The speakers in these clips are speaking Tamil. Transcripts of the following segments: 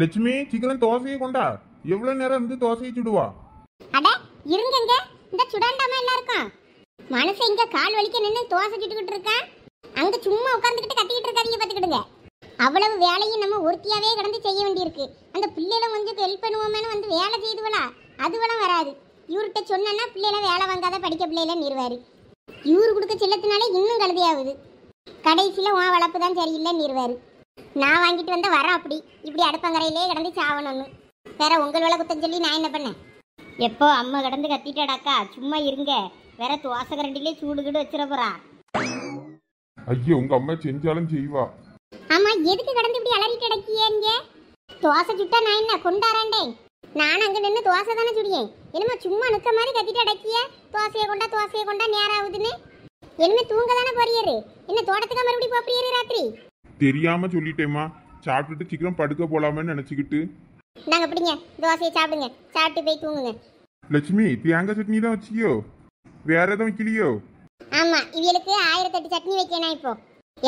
லட்சுமி சீக்கிரம் தோசையை கொண்டா எவ்வளவு நேரம் இருந்து தோசையை சுடுவா அட இருங்கங்க இந்த சுடாண்டாம எல்லாம் இருக்கான் மனசு இங்க கால் வலிக்க நின்னு தோசை சுட்டுக்கிட்டு இருக்கான் அங்க சும்மா உட்காந்துக்கிட்டு கத்திக்கிட்டு இருக்காதீங்க பாத்துக்கிடுங்க அவ்வளவு வேலையும் நம்ம ஒருத்தியாவே கிடந்து செய்ய வேண்டியிருக்கு அந்த பிள்ளைகளும் கொஞ்சம் ஹெல்ப் பண்ணுவோமேனு வந்து வேலை செய்துவளா அதுவெல்லாம் வராது இவர்கிட்ட சொன்னா பிள்ளைகள வேலை வாங்காத படிக்க பிள்ளைகள நிறுவாரு இவர் கொடுக்க செல்லத்தினாலே இன்னும் கழுதியாகுது கடைசியில் உன் வளர்ப்பு தான் சரியில்லை நிறுவாரு நான் வாங்கிட்டு வந்த வரேன் அப்படி இப்படி அடுப்பங்கரையிலே கிடந்து சாவணும்னு வேற உங்கள் வேலை குத்தம் சொல்லி நான் என்ன பண்ணேன் எப்போ அம்மா கிடந்து கத்திட்டாடாக்கா சும்மா இருங்க வேற தோசை கரண்டிலே சூடுகிட்டு வச்சிட ஐயோ உங்க அம்மா செஞ்சாலும் செய்வா ஆமா எதுக்கு கிடந்து இப்படி அலறி கிடக்கியேங்க தோசை சுட்டா நான் என்ன கொண்டாரண்டே நான் அங்க நின்னு தோசை தானே சுடியேன் என்னமா சும்மா நிக்க மாதிரி கத்திட்டு அடக்கிய தோசையை கொண்டா தோசையை கொண்டா நேரம் ஆகுதுன்னு என்னமே தூங்க தானே போறியரு என்ன தோட்டத்துக்கு மறுபடியும் போறியரு ராத்திரி தெரியாமல் சொல்லிட்டேம்மா சாப்பிட்டுட்டு சீக்கிரம் படுக்க போகலாமேன்னு நினச்சிக்கிட்டு நாங்கள் பிடிங்க தோசையை சாப்பிடுங்க சாப்பிட்டு போய் தூங்குங்க லட்சுமி தேங்காய் சட்னி தான் வச்சியோ வேற எதுவும் வைக்கலையோ ஆமாம் இவளுக்கு ஆயிரத்தெட்டு சட்னி வைக்கணும் இப்போ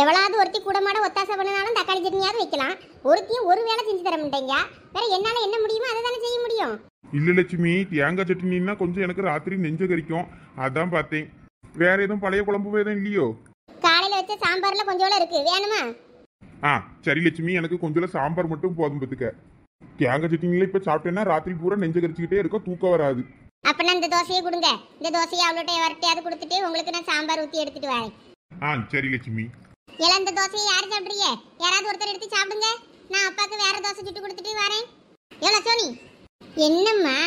எவ்வளவு ஒருத்தி மாட ஒத்தாசை பண்ணனாலும் தக்காளி சட்னியாவது வைக்கலாம் ஒருத்தியும் ஒரு வேளை செஞ்சு தர மாட்டேங்க வேற என்னால என்ன முடியுமோ அதை தானே செய்ய முடியும் இல்ல லட்சுமி தேங்காய் சட்னின்னா கொஞ்சம் எனக்கு ராத்திரி நெஞ்ச கறிக்கும் அதான் பார்த்தேன் வேற எதுவும் பழைய குழம்பு எதுவும் இல்லையோ காலையில வச்ச சாம்பார்ல கொஞ்சம் இருக்கு வேணுமா ஆ சரி லட்சுமி எனக்கு கொஞ்சம் சாம்பார் மட்டும் போதும் பத்துக்க தேங்காய் சட்டினில இப்ப சாப்பிட்டேன்னா ராத்திரி பூரா நெஞ்ச கரிச்சுக்கிட்டே இருக்க தூக்கம் வராது அப்பனா இந்த தோசையை கொடுங்க இந்த தோசையை அவளோட்ட வரட்டையாவது கொடுத்துட்டு உங்களுக்கு நான் சாம்பார் ஊத்தி எடுத்துட்டு வரேன் ஆ சரி லட்சுமி ஏல இந்த தோசையை யார் சாப்பிடுறீங்க யாராவது ஒருத்தர் எடுத்து சாப்பிடுங்க நான் அப்பாக்கு வேற தோசை சுட்டு கொடுத்துட்டு வரேன் ஏல சோனி என்னம்மா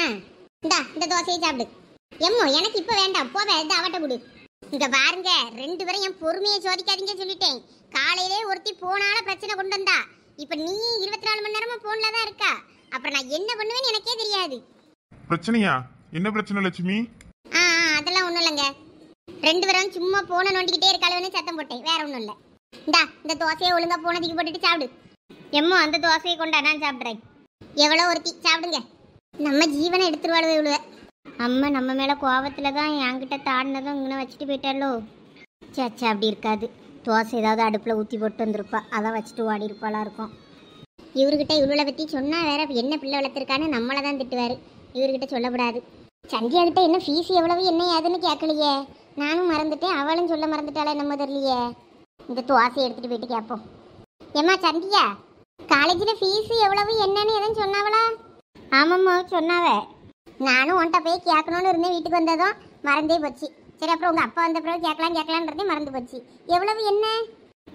இந்தா இந்த தோசையை சாப்பிடு எம்மோ எனக்கு இப்போ வேண்டாம் போவே இந்த அவட்ட கொடு இங்க பாருங்க ரெண்டு பேரும் என் பொறுமையை சோதிக்காதீங்க சொல்லிட்டேன் காலையிலே ஒருத்தி போனால பிரச்சனை கொண்டு வந்தா இப்ப நீ இருபத்தி நாலு மணி நேரமும் போன்ல தான் இருக்கா அப்புறம் நான் என்ன பண்ணுவேன்னு எனக்கே தெரியாது பிரச்சனையா என்ன பிரச்சனை லட்சுமி அதெல்லாம் ஒண்ணும் இல்லைங்க ரெண்டு பேரும் சும்மா போன நோண்டிக்கிட்டே இருக்காளவனே சத்தம் போட்டேன் வேற ஒண்ணும் இல்ல இந்தா இந்த தோசையை ஒழுங்கா போனதுக்கு போட்டுட்டு சாப்பிடு எம்மோ அந்த தோசையை கொண்டா நான் சாப்பிடுறேன் எவ்வளவு ஒருத்தி சாப்பிடுங்க நம்ம ஜீவனை எடுத்துருவாளோ இவ்வளவு அம்மா நம்ம மேலே கோபத்தில் தான் என்கிட்ட தாடினதும் இங்கே வச்சுட்டு போயிட்டாலோ சச்சா அப்படி இருக்காது தோசை ஏதாவது அடுப்பில் ஊற்றி போட்டு வந்திருப்பா அதான் வச்சுட்டு ஓடி இருப்பாளா இருக்கும் இவர்கிட்ட இவ்வளோ பற்றி சொன்னால் வேற என்ன பிள்ளை வளர்த்துருக்கான்னு நம்மளை தான் திட்டுவார் இவர்கிட்ட சொல்லக்கூடாது சந்தியாகிட்ட என்ன ஃபீஸ் எவ்வளவு என்ன ஏதுன்னு கேட்கலையே நானும் மறந்துட்டேன் அவளும் சொல்ல மறந்துட்டாளே நம்ம தெரியலையே இந்த தோசையை எடுத்துகிட்டு போயிட்டு கேட்போம் ஏம்மா சந்தியா காலேஜில் ஃபீஸ் எவ்வளவு என்னன்னு எதுவும் சொன்னாவளா ஆமாம்மா சொன்னாவே நானும் உன்ட்ட போய் கேட்கணும்னு இருந்தேன் வீட்டுக்கு வந்ததும் மறந்தே போச்சு சரி அப்புறம் உங்கள் அப்பா வந்த பிறகு கேட்கலாம் கேட்கலான்றதே மறந்து போச்சு எவ்வளவு என்ன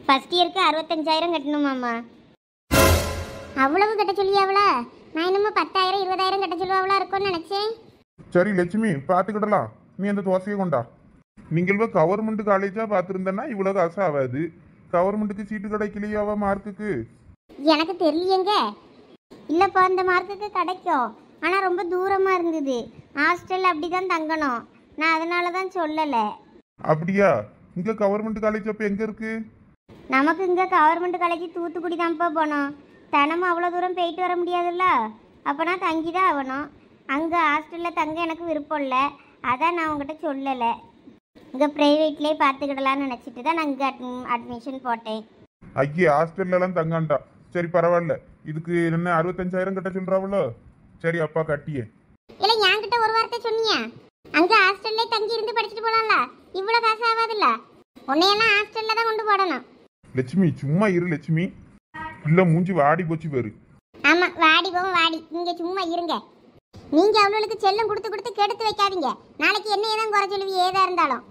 ஃபஸ்ட் இயருக்கு அறுபத்தஞ்சாயிரம் கட்டணுமாம்மா அவ்வளவு கட்ட சொல்லியாவளா நான் இன்னமும் பத்தாயிரம் இருபதாயிரம் கட்ட சொல்லுவாவளா இருக்கும்னு நினச்சேன் சரி லட்சுமி பார்த்துக்கிடலாம் நீ அந்த தோசையை கொண்டா நீங்கள் கவர்மெண்ட் காலேஜாக பார்த்துருந்தேன்னா இவ்வளோ காசு ஆகாது கவர்மெண்ட்டுக்கு சீட்டு கிடைக்கலையாவா மார்க்குக்கு எனக்கு தெரியலங்க இல்லைப்பா இந்த மார்க்குக்கு கிடைக்கும் ஆனால் ரொம்ப தூரமாக இருந்தது ஹாஸ்டல் அப்படி தான் தங்கணும் நான் அதனால தான் சொல்லலை அப்படியா இங்கே கவர்மெண்ட் காலேஜ் அப்போ எங்கே இருக்கு நமக்கு இங்கே கவர்மெண்ட் காலேஜ் தூத்துக்குடி தான்ப்பா போனோம் தினமும் அவ்வளோ தூரம் போயிட்டு வர முடியாதுல்ல அப்போனா தங்கி தான் ஆகணும் அங்கே ஹாஸ்டலில் தங்க எனக்கு விருப்பம் இல்லை அதான் நான் உங்ககிட்ட சொல்லலை இங்கே ப்ரைவேட்லேயே பார்த்துக்கிடலான்னு நினச்சிட்டு தான் நான் இங்கே அட்மிஷன் போட்டேன் ஐயே ஹாஸ்டல்லலாம் தங்காண்டா சரி பரவாயில்ல இதுக்கு என்ன அறுபத்தஞ்சாயிரம் கிட்ட சொல்கிறாவளோ சரி அப்பா கட்டியே இல்ல என்கிட்ட ஒரு வார்த்தை சொன்னியா அங்க ஹாஸ்டல்ல தங்கி இருந்து படிச்சிட்டு போலாம்ல இவ்வளவு காசு ஆகாதுல்ல உன்னையெல்லாம் ஹாஸ்டல்ல தான் கொண்டு போடணும் லட்சுமி சும்மா இரு லட்சுமி இல்ல மூஞ்சி வாடி போச்சு பேரு ஆமா வாடி போ வாடி நீங்க சும்மா இருங்க நீங்க அவளுக்கு செல்லம் கொடுத்து கொடுத்து கெடுத்து வைக்காதீங்க நாளைக்கு என்ன ஏதா குறை சொல்லுவீ ஏதா இருந்தாலும்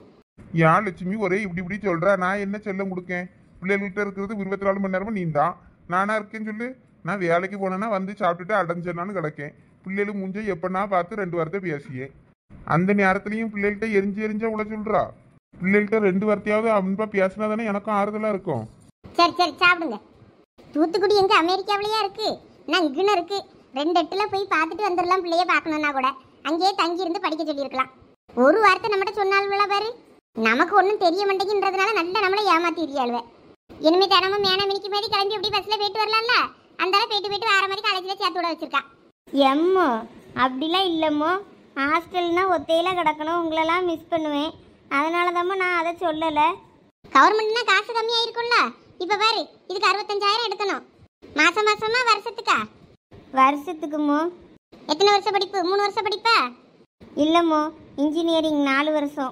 ஏன் லட்சுமி ஒரே இப்படி இப்படி சொல்ற நான் என்ன செல்லம் கொடுக்கேன் பிள்ளைகள்கிட்ட இருக்கிறது இருபத்தி நாலு மணி நேரமும் நீ தான் நானா இருக்கேன்னு சொல்லு நான் வேலைக்கு போனேன்னா வந்து சாப்பிட்டுட்டு அடைஞ்சேனாலும் கிடக்கேன் பிள்ளைகளுக்கு முடிஞ்ச எப்பன்னா பார்த்து ரெண்டு வார்த்தை பேசியே அந்த நேரத்துலையும் பிள்ளைகள்கிட்ட எரிஞ்சு எரிஞ்சா உள்ள சொல்றா பிள்ளைகள்கிட்ட ரெண்டு வார்த்தையாவது அன்பா பேசினா தானே எனக்கும் ஆறுதலா இருக்கும் சரி சரி சாப்பிடுங்க தூத்துக்குடி எங்க அமெரிக்காவிலேயே இருக்கு நான் இங்குன்னு இருக்கு ரெண்டு இடத்துல போய் பார்த்துட்டு வந்துடலாம் பிள்ளைய பார்க்கணும்னா கூட அங்கேயே தங்கி இருந்து படிக்க சொல்லியிருக்கலாம் ஒரு வார்த்தை நம்மகிட்ட சொன்னாலும் பாரு நமக்கு ஒன்றும் தெரிய மாட்டேங்குன்றதுனால நல்லா நம்மளை ஏமாத்தி இருக்கு இனிமே தினமும் மேனா மினிக்கு மாதிரி கிளம்பி எப்படி பஸ்ல போயிட்டு வரலாம்ல அந்த போயிட்டு போயிட்டு வேற மாதிரி காலேஜில் சேர்த்து விட வச்சிருக்கா எம்மோ அப்படிலாம் இல்லைம்மோ ஹாஸ்டல்னா ஒத்தையில் கிடக்கணும் உங்களெல்லாம் மிஸ் பண்ணுவேன் அதனால தாம்மா நான் அதை சொல்லலை கவர்மெண்ட்னா காசு கம்மியா இருக்கும்ல இப்போ பாரு இதுக்கு அறுபத்தஞ்சாயிரம் எடுக்கணும் மாதம் மாதமா வருஷத்துக்கா வருஷத்துக்குமோ எத்தனை வருஷம் படிப்பு மூணு வருஷம் படிப்பா இல்லைம்மோ இன்ஜினியரிங் நாலு வருஷம்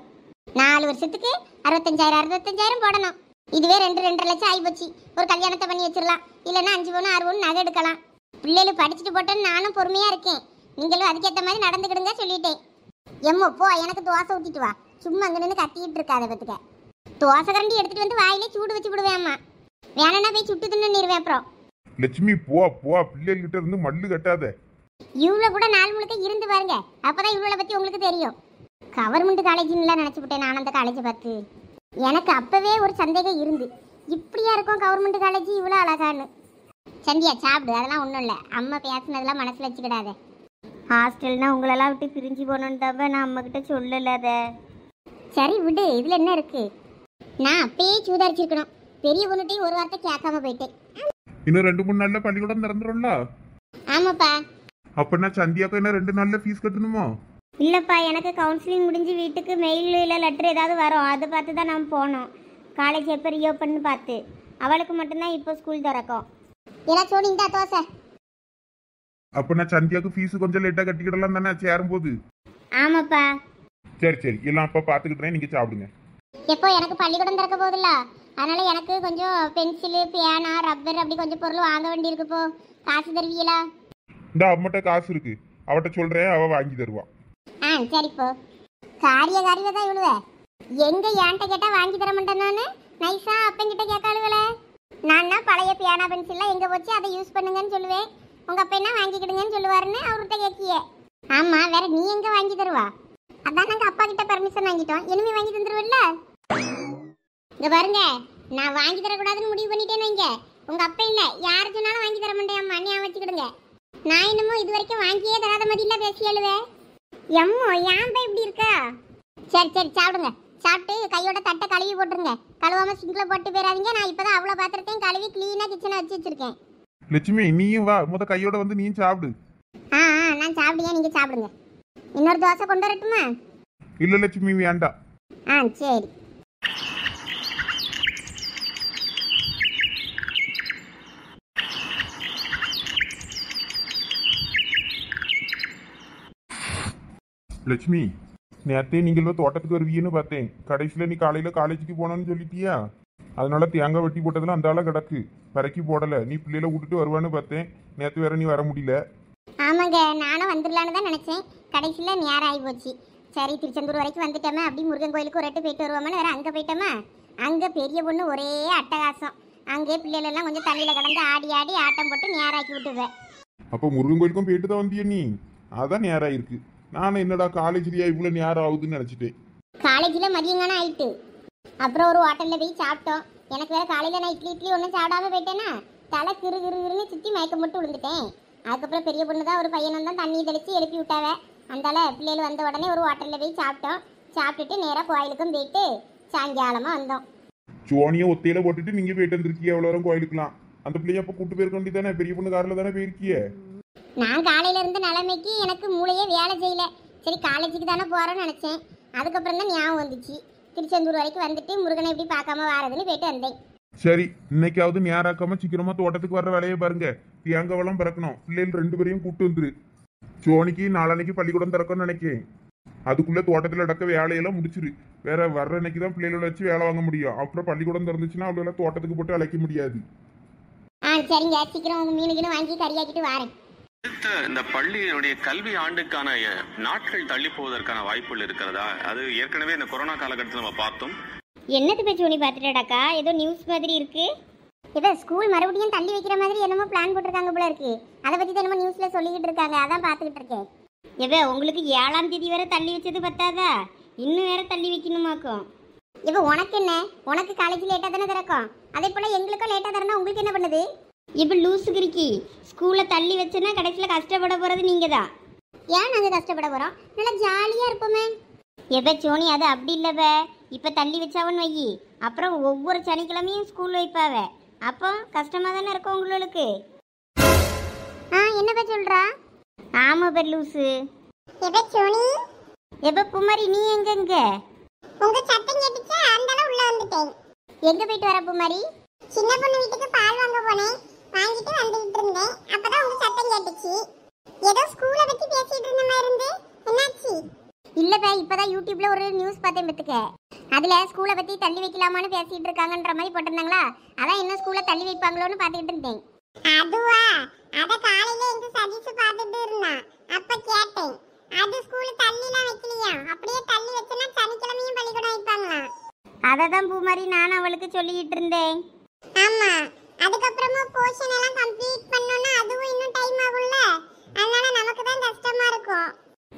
நாலு வருஷத்துக்கு அறுபத்தஞ்சாயிரம் அறுபத்தஞ்சாயிரம் போடணும் இதுவே ரெண்டு ரெண்டு லட்சம் ஆகிப்போச்சு ஒரு கல்யாணத்தை பண்ணி வச்சிடலாம் இல்லைன்னா அஞ்சு பவுன் ஆறு பவுன் நகை எடுக்கலாம் பிள்ளைகள் படிச்சுட்டு போட்டேன்னு நானும் பொறுமையாக இருக்கேன் நீங்களும் அதுக்கேற்ற மாதிரி நடந்துக்கிடுங்க சொல்லிட்டேன் எம்மோ போ எனக்கு தோசை ஊற்றிட்டு வா சும்மா அங்கே நின்று கத்திக்கிட்டு இருக்காத பத்துக்க தோசை கரண்டி எடுத்துட்டு வந்து வாயிலே சூடு வச்சு விடுவேம்மா வேணா போய் சுட்டு தின்னுருவேன் அப்புறம் லட்சுமி போ போ பிள்ளைகிட்ட இருந்து மல்லு கட்டாத இவ்வளோ கூட நாள் முழுக்க இருந்து பாருங்க அப்பதான் இவ்வளோ பத்தி உங்களுக்கு தெரியும் கவர்மெண்ட் காலேஜ்னுலாம் நினச்சி விட்டேன் நான் அந்த காலேஜை பார்த்து எனக்கு அப்பவே ஒரு சந்தேகம் இருந்து இப்படியா இருக்கும் கவர்மெண்ட் காலேஜ் இவ்வளோ அழகான்னு சந்தியா சாப்பிடு அதெல்லாம் ஒன்றும் இல்லை அம்மா பேசுனதெல்லாம் மனசில் வச்சுக்கிடாத ஹாஸ்டல்னா உங்களெல்லாம் விட்டு பிரிஞ்சு போகணுன்னு தவிர நான் அம்மக்கிட்ட சொல்லலாத சரி விடு இதில் என்ன இருக்குது நான் அப்பயே சூதாரிச்சிருக்கணும் பெரிய பொண்ணுட்டையும் ஒரு வார்த்தை கேட்காம போயிட்டேன் இன்னும் ரெண்டு மூணு நாளில் பள்ளிக்கூடம் திறந்துரும்ல ஆமாப்பா அப்ப சந்தியாக்கு இன்னும் ரெண்டு நாளில் ஃபீஸ் கட்டணுமா இல்லைப்பா எனக்கு கவுன்சிலிங் முடிஞ்சு வீட்டுக்கு மெயில் இல்லை லெட்டர் ஏதாவது வரும் அதை பார்த்து தான் நான் போனோம் காலேஜ் எப்போ ரீஓப்பன் பார்த்து அவளுக்கு மட்டும்தான் இப்போ ஸ்கூல் திறக்கும் ஏன்னா சோனிங்க தோசை அப்போ நான் சந்தியாவுக்கு ஃபீஸ் கொஞ்சம் லேட்டாக கட்டிக்கிடலாம் தானே சேரும் போது ஆமாப்பா சரி சரி எல்லாம் அப்போ பார்த்துக்கிட்டேன் நீங்கள் சாப்பிடுங்க எப்போ எனக்கு பள்ளிக்கூடம் திறக்க போதில்ல அதனால எனக்கு கொஞ்சம் பென்சிலு பேனா ரப்பர் அப்படி கொஞ்சம் பொருள் வாங்க வேண்டியிருக்கு போ காசு தருவீங்களா இந்த அம்மட்ட காசு இருக்கு அவட்ட சொல்கிறேன் அவள் வாங்கி தருவான் சரி போ காரிய காரியில தான் இழுவ எங்க ஏன்ட்ட கேட்டா வாங்கி தர மாட்டேன் நானு நைஸா அப்பங்கிட்ட கேட்காளுவல நான் தான் பழைய பியானா பென்சில்லாம் எங்க போச்சு அதை யூஸ் பண்ணுங்கன்னு சொல்லுவேன் உங்க அப்பா என்ன வாங்கிக்கிடுங்கன்னு சொல்லுவாருன்னு அவர்கிட்ட கேட்கிய ஆமா வேற நீ எங்க வாங்கி தருவா அதான் நாங்க அப்பா கிட்ட பர்மிஷன் வாங்கிட்டோம் இனிமே வாங்கி தந்துருவல்ல இங்க பாருங்க நான் வாங்கி தரக்கூடாதுன்னு முடிவு பண்ணிட்டேன்னு வைங்க உங்க அப்பா இல்ல யாரு சொன்னாலும் வாங்கி தர மாட்டேன் அம்மா ஞாபகம் வச்சுக்கிடுங்க நான் என்னமோ இது வரைக்கும் வாங்கியே தராத மாதிரி இல்ல பேசி எழுவேன் எம்மோ ஏன் இப்படி இருக்கா சரி சரி சாப்பிடுங்க சாப்பிட்டு கையோட தட்டை கழுவி போட்டுருங்க கழுவாம சிங்கில போட்டு போயிடாதீங்க நான் இப்பதான் அவ்வளோ பாத்திரத்தையும் கழுவி கிளீனா கிச்சனை வச்சு வச்சிருக்கேன் லட்சுமி நீயும் வா முத கையோட வந்து நீயும் சாப்பிடு ஆ ஆ நான் சாப்பிடுங்க நீங்கள் சாப்பிடுங்க இன்னொரு தோசை கொண்டு வரட்டுமா இல்ல லட்சுமி வேண்டாம் ஆ சரி லட்சுமி நேரத்தே நீங்கள் தோட்டத்துக்கு வருவீன்னு பார்த்தேன் கடைசியில் நீ காலையில் காலேஜுக்கு போனோம்னு சொல்லிட்டியா அதனால தேங்காய் வெட்டி போட்டதுல அந்த ஆளை கிடக்கு வரைக்கும் போடலை நீ பிள்ளையில விட்டுட்டு வருவான்னு பார்த்தேன் நேற்று வேற நீ வர முடியல ஆமாங்க நானும் வந்துடலான்னு தான் நினச்சேன் கடைசியில் நேரம் ஆகி போச்சு சரி திருச்செந்தூர் வரைக்கும் வந்துட்டோமா அப்படி முருகன் கோயிலுக்கு ஒரு ரெட்டு போயிட்டு வருவோமான்னு வேற அங்கே போயிட்டோமா அங்கே பெரிய பொண்ணு ஒரே அட்டகாசம் அங்கே பிள்ளைகளெல்லாம் கொஞ்சம் தண்ணியில் கடந்து ஆடி ஆடி ஆட்டம் போட்டு நேராக்கி விட்டுவேன் அப்போ முருகன் கோயிலுக்கும் போயிட்டு தான் வந்தியே நீ அதான் நேராக இருக்குது நானும் என்னடா காலேஜ்லயா இவ்வளவு நேரம் ஆகுதுன்னு நினச்சிட்டேன் காலேஜில் மதியங்கான ஆயிட்டு அப்புறம் ஒரு ஹோட்டலில் போய் சாப்பிட்டோம் எனக்கு வேற காலையில நான் இட்லி இட்லி ஒன்றும் சாப்பிடாம போயிட்டேன்னா தலை கிரு கிருன்னு சுற்றி மயக்கம் மட்டும் விழுந்துட்டேன் அதுக்கப்புறம் பெரிய பொண்ணு தான் ஒரு பையன் தான் தண்ணி தெளித்து எழுப்பி விட்டாவ அந்தால பிள்ளைகள் வந்த உடனே ஒரு ஹோட்டலில் போய் சாப்பிட்டோம் சாப்பிட்டுட்டு நேராக கோயிலுக்கும் போயிட்டு சாயங்காலமாக வந்தோம் சோனியை ஒத்தையில போட்டுட்டு நீங்க போயிட்டு இருந்திருக்கீங்க எவ்வளோ வரும் கோயிலுக்குலாம் அந்த பிள்ளைய அப்போ கூட்டு போயிருக்க வேண்டியதானே பெரிய பொண்ணு காரில் தானே போயிருக்கியே நான் காலையில இருந்த நிலைமைக்கு எனக்கு மூளையே வேலை செய்யல சரி காலேஜுக்கு தானே போறேன்னு நினைச்சேன் அதுக்கப்புறம் தான் ஞாபகம் வந்துச்சு திருச்செந்தூர் வரைக்கும் வந்துட்டு முருகனை எப்படி பார்க்காம வாரதுன்னு போயிட்டு வந்தேன் சரி இன்னைக்காவது நேராக்காம சீக்கிரமா தோட்டத்துக்கு வர்ற வேலையை பாருங்க தேங்க வளம் பிறக்கணும் பிள்ளைகள் ரெண்டு பேரையும் கூட்டு வந்துரு சோனிக்கு நாளன்னைக்கு பள்ளிக்கூடம் திறக்கணும்னு நினைக்கிறேன் அதுக்குள்ள தோட்டத்துல நடக்க வேலையெல்லாம் முடிச்சிரு வேற வர்ற அன்னைக்கு தான் பிள்ளைகளை வச்சு வேலை வாங்க முடியும் அப்புறம் பள்ளிக்கூடம் திறந்துச்சுன்னா அவ்வளோ தோட்டத்துக்கு போட்டு அழைக்க முடியாது ஆ சரிங்க சீக்கிரம் உங்க மீனுக்குன்னு வாங்கி கறியாக்கிட்டு வரேன் அடுத்த இந்த பள்ளியினுடைய கல்வி ஆண்டுக்கான நாட்கள் தள்ளி போவதற்கான வாய்ப்புகள் இருக்கிறதா அது ஏற்கனவே இந்த கொரோனா காலகட்டத்தில் நம்ம பார்த்தோம் என்னது பேச்சு ஒன்று பார்த்துட்டாக்கா ஏதோ நியூஸ் மாதிரி இருக்கு ஏதோ ஸ்கூல் மறுபடியும் தள்ளி வைக்கிற மாதிரி என்னமோ பிளான் போட்டிருக்காங்க போல இருக்கு அதை பற்றி தான் என்னமோ நியூஸில் சொல்லிக்கிட்டு இருக்காங்க அதான் பார்த்துக்கிட்டு இருக்கேன் ஏதோ உங்களுக்கு ஏழாம் தேதி வரை தள்ளி வச்சது பத்தாதா இன்னும் வேற தள்ளி வைக்கணுமாக்கும் இப்போ உனக்கு என்ன உனக்கு காலேஜ் லேட்டாக தானே திறக்கும் அதே போல் எங்களுக்கும் லேட்டாக திறந்தா உங்களுக்கு என்ன பண்ணுது இப்போ லூசுகிரிக்கி ஸ்கூலில் தள்ளி வச்சேன்னா கடைசியில் கஷ்டப்பட போகிறது நீங்கள் தான் ஏன் நாங்கள் கஷ்டப்பட போகிறோம் நல்லா ஜாலியாக இருப்போமே எப்போ சோனி அது அப்படி இல்லைப்ப இப்போ தள்ளி வச்சாவன் வை அப்புறம் ஒவ்வொரு சனிக்கிழமையும் ஸ்கூல் வைப்பாவ அப்போ கஷ்டமாக தானே இருக்கும் உங்களுக்கு ஆ என்னப்பா சொல்கிறா ஆமாம் பேர் லூசு எப்போ சோனி எப்போ குமரி நீ எங்கெங்க உங்கள் சத்தம் கேட்டுச்சு அதனால உள்ள வந்துட்டேன் எங்க போயிட்டு வர குமரி சின்ன பொண்ணு வீட்டுக்கு பால் வாங்க போனேன் வாங்கிட்டு வந்துட்டு இருந்தேன் அப்பதான் உங்க சத்தம் கேட்டுச்சு ஏதோ ஸ்கூலை பத்தி பேசிட்டு இருந்த மாதிரி இருந்து என்னாச்சு இல்லப்பா இப்பதான் யூடியூப்ல ஒரு நியூஸ் பார்த்தேன் பத்துக்க அதுல ஸ்கூலை பத்தி தள்ளி வைக்கலாமான்னு பேசிட்டு இருக்காங்கன்ற மாதிரி போட்டிருந்தாங்களா அதான் என்ன ஸ்கூல்ல தள்ளி வைப்பாங்களோன்னு பாத்துக்கிட்டு இருந்தேன் அதுவா அத காலையில எங்க சதீஷ் பார்த்துட்டு இருந்தான் அப்ப கேட்டேன் அது ஸ்கூல் தள்ளிலாம் வைக்கலையா அப்படியே தள்ளி வச்சனா சனிக்கிழமையும் பள்ளிக்கூடம் வைப்பாங்களாம் அதை தான் பூமாரி நான் அவளுக்கு சொல்லிக்கிட்டு இருந்தேன் ஆமா அதுக்கப்புறமா போர்ஷன் எல்லாம் கம்ப்ளீட் பண்ணனும்னா அதுவும் இன்னும் டைம் ஆகும்ல அதனால நமக்கு தான் கஷ்டமா இருக்கும்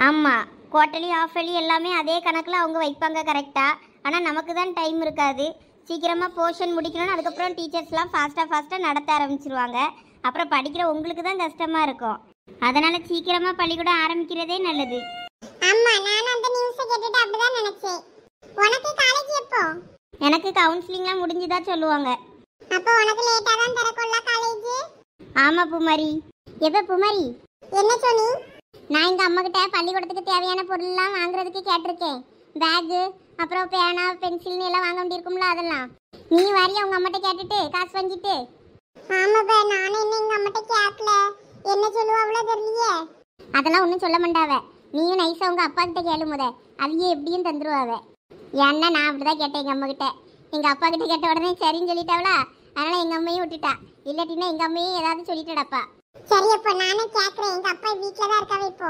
ஆமா குவார்டர்லி ஹாஃப் இயர்லி எல்லாமே அதே கணக்கில் அவங்க வைப்பாங்க கரெக்டா ஆனால் நமக்கு தான் டைம் இருக்காது சீக்கிரமாக போர்ஷன் முடிக்கணும்னு அதுக்கப்புறம் டீச்சர்ஸ்லாம் ஃபாஸ்ட்டாக ஃபாஸ்ட்டாக நடத்த ஆரம்பிச்சிருவாங்க அப்புறம் படிக்கிற உங்களுக்கு தான் கஷ்டமாக இருக்கும் அதனால சீக்கிரமாக பள்ளிக்கூடம் ஆரம்பிக்கிறதே நல்லது ஆமா நானும் அந்த நியூஸ் கேட்டுட்டு அப்படிதான் நினைச்சேன் உனக்கு காலேஜ் எப்போ எனக்கு கவுன்சிலிங்லாம் முடிஞ்சுதான் சொல்லுவாங்க அப்போ உனக்கு லேட்டா தான் திறக்கும்ல காலேஜ் ஆமா புமரி எப்ப புமரி என்ன சொல்லி நான் இந்த அம்மா கிட்ட பள்ளிக்கூடத்துக்கு தேவையான பொருள்லாம் வாங்குறதுக்கு கேட்டிருக்கேன் பேக் அப்புறம் பேனா பென்சில் எல்லாம் வாங்க வேண்டியிருக்கும்ல அதெல்லாம் நீ உங்க அவங்க கிட்ட கேட்டுட்டு காசு வாங்கிட்டு ஆமாப்பா நானும் இன்னும் எங்க கிட்ட கேட்கல என்ன சொல்லுவாங்களோ தெரியலையே அதெல்லாம் ஒன்றும் சொல்ல மாட்டாவ நீயும் நைஸா உங்க அப்பா கிட்ட கேளு முத அதையே எப்படியும் தந்துருவாவே ஏன்னா நான் அப்படிதான் கேட்டேன் எங்க அம்மா கிட்ட எங்கள் அப்பா கிட்ட கேட்ட உடனே சரின்னு சொல்லிட்டாவளா அதனால எங்கள் அம்மையும் விட்டுட்டா இல்லாட்டினா எங்கள் அம்மையும் ஏதாவது சொல்லிட்டடப்பா சரி அப்போ நானும் கேட்குறேன் எங்கள் அப்பா வீட்டில் தான் இருக்காவே இப்போ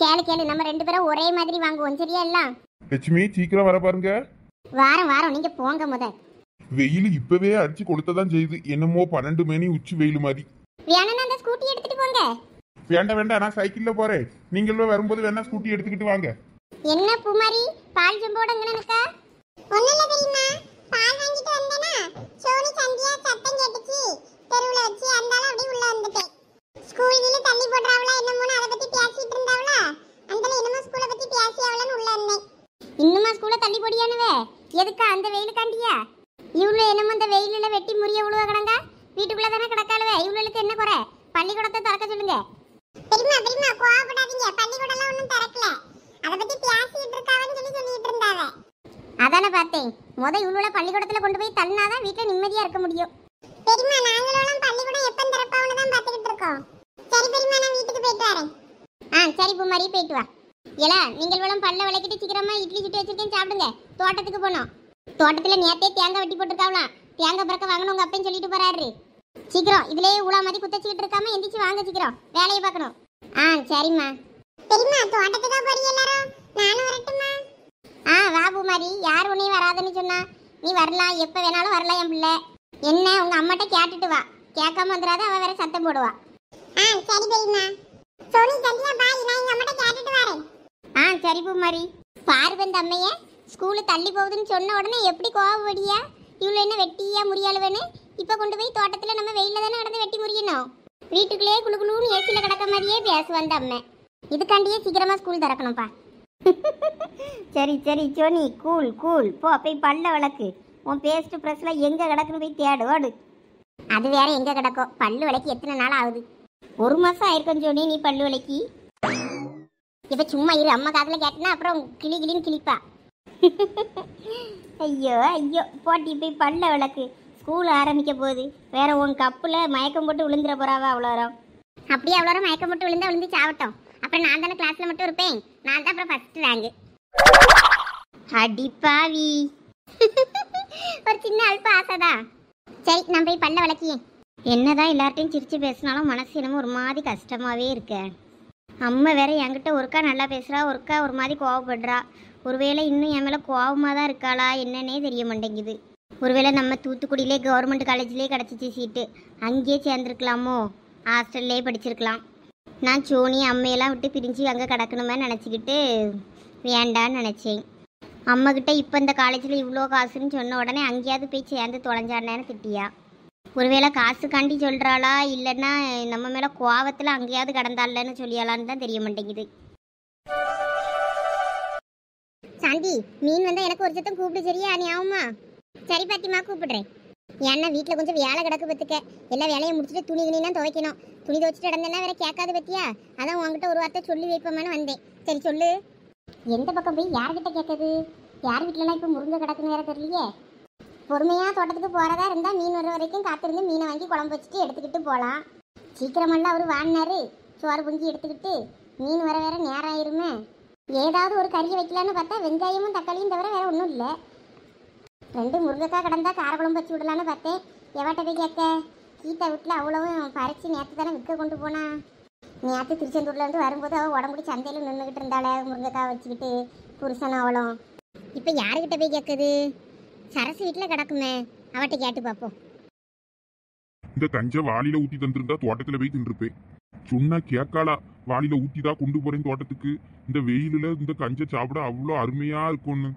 கேளு கேளு நம்ம ரெண்டு பேரும் ஒரே மாதிரி வாங்குவோம் சரியா எல்லாம் லட்சுமி சீக்கிரம் வர பாருங்க வாரம் வாரம் நீங்க போங்க முத வெயில் இப்பவே அடிச்சு தான் செய்யுது என்னமோ பன்னெண்டு மணி உச்சி வெயில் மாதிரி வேணா அந்த ஸ்கூட்டி எடுத்துட்டு போங்க வேண்டாம் வேண்டாம் நான் சைக்கிள்ல போறேன் நீங்களும் வரும்போது வேணா ஸ்கூட்டி எடுத்துக்கிட்டு வாங்க என்ன பூமாரி பால் ஜம்போட எங்க நினைக்க தெரியுமா பால் வாங்கிட்டு வந்தேனா சோனி சந்தியா சத்தம் கேட்டுச்சு தெருவுல வச்சு அந்தால அப்படியே உள்ள வந்துட்டேன் ஸ்கூல் கீழ தள்ளி போடுறாவளா என்னமோன்னு அதை பத்தி பேசிட்டு இருந்தாவளா அந்தால என்னமோ ஸ்கூலை பத்தி பேசியாவளன்னு உள்ள இருந்தேன் இன்னுமா ஸ்கூலை தள்ளி போடியானுவே எதுக்கா அந்த வெயிலுக்காண்டியா இவ்வளோ என்னமோ இந்த வெயிலில் வெட்டி முறிய உழுவ கிடங்க வீட்டுக்குள்ளே தானே கிடக்காளுவே இவ்வளோளுக்கு என்ன குறை பள்ளிக்கூடத்தை திறக்க சொல்லுங்க பெரியமா பெரியமா கோவப்படாதீங்க பள்ளிக்கூடம்லாம் ஒன்றும் திறக்கல அதை பற்றி பேசிட்டு இருக்காவன்னு சொல்லி சொல்லிட்டு இருந்தாவே அதானே பார்த்தேன் முத இவ்வளோ பள்ளிக்கூடத்துல கொண்டு போய் தள்ளினாதான் வீட்டில் நிம்மதியா இருக்க முடியும் பெரியமா நாங்களும் பள்ளிக்கூடம் எப்போ திறப்பாவுன்னு தான் பார்த்துக்கிட்டு இருக்கோம் சரி பெரியமா நான் வீட்டுக்கு போயிட்டு வரேன் ஆ சரி பூமாரி போயிட்டு வா ஏலா நீங்கள் வளம் பல்ல விளக்கிட்டு சீக்கிரமா இட்லி சுட்டு வச்சிருக்கேன் சாப்பிடுங்க தோட்டத்துக்கு போனோம் தோட்டத்தில் நேத்தே தேங்காய் வெட்டி போட்டிருக்காங்களாம் தேங்காய் பிறக்க வாங்கணும் உங்க அப்பையும் சொல்லிட்டு போறாரு சீக்கிரம் இதுலயே உலா மாதிரி குத்தச்சிக்கிட்டு இருக்காம எந்திரிச்சு வாங்க சீக்கிரம் வேலையை பார்க்கணும் ஆ சரிம்மா பெரியம்மா தோட்டத்துக்கு போறீங்க எல்லாரும் நானும் வரட்டுமா ஆ வா மாதிரி யார் உன்னையும் வராதுன்னு சொன்னா நீ வரலாம் எப்போ வேணாலும் வரலாம் என் பிள்ளை என்ன உங்கள் அம்மாட்ட கேட்டுட்டு வா கேட்காம வந்துடாத அவள் வேற சத்தம் போடுவா ஆ சரி பெரியம்மா சோனி தம்பியா பாய் நான் எங்க அம்மாட்ட கேட்டுட்டு வரேன் ஆ சரி பூமாரி பார்வந்த அம்மைய ஸ்கூலு தள்ளி போகுதுன்னு சொன்ன உடனே எப்படி கோவப்படியா இவ்வளோ என்ன வெட்டியா முறியாளுவேன்னு இப்போ கொண்டு போய் தோட்டத்தில் நம்ம வெயிலில் தானே நடந்து வெட்டி முறியணும் வீட்டுக்குள்ளேயே குழு குழுன்னு ஏசியில் கிடக்க மாதிரியே பேசுவந்த அம்மை இதுக்காண்டியே சீக்கிரமாக ஸ்கூல் திறக்கணும்ப்பா சரி சரி சோனி கூல் கூல் போ போய் பல்ல விளக்கு உன் பேஸ்ட் ப்ரெஷ்லாம் எங்கே கிடக்குன்னு போய் தேடு ஓடு அது வேற எங்கே கிடக்கும் பல்லு விளக்கு எத்தனை நாள் ஆகுது ஒரு மாதம் ஆயிருக்கும் ஜோனி நீ பல்லு விளக்கி இப்போ சும்மா இரு அம்மா காதில் கேட்டனா அப்புறம் கிளி கிளின்னு கிளிப்பா ஐயோ ஐயோ போட்டி போய் பல்ல விளக்கு ஸ்கூல் ஆரம்பிக்க போகுது வேற உன் கப்பில் மயக்கம் போட்டு விழுந்துட போறாவா அவ்வளோ வரும் அப்படியே அவ்வளோ மயக்கம் போட்டு விழுந்தா விழுந்து சாவட்டோம் அப்புறம் நான் தானே கிளாஸ்ல மட்டும் இருப்பேன் நான் தான் அப்புறம் ஃபர்ஸ்ட் ரேங்க் அடிப்பாவி ஒரு சின்ன அல்ப ஆசைதான் சரி நான் போய் பல்ல வளக்கியே என்னதான் எல்லார்ட்டையும் சிரிச்சு பேசினாலும் மனசு என்னமோ ஒரு மாதிரி கஷ்டமாவே இருக்க அம்மா வேற என்கிட்ட ஒருக்கா நல்லா பேசுறா ஒருக்கா ஒரு மாதிரி கோவப்படுறா ஒருவேளை இன்னும் என் மேலே கோவமாக தான் இருக்காளா என்னன்னே தெரிய மாட்டேங்குது ஒருவேளை நம்ம தூத்துக்குடியிலே கவர்மெண்ட் காலேஜ்லேயே கிடச்சிச்சு சீட்டு அங்கேயே சேர்ந்துருக்கலாமோ ஹாஸ்டல்லே படிச்சிருக்கலாம் நான் சோனி அம்மையெல்லாம் விட்டு பிரிஞ்சு அங்கே கிடக்கணுமே நினச்சிக்கிட்டு வேண்டான்னு நினச்சேன் அம்மக்கிட்ட இப்போ இந்த காலேஜில் இவ்வளோ காசுன்னு சொன்ன உடனே அங்கேயாவது போய் சேர்ந்து தொலைஞ்சாண்டேன்னு திட்டியா ஒருவேளை காசு காண்டி சொல்கிறாளா இல்லைன்னா நம்ம மேலே கோவத்தில் அங்கேயாவது கடந்தாள்லன்னு சொல்லியாளான்னு தான் தெரிய மாட்டேங்குது சாந்தி மீன் வந்தால் எனக்கு ஒரு சத்தம் கூப்பிடு சரியா ஆகுமா சரி பாத்திமா கூப்பிடுறேன் ஏன்னா வீட்டில் கொஞ்சம் வேலை கிடக்கு பத்துக்க எல்லா வேலையும் முடிச்சுட்டு துணி துணிலாம் துவைக்கணும் துணி துவைச்சிட்டு இடந்தெல்லாம் வேற கேட்காது பத்தியா அதான் உங்ககிட்ட ஒரு வார்த்தை சொல்லி வைப்போமான்னு வந்தேன் சரி சொல்லு எந்த பக்கம் போய் யார்கிட்ட கேட்குது யார் வீட்டிலலாம் இப்போ முருங்கை கிடக்குன்னு வேற தெரியலையே பொறுமையாக தோட்டத்துக்கு போகிறதா இருந்தால் மீன் வர வரைக்கும் காத்திருந்து மீனை வாங்கி குழம்பு வச்சுட்டு எடுத்துக்கிட்டு போகலாம் சீக்கிரமெல்லாம் அவர் வாங்கினாரு சோறு புஞ்சி எடுத்துக்கிட்டு மீன் வர வேற நேரம் ஆயிருமே ஏதாவது ஒரு கறி வைக்கலான்னு பார்த்தா வெங்காயமும் தக்காளியும் தவிர வேற ஒன்றும் இல்லை ரெண்டு முருங்கைக்காய் கடந்தா காரக்குழம்பு வச்சு விடலான்னு பார்த்தேன் எவாட்ட போய் கேட்க கீட்டை வீட்டில் அவ்வளவும் பறித்து நேற்று தானே விற்க கொண்டு போனா நேற்று திருச்செந்தூர்லேருந்து வரும்போது அவள் உடம்புடி சந்தையில் நின்றுக்கிட்டு இருந்தாளே முருங்கைக்காய் வச்சுக்கிட்டு புருஷன் அவளும் இப்போ யாருக்கிட்ட போய் கேட்குது சரசு வீட்டில் கிடக்குமே அவட்ட கேட்டு பார்ப்போம் இந்த கஞ்ச வாளியில ஊத்தி தந்திருந்தா தோட்டத்துல போய் தின்றுப்பேன் சொன்னா கேட்காளா வாளியில ஊத்தி தான் கொண்டு போறேன் தோட்டத்துக்கு இந்த வெயிலில் இந்த கஞ்சை சாப்பிட அவ்வளோ அருமையா இருக்கும்னு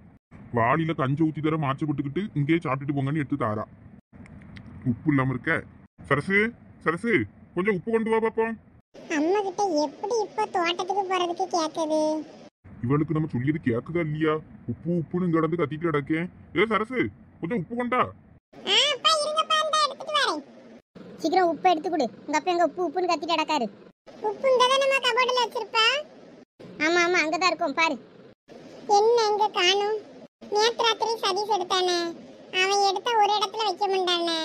வாளியில கஞ்சி ஊத்தி தர மாச்சு போட்டுக்கிட்டு இங்கேயே சாப்பிட்டுட்டு போங்கன்னு எடுத்து தாரா உப்பு இல்லாம இருக்க சரசு சரசு கொஞ்சம் உப்பு கொண்டு வா பாப்போம் அம்மா கிட்ட எப்படி இப்ப தோட்டத்துக்கு போறதுக்கு கேக்குது இவளுக்கு நம்ம சொல்லியது கேக்குதா இல்லையா உப்பு உப்புன்னு கிடந்து கத்திட்டு கிடக்கேன் ஏ சரசு கொஞ்சம் உப்பு கொண்டா சீக்கிரம் உப்பு எடுத்து கொடு உங்க அப்பா எங்க உப்பு உப்புன்னு கத்திட்டு கிடக்காரு உப்பு இங்க தான் நம்ம கபோர்ட்ல வச்சிருப்பா ஆமா ஆமா அங்கதான் தான் இருக்கும் பாரு என்ன எங்க காணும் நேற்று ராத்திரி சதீஷ் எடுத்தானே அவன் எடுத்த ஒரு இடத்துல வைக்க முடியானே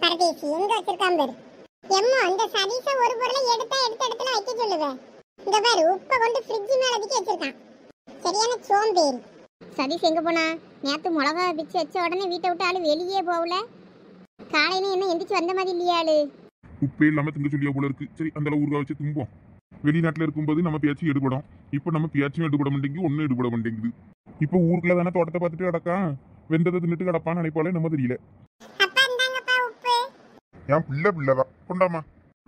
பரதேசி எங்க வச்சிருக்கான் பேர் எம்மா அந்த சதீஷ ஒரு பொருளை எடுத்தா எடுத்த இடத்துல வைக்க சொல்லுவேன் இந்த பாரு உப்ப கொண்டு ஃப்ரிட்ஜ் மேல அதிக்க வச்சிருக்கான் சரியான சோம்பேறி சதீஷ் எங்க போனா நேத்து மிளகா பிச்சு வச்ச உடனே வீட்டை விட்டு ஆளு வெளியே போகல காலையில என்ன எந்திரிச்சு வந்த மாதிரி இல்லையாளு உப்பே இல்லாம திங்க சொல்லியா போல இருக்கு சரி அந்த அளவு ஊறுகாய் வச்சு தும்போம் வெளிநாட்டில் இருக்கும்போது நம்ம பேச்சு எடுபடும் இப்போ நம்ம பேச்சும் எடுபட மாட்டேங்குது ஒன்றும் எடுபட மாட்டேங்குது இப்போ ஊருக்குள்ள தானே தோட்டத்தை பார்த்துட்டு கிடக்கான் வெந்ததை தின்னுட்டு கிடப்பான்னு நினைப்பாலே நம்ம தெரியல என் பிள்ளை பிள்ளைதான் கொண்டாமா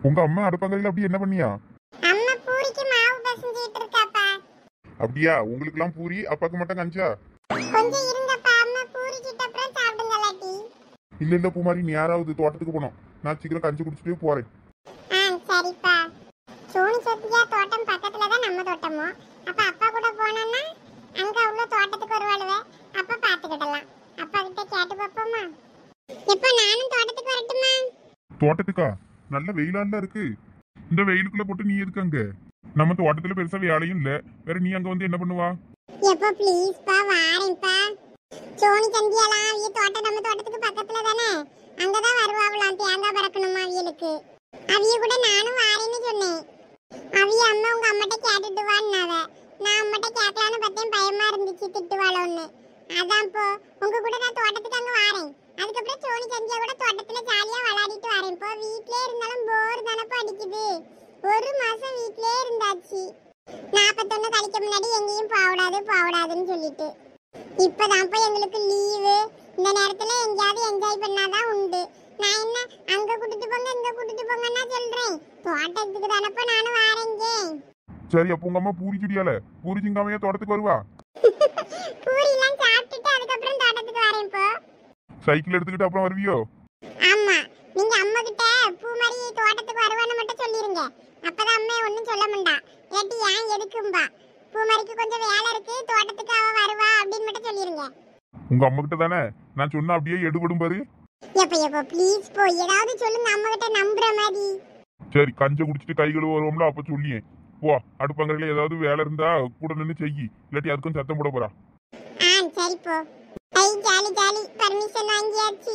உங்க அம்மா அடுப்பங்கரையில் அப்படி என்ன பண்ணியா அப்படியா உங்களுக்கு எல்லாம் பூரி அப்பாக்கு மட்டும் கஞ்சா இல்ல இல்ல பூமாரி நீ யாராவது தோட்டத்துக்கு போனோம் நான் சீக்கிரம் கஞ்சி குடிச்சிட்டு போறேன் தோட்டத்துக்கா நல்ல வெயிலால இருக்கு இந்த வெயிலுக்குள்ள போட்டு நீ எதுக்கு அங்க நம்ம தோட்டத்துல பெருசா வேலையும் இல்ல வேற நீ அங்க வந்து என்ன பண்ணுவா எப்போ ப்ளீஸ் பா வாரேன் பா சோனி தம்பியெல்லாம் இந்த தோட்டம் நம்ம தோட்டத்துக்கு பக்கத்துல தானே அங்க அங்கதான் வருவாங்களாம் தேங்காய் பறக்கணும் அவியலுக்கு அவிய கூட நானும் வாரேன்னு சொன்னேன் அவிய அம்மா உங்க அம்மாட்ட கேட்டுட்டு வான்னாவ நான் அம்மா கிட்ட கேட்கலான்னு பார்த்தேன் பயமா இருந்துச்சு திட்டுவாளோன்னு அதான் போ உங்க கூட நான் தோட்டத்துக்கு அங்க வாரேன் அதுக்கப்புறம் சோனி சந்தியா கூட தோட்டத்துல ஜாலியா ஆகுது ஒரு மாசம் வீட்லயே இருந்தாச்சு நாப்பத்தொன்னு கழிக்க முன்னாடி எங்கேயும் போகக்கூடாது போகக்கூடாதுன்னு சொல்லிட்டு இப்பதான் போய் எங்களுக்கு லீவு இந்த நேரத்துல எங்கேயாவது என்ஜாய் பண்ணாதான் உண்டு நான் என்ன அங்க கூட்டிட்டு போங்க இங்க கூட்டிட்டு போங்கன்னா சொல்றேன் தோட்டத்துக்கு தானப்ப நானும் வாரேங்க சரி அப்ப உங்க அம்மா பூரி சுடியால பூரி சிங்காமையே தோட்டத்துக்கு வருவா பூரி எல்லாம் சாப்பிட்டுட்டு அதுக்கப்புறம் தோட்டத்துக்கு வரேன் இப்போ சைக்கிள் எடுத்துக்கிட்டு அப்புறம் வருவியோ ஆமா நீங்க அம்மா கிட்ட பூ மாதிரி தோட்டத்துக்கு வருவான்னு மட்டும் சொல்லிருங்க அப்பதான் அம்மே ஒன்னும் சொல்ல மாட்டா ஏட்டி ஏன் எதுக்கும்பா பூ மாதிரிக்கு கொஞ்சம் வேலை இருக்கு தோட்டத்துக்கு அவ வருவா அப்படின்னு மட்டும் சொல்லிருங்க உங்க அம்மா கிட்ட தானே நான் சொன்னா அப்படியே எடுபடும் பாரு எப்ப எப்ப ப்ளீஸ் போ ஏதாவது சொல்லுங்க அம்மா கிட்ட நம்புற மாதிரி சரி கஞ்ச குடிச்சிட்டு கை கழுவ வருவோம்ல அப்ப சொல்லியே போ அடுப்பங்கரையில ஏதாவது வேலை இருந்தா கூட நின்னு செய்யி இல்லாட்டி அதுக்கும் சத்தம் போட போறா ஆ சரி போ ஐ ஜாலி ஜாலி பர்மிஷன் வாங்கியாச்சு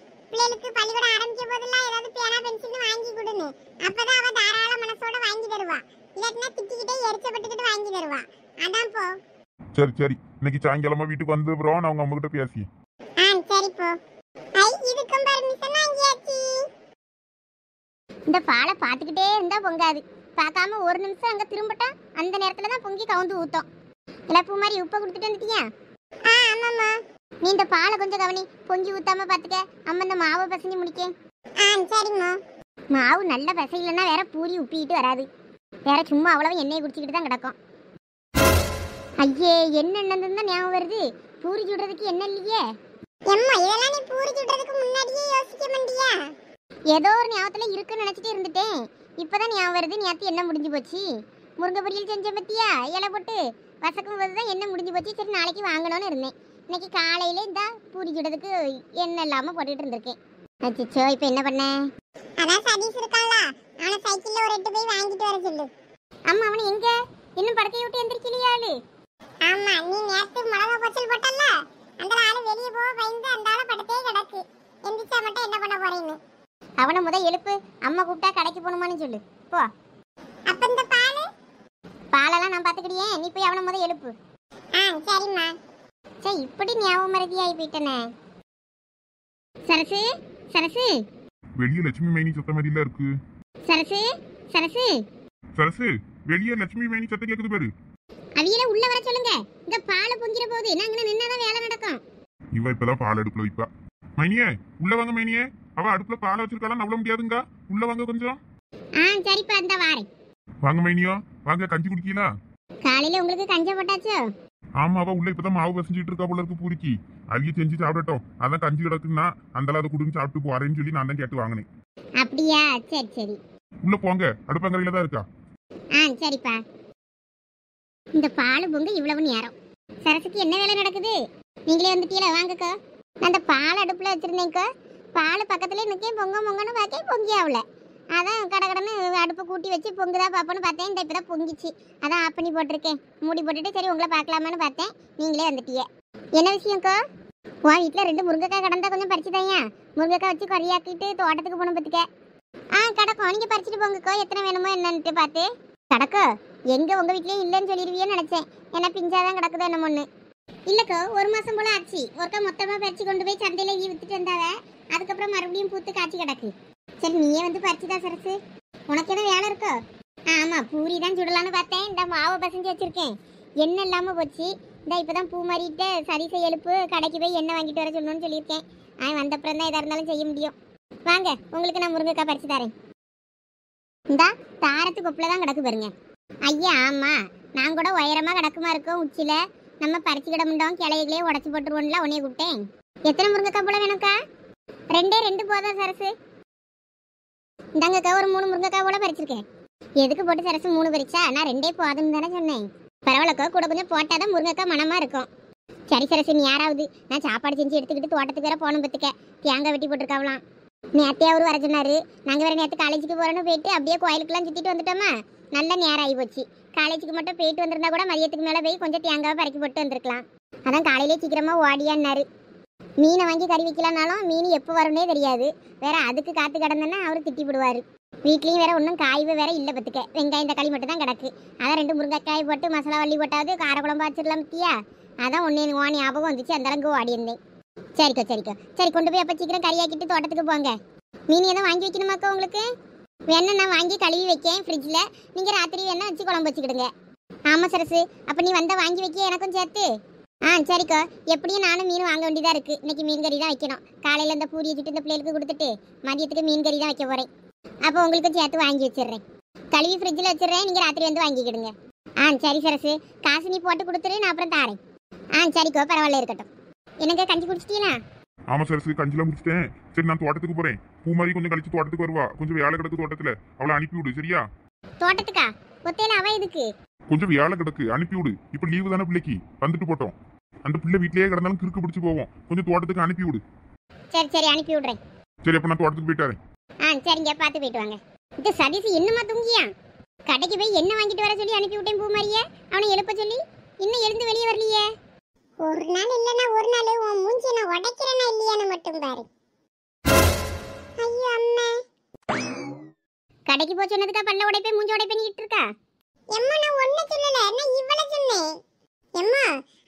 பிள்ளைகளுக்கு பள்ளிக்கூட ஆரம்பிச்ச போதெல்லாம் ஏதாவது பேனா பென்சில் வாங்கி கொடுன்னு அப்பதான் அவ தாராள மனசோட வாங்கி தருவா இல்லாட்டினா திட்டிக்கிட்டே எரிச்சப்பட்டுக்கிட்டு வாங்கி தருவா அதான் போ சரி சரி இன்னைக்கு சாயங்காலமா வீட்டுக்கு வந்து ப்ரோ நான் உங்க அம்மா பேசி ஆ சரி போ ஐ இதுக்கும் பர்மிஷன் வாங்கியாச்சு இந்த பாலை பார்த்துக்கிட்டே இருந்தா பொங்காது பார்க்காம ஒரு நிமிஷம் அங்க திரும்பட்டா அந்த நேரத்துல தான் பொங்கி கவுந்து ஊத்தும் இளப்பு மாதிரி உப்பை கொடுத்துட்டு வந்துட்டியா ஆ ஆமாம்மா நீ இந்த பாலை கொஞ்சம் கவனி பொங்கி ஊத்தாம பாத்துக்க அம்மா இந்த மாவு பசஞ்சு முடிக்க ஆ சரிங்கம்மா மாவு நல்ல பசையிலன்னா வேற பூரி உப்பிக்கிட்டு வராது வேற சும்மா அவ்வளவு எண்ணெயை குடிச்சிக்கிட்டு தான் கிடக்கும் ஐயே என்ன என்னதுன்னு தான் ஞாபகம் வருது பூரி சுடுறதுக்கு என்ன இல்லையே எம்மா இதெல்லாம் நீ பூரி சுடுறதுக்கு முன்னாடியே யோசிக்க மாட்டியா ஏதோ ஒரு ஞாபகத்துல இருக்குன்னு நினைச்சிட்டு இருந்துட்டேன் இப்பதான் ஞாபகம் வருது நேத்து என்ன முடிஞ்சு போச்சு முருங்கை பொரியல் செஞ்ச பத்தியா இலை போட்டு வசக்கும் போது தான் என்ன முடிஞ்சு போச்சு சரி நாளைக்கு வாங்கணும்னு இருந்தேன் இன்னைக்கு காலையில இந்த பூரிக்கிறதுக்கு எண்ணெய் இல்லாம போட்டுட்டு இருந்திருக்கேன் அச்சோ இப்போ என்ன பண்ண அதான் சதீஷ் இருக்கான்ல அவன சைக்கிள்ல ஒரு எட்டு போய் வாங்கிட்டு வர சொல்லு அம்மா அவன எங்க இன்னும் படத்தை விட்டு எந்திரிக்கலையா ஆமா நீ நேத்து மிளகா பச்சல் போட்டல்ல அந்த ஆளு வெளிய போக பயந்து அந்த ஆளு படத்தே கிடக்கு எந்திரிச்சா மட்டும் என்ன பண்ண போறேன்னு அவனை முத எழுப்பு அம்மா கூப்பிட்டா கடைக்கு போகணுமான்னு சொல்லு போ அப்ப இந்த பாலு பாலெல்லாம் நான் பாத்துக்கிட்டேன் நீ போய் அவனை முத எழுப்பு ஆ சரிம்மா சே இப்படி ஞாபகம் மறதி ஆகி போயிட்டனே சரசு சரசு வெளிய லட்சுமி மேனி சத்த இல்ல இருக்கு சரசு சரசு சரசு வெளிய லட்சுமி மேனி சத்த கேக்குது பாரு அவியல உள்ள வர சொல்லுங்க இந்த பாலை பொங்கிற போது நாங்க நின்னாதான் வேலை நடக்கும் இவ இப்பதான் பால் அடுப்புல வைப்பா மைனியே உள்ள வாங்க மைனியே அவ அடுப்புல பால் வச்சிருக்கலாம் நவ்வள முடியாதுங்க உள்ள வாங்க கொஞ்சம் ஆ சரிப்பா இந்த வாரே வாங்க மைனியோ வாங்க கஞ்சி குடிக்கலாம் காலையில உங்களுக்கு கஞ்ச போட்டாச்சோ ஆமாவா உள்ள இப்பதான் மாவு பசஞ்சிட்டு இருக்கா போல இருக்கு பூரிக்கு அதையும் செஞ்சு சாப்பிடட்டும் அதான் கஞ்சி கிடக்குன்னா அந்த அதை குடுங்க சாப்பிட்டு போறேன்னு சொல்லி நான் தான் கேட்டு வாங்கினேன் அப்படியா சரி சரி உள்ள போங்க அடுப்பங்கரையில தான் இருக்கா சரிப்பா இந்த பாலு பொங்க இவ்வளவு நேரம் சரஸ்வதி என்ன வேலை நடக்குது நீங்களே வந்துட்டீங்களா வாங்கக்கோ நான் அந்த பால் அடுப்புல வச்சிருந்தேன்க்கோ பால் பக்கத்துல நிக்கே பொங்க பொங்கன்னு பார்க்க பொங்கி ஆகல அதான் கடை கடன்னு அடுப்பு கூட்டி வச்சு பொங்குதா பார்ப்போம்னு பார்த்தேன் இந்த இப்போதான் பொங்கிச்சு அதான் ஆஃப் பண்ணி போட்டிருக்கேன் மூடி போட்டுட்டு சரி உங்களை பார்க்கலாமான்னு பார்த்தேன் நீங்களே வந்துட்டியே என்ன விஷயம்க்கா வா வீட்டில் ரெண்டு முருங்கைக்காய் கடந்தா கொஞ்சம் பறிச்சுதாயா முருங்கைக்காய் வச்சு குறையாக்கிட்டு தோட்டத்துக்கு போன பார்த்துக்க ஆ கிடக்கும் நீங்கள் பறிச்சுட்டு போங்கக்கோ எத்தனை வேணுமோ என்னன்ட்டு பார்த்து கிடக்கு எங்கே உங்கள் வீட்லேயும் இல்லைன்னு சொல்லிடுவியேன்னு நினச்சேன் ஏன்னா பிஞ்சாதான் கிடக்குது என்னமொன்று இல்லைக்கோ ஒரு மாதம் போல் ஆச்சு ஒருக்கா மொத்தமாக பறிச்சு கொண்டு போய் சந்தையில் விற்றுட்டு வந்தாவே அதுக்கப்புறம் மறுபடியும் பூத்து காய்ச்சி கிடக்கு சரி நீயே வந்து பறிச்சுதா சரசு உனக்கு எதுவும் வேலை இருக்கோ ஆமாம் பூரி தான் சுடலான்னு பார்த்தேன் இந்த மாவை பசஞ்சு வச்சுருக்கேன் எண்ணெய் இல்லாமல் போச்சு இந்த இப்போ தான் பூ மாறிட்டு சரிசை எழுப்பு கடைக்கு போய் எண்ணெய் வாங்கிட்டு வர சொல்லணும்னு சொல்லியிருக்கேன் அவன் வந்தப்புறம் தான் எதாக இருந்தாலும் செய்ய முடியும் வாங்க உங்களுக்கு நான் முருங்கைக்காய் பறிச்சு தரேன் இந்தா தாரத்து கொப்பில் தான் கிடக்கு பாருங்க ஐயா ஆமாம் நான் கூட உயரமாக கிடக்குமா இருக்கோம் உச்சியில் நம்ம பறிச்சு கிட முடியும் கிளையிலே உடச்சி போட்டுருவோம்ல உன்னைய கூப்பிட்டேன் எத்தனை முருங்கைக்காய் போல வேணும்க்கா ரெண்டே ரெண்டு போதும் சரசு இந்தாங்கக்கா ஒரு மூணு முருங்கக்காய் கூட பறிச்சிருக்கேன் எதுக்கு போட்டு சரசு மூணு பறிச்சா நான் ரெண்டே போதும்னு தானே சொன்னேன் பரவாயில்லக்கா கூட கொஞ்சம் போட்டால் தான் முருங்கக்காய் மனமாக இருக்கும் சரி சரசு நீ யாராவது நான் சாப்பாடு செஞ்சு எடுத்துக்கிட்டு தோட்டத்துக்கு வேற போகணும் பத்துக்க தேங்காய் வெட்டி போட்டிருக்காவலாம் நேத்தே அவரு வர சொன்னாரு நாங்கள் வேற நேற்று காலேஜுக்கு போகிறோன்னு போயிட்டு அப்படியே கோயிலுக்குலாம் சுற்றிட்டு வந்துட்டோமா நல்ல நேரம் ஆகி போச்சு காலேஜுக்கு மட்டும் போயிட்டு வந்திருந்தா கூட மதியத்துக்கு மேலே போய் கொஞ்சம் தேங்காவை பறக்கி போட்டு வந்திருக்கலாம் அதான் காலையிலே சீக்கிரமாக ஓடியான்னாரு மீனை வாங்கி கறி வைக்கலனாலும் மீன் எப்போ வரும்னே தெரியாது வேற அதுக்கு காத்து கிடந்தேன்னா அவர் திட்டி விடுவார் வீட்லேயும் வேற ஒன்றும் காய்வு வேற இல்லை பத்துக்க வெங்காயம் தக்காளி மட்டும் தான் கிடக்கு அதான் ரெண்டு முருங்கைக்காய் போட்டு மசாலா வள்ளி போட்டாவது குழம்பு வச்சிடலாம் தியா அதான் ஒன்னு ஓ ஞாபகம் வந்துச்சு அந்த அளவுக்கு ஓடி இருந்தேன் சரிக்கா சரிக்கா சரி கொண்டு போய் அப்போ சீக்கிரம் கறியாக்கிட்டு தோட்டத்துக்கு போங்க மீன் எதுவும் வாங்கி வைக்கணுமாக்கா உங்களுக்கு வேணா நான் வாங்கி கழுவி வைக்கேன் ஃப்ரிட்ஜில் நீங்கள் ராத்திரி வேணா வச்சு குழம்பு வச்சுக்கிடுங்க ஆமாம் சரசு அப்போ நீ வந்தால் வாங்கி வைக்க எனக்கும் சேர்த்து ஆ சரிக்கா எப்படியும் நானும் மீன் வாங்க வேண்டியதாக இருக்குது இன்றைக்கி மீன் கறி தான் வைக்கணும் காலையில் இந்த பூரியை சுட்டு இந்த பிள்ளைகளுக்கு கொடுத்துட்டு மதியத்துக்கு மீன் கறி தான் வைக்க போகிறேன் அப்போ உங்களுக்கு சேர்த்து வாங்கி வச்சிடுறேன் கழுவி ஃப்ரிட்ஜில் வச்சிடுறேன் நீங்கள் ராத்திரி வந்து வாங்கிக்கிடுங்க ஆ சரி சரசு காசு நீ போட்டு கொடுத்துரு நான் அப்புறம் தாரேன் ஆ சரிக்கோ பரவாயில்ல இருக்கட்டும் என்னங்க கஞ்சி குடிச்சிட்டீங்களா ஆமாம் சரசு கஞ்சிலாம் முடிச்சிட்டேன் சரி நான் தோட்டத்துக்கு போகிறேன் பூ மாதிரி கொஞ்சம் கழிச்சு தோட்டத்துக்கு வருவா கொஞ்சம் வேலை கிடக்கு தோட்டத்தில் அவளை அனுப்பி விடு சரியா தோட்டத்துக்கா ஒத்தையில அவன் இதுக்கு கொஞ்சம் வேலை கிடக்கு அனுப்பி விடு இப்போ லீவு தானே பிள்ளைக்கு வந்துட்டு போட்டோம் அந்த பிள்ளை வீட்லயே கிடந்தாலும் கிறுக்கு பிடிச்சு போவோம் கொஞ்சம் தோட்டத்துக்கு அனுப்பி விடு சரி சரி அனுப்பி விடுறேன் சரி அப்ப நான் தோட்டத்துக்கு போயிட்டு ஆ சரிங்க பார்த்து போயிட்டு வாங்க இந்த சதீஷ் இன்னுமா தூங்கியா கடைக்கு போய் என்ன வாங்கிட்டு வர சொல்லி அனுப்பி விட்டேன் பூமாரிய அவனை எழுப்ப சொல்லி இன்னும் எழுந்து வெளியே வரலையே ஒரு நாள் இல்லனா ஒரு நாள் உன் மூஞ்சி நான் உடைக்கிறேனா இல்லையான்னு மட்டும் பாரு ஐயோ அம்மா கடைக்கு போய் சொன்னதுக்கா பல்ல உடைப்பே மூஞ்சி உடைப்பேன்னு இருக்கா எம்மா நான் ஒண்ணு சொல்லல நான் இவ்வளவு சொன்னேன் எம்மா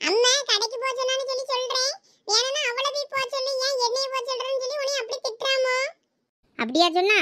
அம்மா கடைக்கு போக சொல்லி சொல்றேன் வேணும்னா அவளை போய் போக சொல்லி ஏன் என்னைய போக சொல்லி உன்னை அப்படி திட்டுறாமோ அப்படியா சொன்னா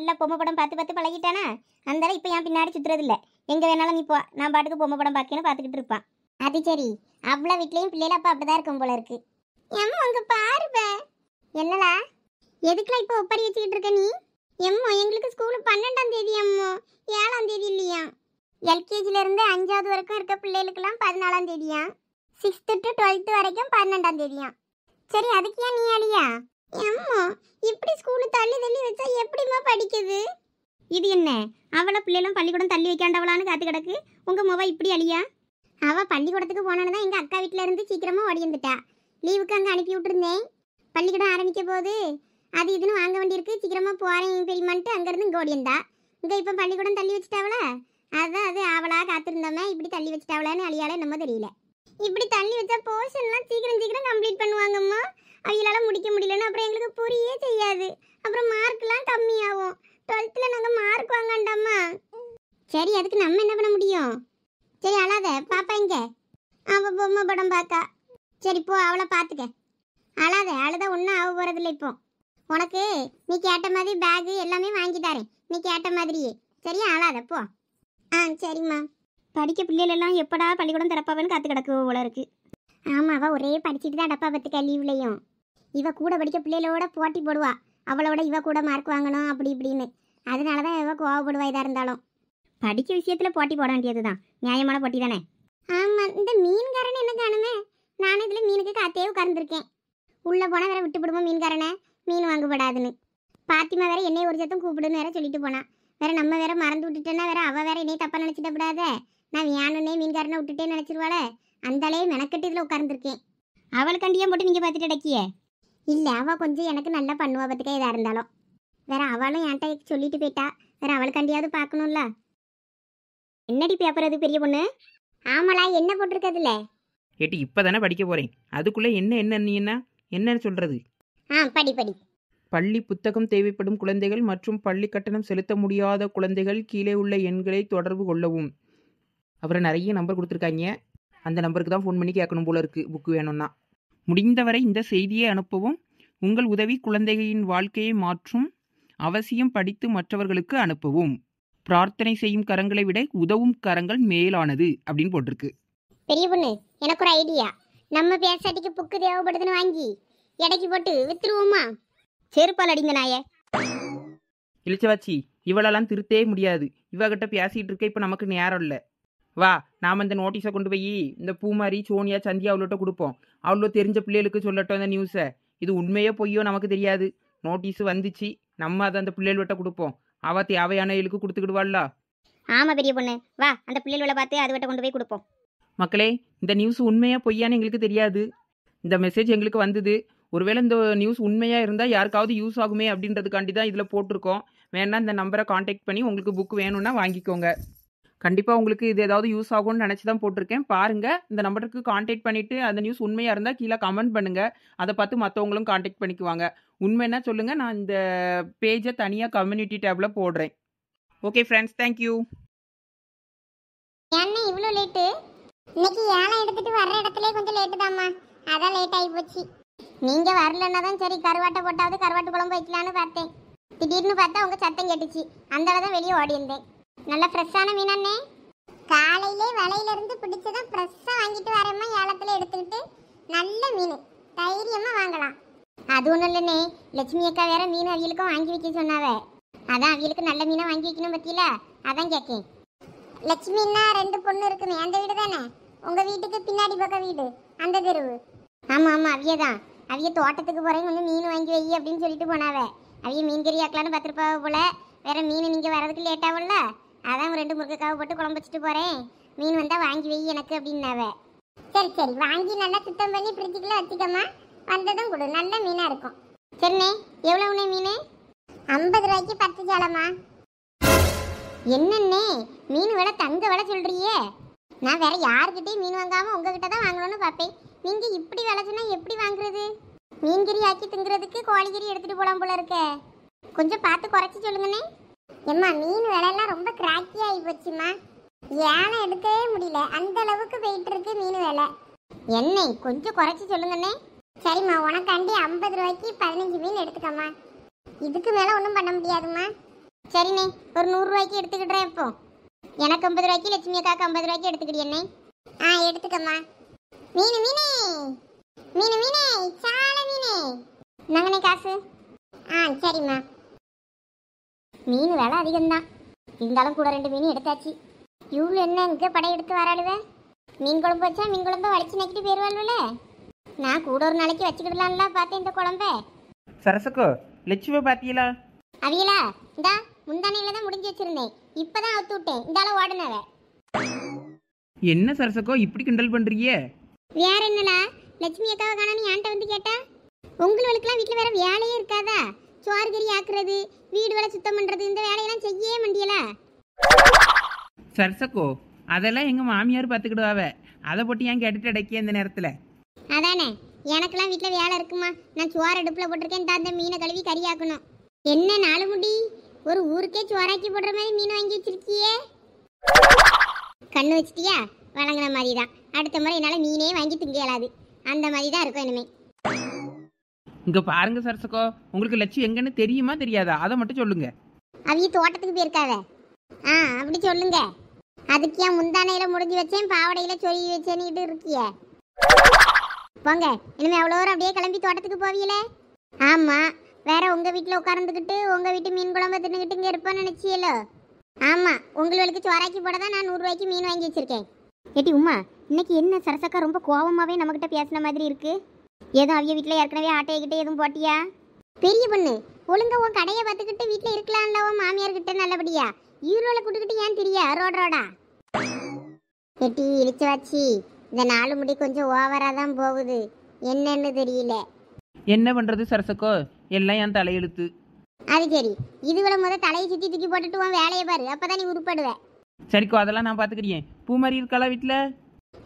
நல்ல பொம்மை படம் பார்த்து பார்த்து பழகிட்டானா அந்த இப்போ என் பின்னாடி சுற்றுறது இல்லை எங்கே வேணாலும் நீ போ நான் பாட்டுக்கு பொம்மை படம் பார்க்கணும்னு பார்த்துக்கிட்டு இருப்பான் அது சரி அவ்வளோ வீட்லேயும் பிள்ளைகள அப்போ அப்படிதான் இருக்கும் போல இருக்கு எம் உங்க பாருப்ப என்னடா எதுக்குலாம் இப்போ ஒப்படி வச்சுக்கிட்டு இருக்க நீ எம்மோ எங்களுக்கு ஸ்கூலு பன்னெண்டாம் தேதி எம்மோ ஏழாம் தேதி இல்லையா எல்கேஜிலேருந்து அஞ்சாவது வரைக்கும் இருக்க பிள்ளைகளுக்கெல்லாம் பதினாலாம் தேதியா சிக்ஸ்த்து டு டுவெல்த்து வரைக்கும் பன்னெண்டாம் தேதியா சரி அதுக்கு ஏன் நீ அழியா அம்மா இப்படி ஸ்கூலு தள்ளி தள்ளி வச்சா எப்படிமா படிக்குது இது என்ன அவளை பிள்ளைகளும் பள்ளிக்கூடம் தள்ளி வைக்காண்டவளான்னு காத்து கிடக்கு உங்க முவ இப்படி அழியா அவ பள்ளிக்கூடத்துக்கு போனான்னு தான் எங்க அக்கா வீட்ல இருந்து சீக்கிரமா ஓடி வந்துட்டா லீவுக்கு அங்க அனுப்பி விட்டுருந்தேன் பள்ளிக்கூடம் ஆரம்பிக்க போது அது இதுன்னு வாங்க வேண்டியிருக்கு சீக்கிரமா போறேன் பெரியமான்ட்டு அங்க இருந்து ஓடி இருந்தா இங்க இப்ப பள்ளிக்கூடம் தள்ளி வச்சுட்டாவளா அதான் அது அவளா காத்திருந்தோமே இப்படி தள்ளி வச்சுட்டாவளான்னு அழியால என்னமோ தெரியல இப்படி தள்ளி வச்சா போர்ஷன்லாம் சீக்கிரம் சீக்கிரம் கம்ப்ளீட் பண்ணுவாங்கம்மா அவங்களால முடிக்க முடியலன்னா அப்புறம் எங்களுக்கு புரியே செய்யாது அப்புறம் மார்க்லாம் கம்மியாகும் டுவெல்த்தில் நாங்கள் மார்க் வாங்கண்டாம்மா சரி அதுக்கு நம்ம என்ன பண்ண முடியும் சரி அழாத பாப்பா இங்க அவள் பொம்மை படம் பார்த்தா சரி போ அவளை பார்த்துக்க அழாத அழுத ஒன்றும் ஆக போகிறதில்ல இப்போ உனக்கு நீ கேட்ட மாதிரி பேகு எல்லாமே வாங்கி தரேன் நீ கேட்ட மாதிரியே சரியா அழாத போ ஆ சரிம்மா படிக்க பிள்ளைகளெல்லாம் எப்படா பள்ளிக்கூடம் திறப்பாவேன்னு காத்து கிடக்கு போல இருக்கு ஆமாவா ஒரே படிச்சுட்டு தான் அடப்பா பத்துக்க லீவ்லையும் இவ கூட படிக்க பிள்ளைகளோட போட்டி போடுவா அவளோட இவ கூட மார்க் வாங்கணும் அப்படி இப்படின்னு அதனால தான் இவ கோவப்படுவா இதாக இருந்தாலும் படிக்க விஷயத்தில் போட்டி போட வேண்டியது தான் நியாயமான போட்டி தானே ஆமாம் இந்த மீன்காரன் என்ன காணுமே நானும் இதில் மீனுக்கு காத்தே உட்கார்ந்துருக்கேன் உள்ள போனால் வேற விட்டு விடுமா மீன்காரனை மீன் வாங்கப்படாதுன்னு பாத்திமா வேற என்னை ஒரு சத்தம் கூப்பிடுன்னு வேற சொல்லிட்டு போனான் வேற நம்ம வேற மறந்து விட்டுட்டேன்னா வேற அவள் வேற என்னை தப்பாக நினச்சிட்டப்படாத நான் ஏனுன்னே மீன்காரனை விட்டுட்டே நினச்சிருவாளே அந்தாலே மெனக்கட்டு இதில் உட்கார்ந்துருக்கேன் அவளுக்கண்டியே போட்டு நீங்கள் பார்த்துட்டு அடக்கியே இல்லை அவள் கொஞ்சம் எனக்கு நல்லா பண்ணுவா பார்த்துக்க இதாக இருந்தாலும் வேற அவளும் என்கிட்ட சொல்லிட்டு போயிட்டா வேற அவளுக்காண்டியாவது பார்க்கணும்ல என்னடி பேப்பர் அது பெரிய பொண்ணு ஆமாளா என்ன போட்டிருக்கதுல ஏட்டி இப்போதானே தானே படிக்க போறேன் அதுக்குள்ளே என்ன என்ன நீ என்ன என்னன்னு சொல்றது ஆ படி படி பள்ளி புத்தகம் தேவைப்படும் குழந்தைகள் மற்றும் பள்ளி கட்டணம் செலுத்த முடியாத குழந்தைகள் கீழே உள்ள எண்களை தொடர்பு கொள்ளவும் அவரை நிறைய நம்பர் கொடுத்துருக்காங்க அந்த நம்பருக்கு தான் ஃபோன் பண்ணி கேட்கணும் போல இருக்கு புக்கு வேணும்னா முடிந்தவரை இந்த செய்தியை அனுப்பவும் உங்கள் உதவி குழந்தைகளின் வாழ்க்கையை மாற்றும் அவசியம் படித்து மற்றவர்களுக்கு அனுப்பவும் பிரார்த்தனை செய்யும் கரங்களை விட உதவும் கரங்கள் மேலானது அப்படின்னு போட்டிருக்கு பெரிய பொண்ணு எனக்கு ஒரு ஐடியா நம்ம பேசாட்டிக்கு புக்கு தேவைப்படுதுன்னு வாங்கி எடைக்கு போட்டு வித்துருவோமா செருப்பால் அடிங்க நாய இளிச்சவாச்சி இவளெல்லாம் திருத்தே முடியாது இவகிட்ட பேசிட்டு இருக்க இப்போ நமக்கு நேரம் இல்லை வா நாம் இந்த நோட்டீஸை கொண்டு போய் இந்த பூமாரி சோனியா சந்தியா அவள்கிட்ட கொடுப்போம் அவ்வளோ தெரிஞ்ச பிள்ளைகளுக்கு சொல்லட்டும் அந்த நியூஸை இது உண்மையோ பொய்யோ நமக்கு தெரியாது நோட்டீஸ் வந்துச்சு நம்ம அதை அந்த பிள்ளைகள்கிட்ட கொடுப்போம் அவ தேவையானவளுக்கு கொடுத்துக்கிடுவாள்லா ஆமாம் பெரிய பொண்ணு வா அந்த பிள்ளைகளை பார்த்து அதுவட்ட கொண்டு போய் கொடுப்போம் மக்களே இந்த நியூஸ் உண்மையா பொய்யான்னு எங்களுக்கு தெரியாது இந்த மெசேஜ் எங்களுக்கு வந்தது ஒருவேளை இந்த நியூஸ் உண்மையாக இருந்தால் யாருக்காவது யூஸ் ஆகுமே அப்படின்றதுக்காண்டி தான் இதில் போட்டிருக்கோம் வேணால் இந்த நம்பரை காண்டாக்ட் பண்ணி உங்களுக்கு புக் வேணும்னா வாங்கிக்கோங்க கண்டிப்பாக உங்களுக்கு இது ஏதாவது யூஸ் ஆகும்னு நினச்சி தான் போட்டிருக்கேன் பாருங்கள் இந்த நம்பருக்கு காண்டாக்ட் பண்ணிவிட்டு அந்த நியூஸ் உண்மையாக இருந்தால் கீழே கமெண்ட் பண்ணுங்கள் அதை பார்த்து மற்றவங்களும் காண்டாக்ட் பண்ணிக்குவாங்க உண்மைன்னா சொல்லுங்கள் நான் இந்த பேஜை தனியாக கம்யூனிட்டி டேப்பில் போடுறேன் ஓகே ஃப்ரெண்ட்ஸ் தேங்க்யூ என்ன இவ்வளோ லேட்டு இன்னைக்கு ஏழை எடுத்துட்டு வர்ற இடத்துல கொஞ்சம் லேட்டு தாம்மா அதான் லேட் ஆகி போச்சு நீங்கள் வரலன்னா தான் சரி கருவாட்டை போட்டாவது கருவாட்டு குழம்பு வைக்கலான்னு பார்த்தேன் திடீர்னு பார்த்தா உங்கள் சத்தம் கேட்டுச்சு அந்த தான் வெளியே ஓடி இருந்தேன் நல்ல ஃப்ரெஷ்ஷான மீனண்ணே காலையிலே வலையிலிருந்து இருந்து ஃப்ரெஷ்ஷாக வாங்கிட்டு வரமா ஏலத்தில் எடுத்துக்கிட்டு நல்ல மீன் தைரியமாக வாங்கலாம் அது ஒன்றும் இல்லைண்ணே லட்சுமி அக்கா வேற மீன் அவியலுக்கும் வாங்கி வைக்க சொன்னாவ அதான் அவியலுக்கு நல்ல மீனாக வாங்கி வைக்கணும் பற்றியில அதான் கேட்கேன் லட்சுமின்னா ரெண்டு பொண்ணு இருக்குமே அந்த வீடு தானே உங்கள் வீட்டுக்கு பின்னாடி பக்கம் வீடு அந்த தெருவு ஆமாம் ஆமாம் அவிய தான் அவிய தோட்டத்துக்கு போகிறேன் கொஞ்சம் மீன் வாங்கி வை அப்படின்னு சொல்லிட்டு போனாவ அவிய மீன் கறி ஆக்கலான்னு பத்து ரூபாய் போல வேற மீன் நீங்கள் வர்றதுக்கு லேட்டாகும்ல அதான் ரெண்டு முருங்கைக்காவை போட்டு குழம்பு வச்சுட்டு போகிறேன் மீன் வந்தால் வாங்கி வை எனக்கு அப்படின்னாவ சரி சரி வாங்கி நல்லா சுத்தம் பண்ணி பிரிச்சுக்கல வச்சுக்கம்மா வந்ததும் கொடு நல்ல மீனாக இருக்கும் சரிண்ணே எவ்வளோண்ணே மீன் ஐம்பது ரூபாய்க்கு பத்து ஜாலம்மா என்னண்ணே மீன் விலை தங்க விலை சொல்கிறியே நான் வேற யாருக்கிட்டையும் மீன் வாங்காமல் உங்ககிட்ட தான் வாங்கணும்னு பார்ப்பேன் நீங்கள் இப்படி விலை சொன்னால் எப்படி வாங்குறது மீன்கறி ஆக்கி திங்குறதுக்கு கோழிக்கறி எடுத்துகிட்டு போகலாம் போல இருக்க கொஞ்சம் பார்த்து குறைச்சி சொல்லுங்கண்ணே எம்மா மீன் விலையெல்லாம் ரொம்ப கிராக்கி ஆகி போச்சுமா ஏழை எடுக்கவே முடியல அந்த அளவுக்கு போயிட்டு இருக்கு மீன் விலை என்ன கொஞ்சம் குறைச்சி சொல்லுங்கண்ணே சரிம்மா உனக்காண்டி ஐம்பது ரூபாய்க்கு பதினஞ்சு மீன் எடுத்துக்கம்மா இதுக்கு மேலே ஒன்றும் பண்ண முடியாதுமா சரிண்ணே ஒரு நூறுரூவாய்க்கு எடுத்துக்கிட்டுறேன் இப்போ எனக்கு ஐம்பது ரூபாய்க்கு லட்சுமி அக்காக்கு ஐம்பது ரூபாய்க்கு எடுத்துக்கிட்டியண்ணே ஆ எடுத்துக்கம்மா மீன் மீனே மீன் மீனே சால மீனே நாங்கண்ணே காசு ஆ சரிம்மா மீன் வேலை அதிகம்தான் இருந்தாலும் கூட ரெண்டு மீன் எடுத்தாச்சு இவ்வளோ என்ன இங்கே படையெடுத்து வராளுவே மீன் குழம்பு வச்சா மீன் குழம்பு வலிச்சு நக்கிட்டு போயிடுவாள்ல நான் கூட ஒரு நாளைக்கு வச்சுக்கிடலாம்ல பார்த்தேன் இந்த குழம்ப சரசுக்கோ லட்சுமி பார்த்தீங்களா அவியலா இந்தா முந்தானையில் தான் முடிஞ்சு வச்சிருந்தேன் தான் அவுத்து விட்டேன் இந்தாலும் ஓடினவ என்ன சரசக்கோ இப்படி கிண்டல் பண்றீங்க வேற என்னடா லட்சுமி அக்காவை காணான்னு ஏன்ட்ட வந்து கேட்டா உங்களுக்கு வீட்டுல வேற வேலையே இருக்காதா சோறு சோறுகறி ஆக்குறது வீடு வேலை சுத்தம் பண்றது இந்த வேலையெல்லாம் செய்யவே மாட்டியல சரசக்கோ அதெல்லாம் எங்க மாமியார் பாத்துக்கிடுவாவ அதை போட்டு ஏன் கேட்டுட்டு அடைக்கிய இந்த நேரத்துல அதானே எனக்கெல்லாம் வீட்டுல வேலை இருக்குமா நான் சோறு அடுப்புல போட்டிருக்கேன் தாந்த மீனை கழுவி கறி ஆக்கணும் என்ன நாலு முடி ஒரு ஊருக்கே சோறாக்கி போடுற மாதிரி மீன் வாங்கி வச்சிருக்கியே கண்ணு வச்சிட்டியா வழங்குற மாதிரி தான் அடுத்த முறை என்னால் மீனே வாங்கி திங்க இயலாது அந்த மாதிரி தான் இருக்கும் இனிமேல் இங்கே பாருங்க சரசகோ உங்களுக்கு லட்சியம் எங்கன்னு தெரியுமா தெரியாதா அதை மட்டும் சொல்லுங்க அவங்க தோட்டத்துக்கு போயிருக்காத ஆ அப்படி சொல்லுங்க அதுக்கு ஏன் முந்தானையில முடிஞ்சு வச்சேன் பாவடையில சொல்லி வச்சேன்னு இருக்கிய போங்க இனிமே அவ்வளோ தூரம் அப்படியே கிளம்பி தோட்டத்துக்கு போவீங்களே ஆமாம் வேற உங்க வீட்டில் உட்கார்ந்துக்கிட்டு உங்க வீட்டு மீன் குழம்பு தின்னுக்கிட்டு இங்கே இருப்பேன்னு நினச்சியலோ ஆமாம் உங்களுக்கு சோராக்கி போட தான் நான் நூறுரூவாய்க்கு மீன் வாங்கி வச்சிருக்கேன் ஏட்டி உமா இன்னைக்கு என்ன சரசக்கா ரொம்ப கோபமாகவே நம்மக்கிட்ட பேசின மாதிரி இருக்குது ஏதோ அவிய வீட்டில் ஏற்கனவே ஆட்டையக்கிட்டே எதுவும் போட்டியா பெரிய பொண்ணு ஒழுங்க உன் கடையை பார்த்துக்கிட்டு வீட்டில் இருக்கலாம்ல உன் மாமியார் கிட்ட நல்லபடியா ஈரோல கூட்டுக்கிட்டு ஏன் தெரியா ரோட் ரோடா எட்டி இழிச்சு வச்சு இந்த நாலு முடி கொஞ்சம் ஓவராக தான் போகுது என்னன்னு தெரியல என்ன பண்றது சரசக்கோ எல்லாம் என் தலையெழுத்து அது சரி இதுவிட முத தலையை சுத்தி தூக்கி போட்டுட்டு உன் வேலையை பாரு அப்பதான் நீ உருப்படுவ சரிக்கோ அதெல்லாம் நான் பாத்துக்கிறேன் பூமாரி இருக்காளா வீட்டுல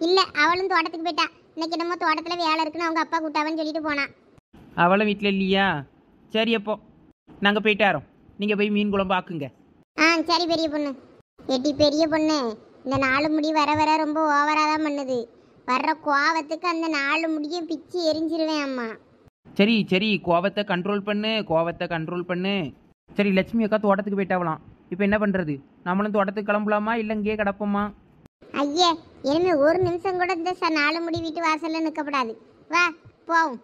இல்ல அவளும் தோட்டத்துக்கு போயிட்டா இன்னைக்கு என்னமோ தோட்டத்தில் வேலை இருக்குன்னு அவங்க அப்பா கூட்டாவன்னு சொல்லிட்டு போனான் அவளும் வீட்டில் இல்லையா சரி அப்போ நாங்கள் போயிட்டாரோம் நீங்கள் போய் மீன் குழம்பு ஆக்குங்க ஆ சரி பெரிய பொண்ணு எட்டி பெரிய பொண்ணு இந்த நாலு முடி வர வர ரொம்ப ஓவராக தான் பண்ணுது வர்ற கோவத்துக்கு அந்த நாலு முடியும் பிச்சு எரிஞ்சிருவேன் அம்மா சரி சரி கோவத்தை கண்ட்ரோல் பண்ணு கோவத்தை கண்ட்ரோல் பண்ணு சரி லட்சுமி அக்கா தோட்டத்துக்கு போயிட்டாவலாம் இப்போ என்ன பண்ணுறது நம்மளும் தோட்டத்துக்கு கிளம்பலாமா இல்லை இங்கேயே கிடப்போமா ஐயே இனிமே ஒரு நிமிஷம் கூட இந்த ச நாலு முடி வீட்டு வாசல்ல நிற்கப்படாது வா போவோம்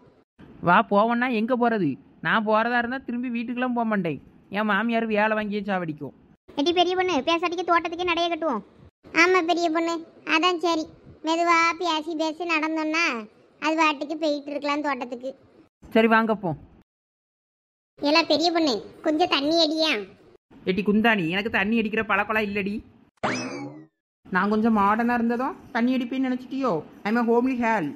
வா போவோன்னா எங்கே போகிறது நான் போகிறதா இருந்தால் திரும்பி வீட்டுக்கெல்லாம் போக மாட்டேன் என் மாமியார் வேலை வாங்கியே சாவடிக்கும் எட்டி பெரிய பொண்ணு பேசாட்டிக்கு தோட்டத்துக்கே நடைய கட்டுவோம் ஆமாம் பெரிய பொண்ணு அதான் சரி மெதுவா பேசி பேசி நடந்தோம்னா அது வாட்டுக்கு போயிட்டு இருக்கலாம் தோட்டத்துக்கு சரி வாங்க போ எல்லாம் பெரிய பொண்ணு கொஞ்சம் தண்ணி அடியா எட்டி குந்தானி எனக்கு தண்ணி அடிக்கிற பழக்கம்லாம் இல்லடி நான் கொஞ்சம் மாடனா இருந்ததும் தண்ணி அடிப்பேன்னு நினச்சிட்டியோ ஐ மே ஹோம்லி ஹேல்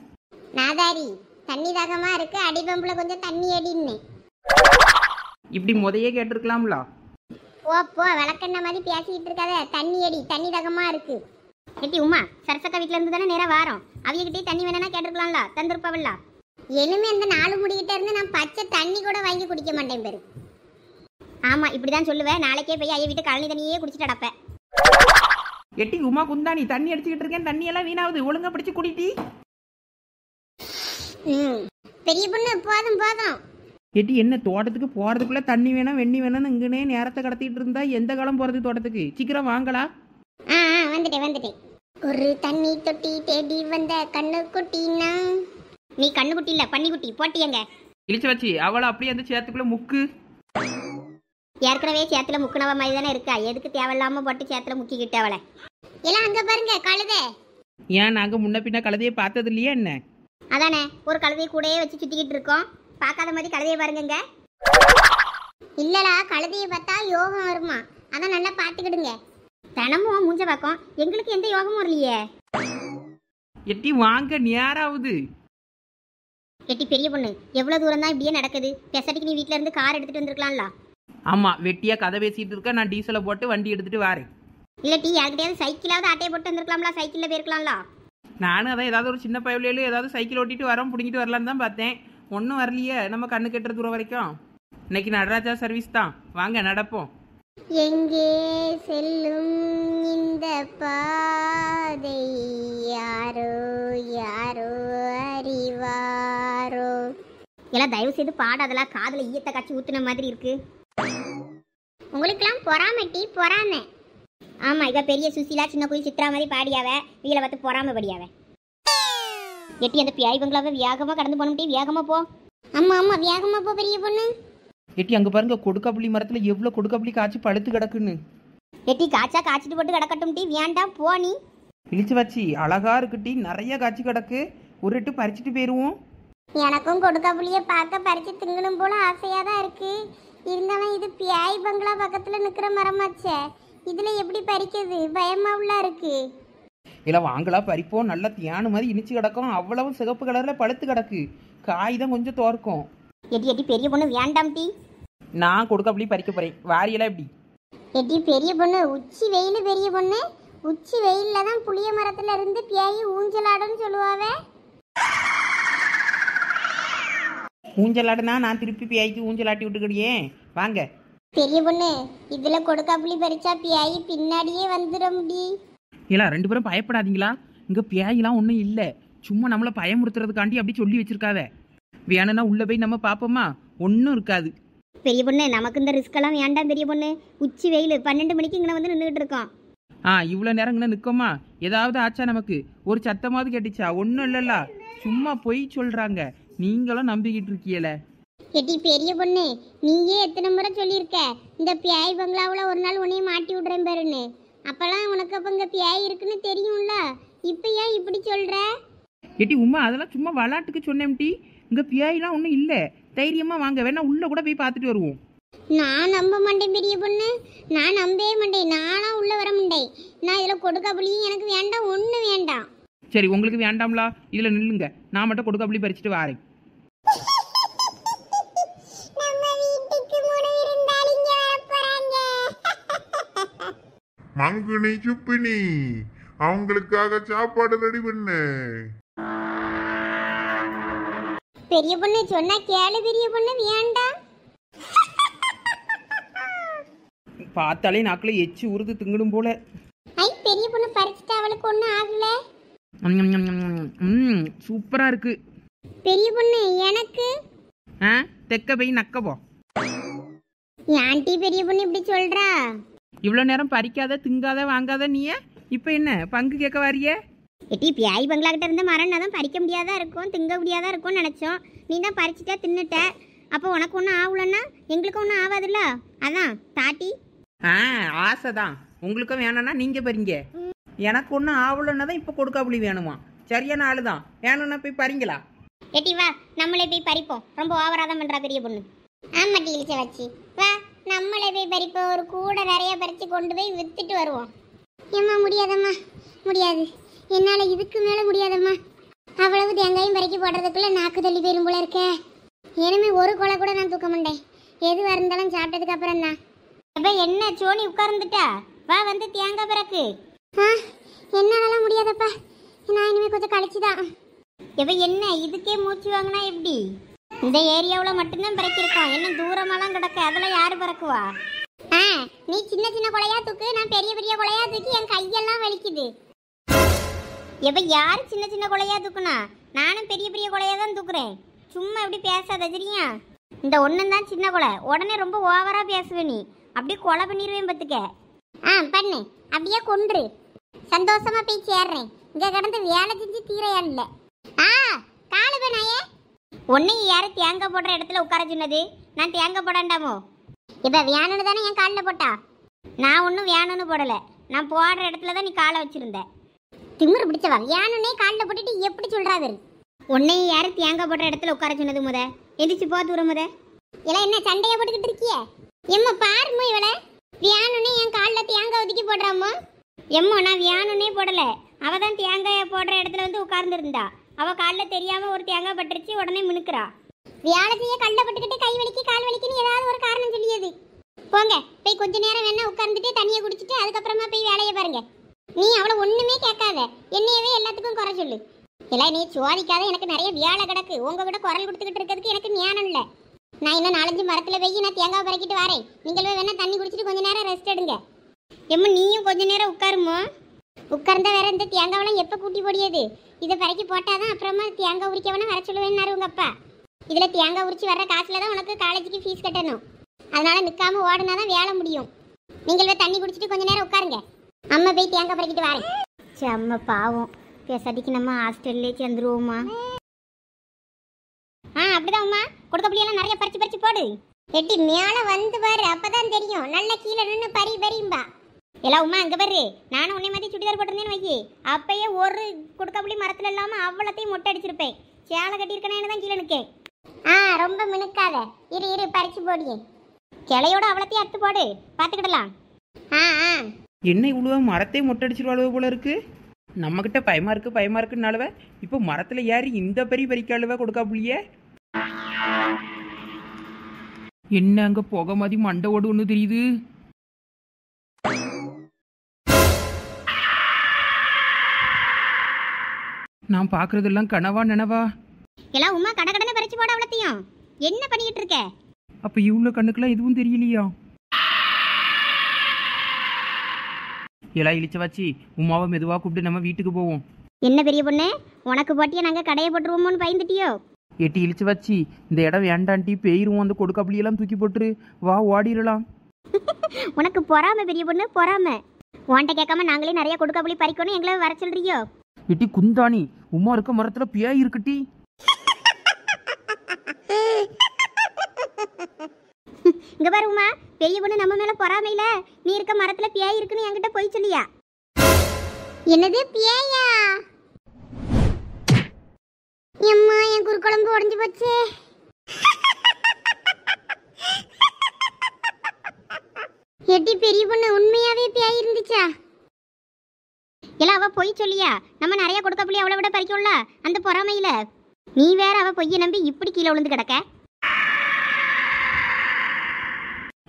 நாதாரி தண்ணி தாகமா இருக்கு அடி பம்புல கொஞ்சம் தண்ணி அடின்னு இப்படி முதையே கேட்டிருக்கலாம்ல ஓ போ விளக்கண்ண மாதிரி பேசிக்கிட்டு இருக்காத தண்ணி அடி தண்ணி தாகமா இருக்கு எட்டி உமா சரசக்க வீட்ல இருந்து தானே நேரா வாரம் அவியகிட்டே தண்ணி வேணா கேட்டிருக்கலாம்ல தந்திருப்பாவல்ல எலுமே அந்த நாலு முடிக்கிட்ட இருந்து நான் பச்சை தண்ணி கூட வாங்கி குடிக்க மாட்டேன் பேரு ஆமா இப்படிதான் சொல்லுவேன் நாளைக்கே போய் ஐய வீட்டு கழனி தண்ணியே குடிச்சிட்டு அடப்பேன் எட்டி உமா குந்தா நீ தண்ணி அடிச்சுக்கிட்டு இருக்கேன் தண்ணி எல்லாம் வீணாவது ஒழுங்கா பிடிச்சு குடிட்டி பெரிய பொண்ணு போதும் போதும் எட்டி என்ன தோட்டத்துக்கு போறதுக்குள்ள தண்ணி வேணும் வெண்ணி வேணும்னு இங்கனே நேரத்தை கடத்திட்டு இருந்தா எந்த காலம் போறது தோட்டத்துக்கு சீக்கிரம் வாங்களா ஆ வந்துட்டேன் வந்துட்டேன் ஒரு தண்ணி தொட்டி தேடி வந்த கண்ணு குட்டினா நீ கண்ணு குட்டி இல்ல பன்னி குட்டி போட்டியங்க இழிச்சு வச்சு அவளை அப்படியே அந்த சேத்துக்குள்ள முக்கு ஏற்கனவே சேத்துல முக்கணவ மாதிரி தானே இருக்கா எதுக்கு தேவையில்லாம போட்டு சேத்துல முக்கிக்கிட்டு அவளை எல்லாம் அங்க பாருங்க கழுதை ஏன் நாங்க முன்ன பின்ன கழுதையை பார்த்தது இல்லையா என்ன அதானே ஒரு கழுதையை கூடயே வச்சு சுத்திக்கிட்டு இருக்கோம் பார்க்காத மாதிரி கழுதையை பாருங்க இல்லடா கழுதையை பார்த்தா யோகம் வருமா அதான் நல்லா பார்த்துக்கிடுங்க தினமும் மூஞ்ச பக்கம் எங்களுக்கு எந்த யோகமும் வரலையே எட்டி வாங்க நியாராவது எட்டி பெரிய பொண்ணு எவ்வளவு தூரம் தான் இப்படியே நடக்குது பெசட்டிக்கு நீ வீட்ல இருந்து கார் எடுத்துட்டு வந்திருக்கலாம்ல ஆமாம் வெட்டியாக கதை பேசிகிட்டு இருக்க நான் டீசல போட்டு வண்டி எடுத்துட்டு வரேன் இல்லை டீ யார்கிட்டயாவது சைக்கிளாவது ஆட்டையை போட்டு வந்திருக்கலாம்ல சைக்கிளில் போயிருக்கலாம்ல நானும் அதான் ஏதாவது ஒரு சின்ன பயவிலையில ஏதாவது சைக்கிள் ஓட்டிட்டு வரோம் பிடிங்கிட்டு வரலான்னு தான் பார்த்தேன் ஒன்றும் வரலையே நம்ம கண்ணு கெட்டுற தூரம் வரைக்கும் இன்னைக்கு நடராஜா சர்வீஸ் தான் வாங்க நடப்போம் எங்கே செல்லும் இந்த பாதை யாரோ யாரோ அறிவாரோ எல்லாம் தயவு செய்து பாடாதெல்லாம் காதில் ஈயத்தை கட்சி ஊத்துன மாதிரி இருக்குது உங்களுக்கெல்லாம் பொறாமை டீ பொறாமை ஆமா இவ பெரிய சுசிலா சின்ன குயில் சித்ரா மாதிரி பாடியாவ வீல பார்த்து பொறாமை படியாவ எட்டி அந்த பியாய் பங்களாவ வியாகமா கடந்து போன டீ வியாகமா போ அம்மா அம்மா வியாகமா போ பெரிய பொண்ணு எட்டி அங்க பாருங்க கொடுக்காப்புளி மரத்துல எவ்ளோ கொடுக்காப்புளி காய்ச்சி பழுத்து கிடக்குன்னு எட்டி காய்ச்சா காய்ச்சிட்டு போட்டு கிடக்கட்டும் டீ வேண்டாம் போ நீ இழிச்சு வச்சு அழகா இருக்கு டீ நிறைய காய்ச்சி கிடக்கு ஒரு எட்டு பறிச்சுட்டு போயிடுவோம் எனக்கும் கொடுக்காப்புளியை பார்க்க பறிச்சு திங்கணும் போல ஆசையாதான் இருக்கு இருந்தாலும் இது பியாய் பங்களா பக்கத்தில் நிற்கிற மரமாச்சே இதில் எப்படி பறிக்கிறது உள்ளா இருக்கு இல்லை வாங்கலாம் பறிப்போம் நல்லா தியானு மாதிரி இனிச்சு கிடக்கும் அவ்வளவும் சிகப்பு கலரில் பழுத்து கிடக்கு காய் தான் கொஞ்சம் தோற்கும் எட்டி எட்டி பெரிய பொண்ணு வேண்டாம் டி நான் கொடுக்க அப்படி பறிக்க போகிறேன் வாரியெல்லாம் எப்படி எட்டி பெரிய பொண்ணு உச்சி வெயில் பெரிய பொண்ணு உச்சி வெயிலில் தான் புளிய மரத்தில் இருந்து பியாயி ஊஞ்சலாடன்னு சொல்லுவாவே ஊஞ்சலாடுனா நான் திருப்பி பியாய்க்கு ஊஞ்சலாட்டி விட்டுக்கிடியே வாங்க பெரிய பொண்ணு இதுல கொடுக்காப்புளி பறிச்சா பியாயி பின்னாடியே வந்துடும் டி இல்ல ரெண்டு பேரும் பயப்படாதீங்களா இங்க பியாயெல்லாம் ஒன்றும் இல்லை சும்மா நம்மளை பயமுறுத்துறதுக்காண்டி அப்படி சொல்லி வச்சிருக்காத வேணும்னா உள்ள போய் நம்ம பார்ப்போமா ஒன்றும் இருக்காது பெரிய பொண்ணு நமக்கு இந்த ரிஸ்க் எல்லாம் வேண்டாம் பெரிய பொண்ணு உச்சி வெயில் பன்னெண்டு மணிக்கு இங்கே வந்து நின்றுட்டு இருக்கோம் ஆ இவ்வளோ நேரம் இங்கே நிற்கோமா ஏதாவது ஆச்சா நமக்கு ஒரு சத்தமாவது கேட்டுச்சா ஒன்றும் இல்லைல்ல சும்மா பொய் சொல்கிறாங்க நீங்களும் நம்பிக்கிட்டு இருக்கீல எட்டி பெரிய பொண்ணு நீயே எத்தனை முறை சொல்லியிருக்க இந்த பியாய் பங்களாவில் ஒரு நாள் உன்னையும் மாட்டி விடுறேன் பாருன்னு அப்போல்லாம் உனக்கு அப்போ இங்கே பியாய் இருக்குன்னு தெரியும்ல இப்போ ஏன் இப்படி சொல்கிற எட்டி உமா அதெல்லாம் சும்மா விளாட்டுக்கு சொன்னேன்ட்டி இங்கே பியாயெலாம் ஒன்றும் இல்லை தைரியமாக வாங்க வேணா உள்ளே கூட போய் பார்த்துட்டு வருவோம் நான் நம்ப மாட்டேன் பெரிய பொண்ணு நான் நம்பவே மாட்டேன் நானா உள்ள வர மாட்டேன் நான் கொடுக்க புள்ளியும் எனக்கு வேண்டாம் ஒண்ணு வேண்டாம் சரி உங்களுக்கு வேண்டாம்லா இதுல நில்லுங்க நான் மட்டும் கொடுக்க புள்ளி பறிச்சுட்டு வாரேன் மங்குனி சுப்பினி அவங்களுக்காக சாப்பாடு ரெடி பண்ணு பெரிய பொண்ணு சொன்னா கேளு பெரிய பொண்ணு வேண்டாம் பார்த்தாலே நாக்கில் எச்சி உருது திங்கிடும் போல ஐ பெரிய பொண்ணு பறிச்சுட்டு அவளுக்கு ஒன்றும் ஆகல சூப்பரா சூப்பராக இருக்கு பெரிய பொண்ணு எனக்கு ஆ தெக்க போய் நக்கப்போ ஆண்டி பெரிய பொண்ணு இப்படி சொல்றா இவ்வளோ நேரம் பறிக்காத திங்காத வாங்காத நீ இப்போ என்ன பங்கு கேட்க வாரிய எட்டி பியாய் பங்களாக்கிட்ட இருந்த மரம்னா தான் பறிக்க முடியாதா இருக்கும் திங்க முடியாத இருக்கும்னு நினச்சோம் நீ தான் பறிச்சுட்டா தின்னுட்ட அப்போ உனக்கு ஒன்றும் ஆகலன்னா எங்களுக்கும் ஒன்றும் ஆகாதுல்ல அதான் தாட்டி ஆ ஆசை தான் உங்களுக்கும் வேணும்னா நீங்கள் பறிங்க எனக்கு ஒன்றும் ஆகலன்னா தான் இப்போ கொடுக்காப்புளி வேணுமா சரியான ஆளு தான் வேணும்னா போய் பறிங்களா எட்டி வா நம்மளே போய் பறிப்போம் ரொம்ப ஓவராதம் பண்ணுறா பெரிய பொண்ணு ஆமாட்டி இழிச்ச வச்சு வா நம்மளே போய் பறிப்போம் ஒரு கூடை நிறைய பறித்து கொண்டு போய் விற்றுட்டு வருவோம் ஏம்மா முடியாதம்மா முடியாது என்னால் இதுக்கு மேலே முடியாதம்மா அவ்வளவு தேங்காயும் பறிக்க போடுறதுக்குள்ளே நாக்கு தள்ளி போயிடும் போல இருக்கே ஏனுமே ஒரு கொலை கூட நான் தூக்க மாட்டேன் எதுவாக இருந்தாலும் சாப்பிட்டதுக்கு அப்புறம் தான் அப்போ என்ன சோனி உட்கார்ந்துட்டா வா வந்து தேங்காய் பிறக்கு ஆ என்னாலலாம் முடியாதப்பா நான் இனிமேல் கொஞ்சம் கழிச்சுதான் எப்போ என்ன இதுக்கே மூச்சு வாங்கினா எப்படி இந்த ஏரியாவில் மட்டும்தான் பிறக்கிருக்கோம் இன்னும் தூரமெல்லாம் கிடக்கு அதில் யார் பிறக்குவா ஆ நீ சின்ன சின்ன கொலையா தூக்கு நான் பெரிய பெரிய கொலையா தூக்கி என் கையெல்லாம் வலிக்குது எப்போ யார் சின்ன சின்ன கொலையா தூக்குனா நானும் பெரிய பெரிய கொலையா தான் தூக்குறேன் சும்மா இப்படி பேசாத சரியா இந்த ஒன்றும் தான் சின்ன கொலை உடனே ரொம்ப ஓவராக பேசுவே நீ அப்படியே கொலை பண்ணிடுவேன் பார்த்துக்க ஆ பண்ணு அப்படியே கொன்று சந்தோஷமாக போய் சேர்றேன் இங்கே கிடந்து வேலை செஞ்சு தீரையா இல்லை ஆ காலு பண்ணையே ஒன்னையும் யாரும் தேங்காய் போடுற இடத்துல உட்கார சொன்னது நான் தேங்காய் போடாண்டாமோ இப்ப வேணும்னு தானே என் காலில் போட்டா நான் ஒன்றும் வேணும்னு போடலை நான் போடுற இடத்துல தான் நீ காலை வச்சிருந்த திமிரு பிடிச்சவா வேணும்னே காலில் போட்டுட்டு எப்படி சொல்கிறாரு ஒன்னையும் யாரும் தேங்க போடுற இடத்துல உட்கார சொன்னது முத எந்திரிச்சு போ தூரம் முத இல்ல என்ன சண்டையை போட்டுக்கிட்டு இருக்கியே எம்மா பாருமா இவளை வியானுனே என் காலில் தேங்காய் ஒதுக்கி போடுறாமோ எம்மோ நான் வியானுனே போடலை அவள் தான் தேங்காயை போடுற இடத்துல வந்து உட்கார்ந்துருந்தா அவள் காலில் தெரியாமல் ஒரு தேங்காய் பட்டுருச்சு உடனே மினுக்கிறா வியாழத்தையே கல்ல பட்டுக்கிட்டு கை வலிக்கு கால் வலிக்குன்னு ஏதாவது ஒரு காரணம் சொல்லியது போங்க போய் கொஞ்ச நேரம் வேணா உட்கார்ந்துட்டு தண்ணியை குடிச்சிட்டு அதுக்கப்புறமா போய் வேலையை பாருங்க நீ அவ்வளோ ஒன்றுமே கேட்காத என்னையவே எல்லாத்துக்கும் குறை சொல்லு இல்லை நீ சுவாதிக்காத எனக்கு நிறைய வியாழ கிடக்கு உங்க கூட குரல் கொடுத்துக்கிட்டு இருக்கிறதுக்கு எனக்கு ஞானம் இல்லை நான் இன்னும் நாலஞ்சு மரத்தில் போய் நான் தேங்காய் பறக்கிட்டு வரேன் நீங்களும் வேணா தண்ணி குடிச்சிட்டு கொஞ்ச நேரம் ரெஸ்ட் எடுங்க எம்மா நீயும் கொஞ்ச நேரம் உட்காருமா உட்கார்ந்த வேற இந்த தேங்காவெல்லாம் எப்போ கூட்டி போடியது இதை வரைக்கும் போட்டாதான் அப்புறமா தேங்காய் உரிக்கவனா வர சொல்லுவேன்னாரு உங்க அப்பா இதில் தேங்காய் உரிச்சு வர்ற காசுல தான் உனக்கு காலேஜுக்கு ஃபீஸ் கட்டணும் அதனால நிற்காம ஓடினா தான் வேலை முடியும் நீங்கள் தண்ணி குடிச்சிட்டு கொஞ்ச நேரம் உட்காருங்க அம்மா போய் தேங்காய் பறிக்கிட்டு வரேன் சரி அம்மா பாவம் பேசாதிக்கு நம்ம ஹாஸ்டல்லே சேர்ந்துருவோம்மா ஆ அப்படிதான் அம்மா கொடுக்கபடியெல்லாம் நிறைய பறிச்சு பறிச்சு போடு எட்டி மேலே வந்து பாரு அப்பதான் தெரியும் நல்லா கீழே நின்று பறி பறியும்பா எல்லாம் உமா அங்கே பாரு நானும் உன்னை மாதிரி சுடிதார் போட்டிருந்தேன்னு வைக்கி அப்பயே ஒரு கொடுக்கப்புளி மரத்தில் இல்லாமல் அவ்வளோத்தையும் மொட்டை அடிச்சிருப்பேன் சேலை கட்டியிருக்கேன்னு தான் கீழே நிற்கேன் ஆ ரொம்ப மினுக்காத இரு இரு பறிச்சு போடியே கிளையோட அவ்வளோத்தையும் அறுத்து போடு பார்த்துக்கிடலாம் ஆ ஆ என்ன இவ்வளோ மரத்தை மொட்டை அடிச்சிருவாளவு போல இருக்கு நம்மக்கிட்ட பயமா இருக்கு பயமா இருக்குன்னு இருக்குன்னாலவ இப்போ மரத்தில் ஏறி இந்த பெரிய பறிக்க அளவை கொடுக்காப்புளியே என்ன அங்கே போக மாதிரி மண்டை ஓடு ஒன்று தெரியுது நான் பார்க்கறதெல்லாம் கனவா நினவா எல்லாம் உமா கட கடனை பறிச்சு போட அவ்வளத்தையும் என்ன பண்ணிக்கிட்டு இருக்க அப்ப இவ்வளோ கண்ணுக்கெல்லாம் எதுவும் தெரியலையா எல்லாம் இழிச்ச வச்சு உமாவை மெதுவாக கூப்பிட்டு நம்ம வீட்டுக்கு போவோம் என்ன பெரிய பொண்ணு உனக்கு போட்டியா நாங்கள் கடையை போட்டுருவோமோன்னு பயந்துட்டியோ எட்டி இழிச்சு வச்சு இந்த இடம் வேண்டாண்டி பெயிருவோம் அந்த எல்லாம் தூக்கி போட்டுரு வா ஓடிடலாம் உனக்கு பொறாம பெரிய பொண்ணு பொறாம உன்கிட்ட கேட்காம நாங்களே நிறைய கொடுக்கப்பிளி பறிக்கணும் எங்களை வர சொல்றியோ இட்டி குந்தாணி உமா இருக்க மரத்துல பியாய் இருக்கட்டி இங்க பாரு உமா பெரிய பொண்ணு நம்ம மேல பொறாமையில நீ இருக்க மரத்துல பியாய் இருக்குன்னு என்கிட்ட போய் சொல்லியா என்னது பியாயா எம்மா என் குறுக்குழம்பு உடஞ்சு போச்சு எட்டி பெரிய பொண்ணு உண்மையாவே பியாய் இருந்துச்சா எல்லாம் அவள் பொய் சொல்லியா நம்ம நிறைய கொடுக்க புள்ளி அவளை விட பறிக்கல அந்த பொறாமையில் நீ வேற அவ பொய்யை நம்பி இப்படி கீழே விழுந்து கிடக்க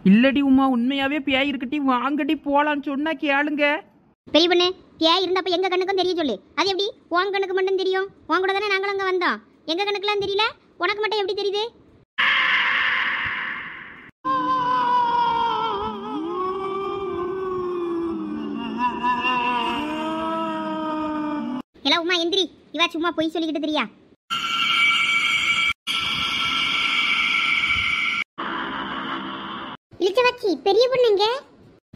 இல்லடி உமா உண்மையாவே பியாய் இருக்கட்டி வாங்கடி போலான்னு சொன்னா கேளுங்க பெரிய பண்ணு பியாய் இருந்தப்ப எங்க கண்ணுக்கும் தெரிய சொல்லு அது எப்படி உன் கண்ணுக்கு மட்டும் தெரியும் உன் கூட தானே நாங்களும் அங்கே வந்தோம் எங்க கண்ணுக்குலாம் தெரியல உனக்கு மட்டும் எப்படி தெரியுது வேகமா எந்திரி இவா சும்மா பொய் சொல்லிக்கிட்டு தெரியா இளிச்சவாச்சி பெரிய பொண்ணு எங்க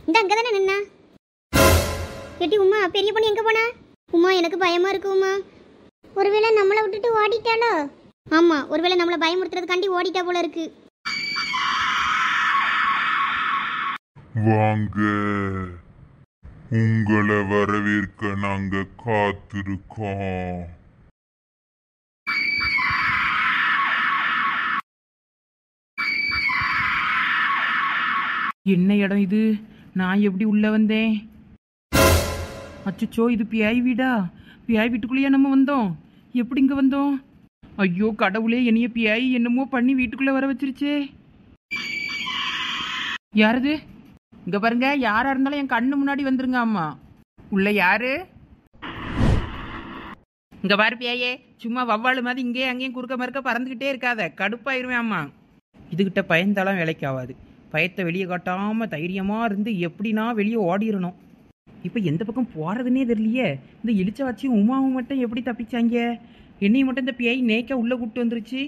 இந்த அங்கே தானே நின்னா எட்டி உமா பெரிய பொண்ணு எங்க போனா உமா எனக்கு பயமா இருக்கு உமா ஒருவேளை நம்மளை விட்டுட்டு ஓடிட்டாளோ ஆமா ஒருவேளை நம்மளை பயமுறுத்துறதுக்காண்டி ஓடிட்டா போல இருக்கு வாங்க உங்களை வரவேற்க நாங்க காத்திருக்கோம் என்ன இடம் இது நான் எப்படி உள்ள வந்தேன் அச்சுச்சோ இது பியாய் வீடா பியாய் வீட்டுக்குள்ளேயே நம்ம வந்தோம் எப்படி இங்க வந்தோம் ஐயோ கடவுளே என்னைய பியாய் என்னமோ பண்ணி வீட்டுக்குள்ள வர வச்சிருச்சே யாரது இங்க பாருங்க யாரா இருந்தாலும் என் கண்ணு முன்னாடி வந்துருங்க அம்மா உள்ள யாரு இங்க பாரு சும்மா வவ்வாலு மாதிரி இங்கேயும் அங்கேயும் குறுக்க மறுக்க பறந்துகிட்டே இருக்காத கடுப்பாயிருவேன் அம்மா இதுகிட்ட பயந்தாலாம் வேலைக்கு ஆகாது பயத்தை வெளியே காட்டாம தைரியமா இருந்து எப்படின்னா வெளியே ஓடிடணும் இப்போ எந்த பக்கம் போறதுன்னே தெரியலையே இந்த இழிச்ச வச்சு உமாவும் மட்டும் எப்படி தப்பிச்சாங்க என்னையும் மட்டும் இந்த பியை நேக்க உள்ளே கூப்பிட்டு வந்துருச்சு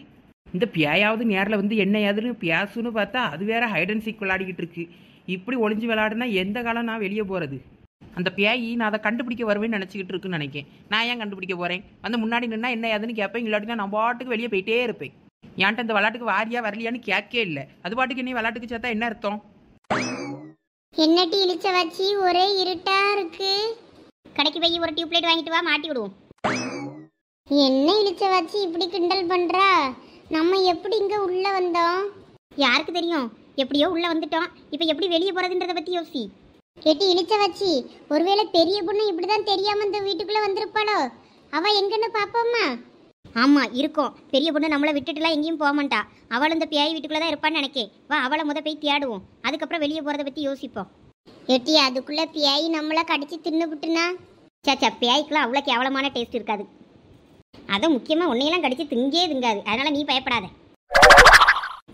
இந்த பியாயாவது நேரில் வந்து என்ன ஏதுன்னு பியாசுன்னு பார்த்தா அது வேற ஹைட் அண்ட் சீக் விளையாடிக்கிட்டு இருக்கு இப்படி ஒளிஞ்சு விளையாடுனா எந்த காலம் நான் வெளியே போகிறது அந்த பியாயி நான் அதை கண்டுபிடிக்க வருவேன்னு நினச்சிக்கிட்டு இருக்குன்னு நினைக்கேன் நான் ஏன் கண்டுபிடிக்க போகிறேன் வந்து முன்னாடி நின்னா என்ன ஏதுன்னு கேட்பேன் இல்லாட்டினா நான் பாட்டுக்கு வெளியே போயிட்டே இருப்பேன் ஏன்ட்ட இந்த விளாட்டுக்கு வாரியா வரலையான்னு கேட்கே இல்லை அது பாட்டுக்கு நீ விளாட்டுக்கு சேர்த்தா என்ன அர்த்தம் என்னட்டி இழிச்ச வச்சு ஒரே இருட்டா இருக்கு கடைக்கு போய் ஒரு லைட் வாங்கிட்டு வா மாட்டி விடுவோம் என்ன இழிச்ச வச்சு இப்படி கிண்டல் பண்றா நம்ம எப்படி இங்கே உள்ளே வந்தோம் யாருக்கு தெரியும் எப்படியோ உள்ளே வந்துட்டோம் இப்போ எப்படி வெளியே போகிறதுன்றத பற்றி யோசி கேட்டி இழிச்ச வச்சு ஒருவேளை பெரிய பொண்ணு இப்படி தான் தெரியாமல் இந்த வீட்டுக்குள்ளே வந்திருப்பாளோ அவள் எங்கன்னு பார்ப்போம்மா ஆமாம் இருக்கும் பெரிய பொண்ணு நம்மளை விட்டுட்டுலாம் எங்கேயும் போக மாட்டா அவள் இந்த பியாய் வீட்டுக்குள்ளே தான் இருப்பான்னு நினைக்கே வா அவளை முத போய் தேடுவோம் அதுக்கப்புறம் வெளியே போகிறத பற்றி யோசிப்போம் எட்டி அதுக்குள்ளே பியாய் நம்மளை கடிச்சு விட்டுனா சாச்சா பியாய்க்குலாம் அவ்வளோ கேவலமான டேஸ்ட் இருக்காது அதுவும் முக்கியமாக உன்னையெல்லாம் கடிச்சு திங்கே திங்காது அதனால நீ பயப்படாத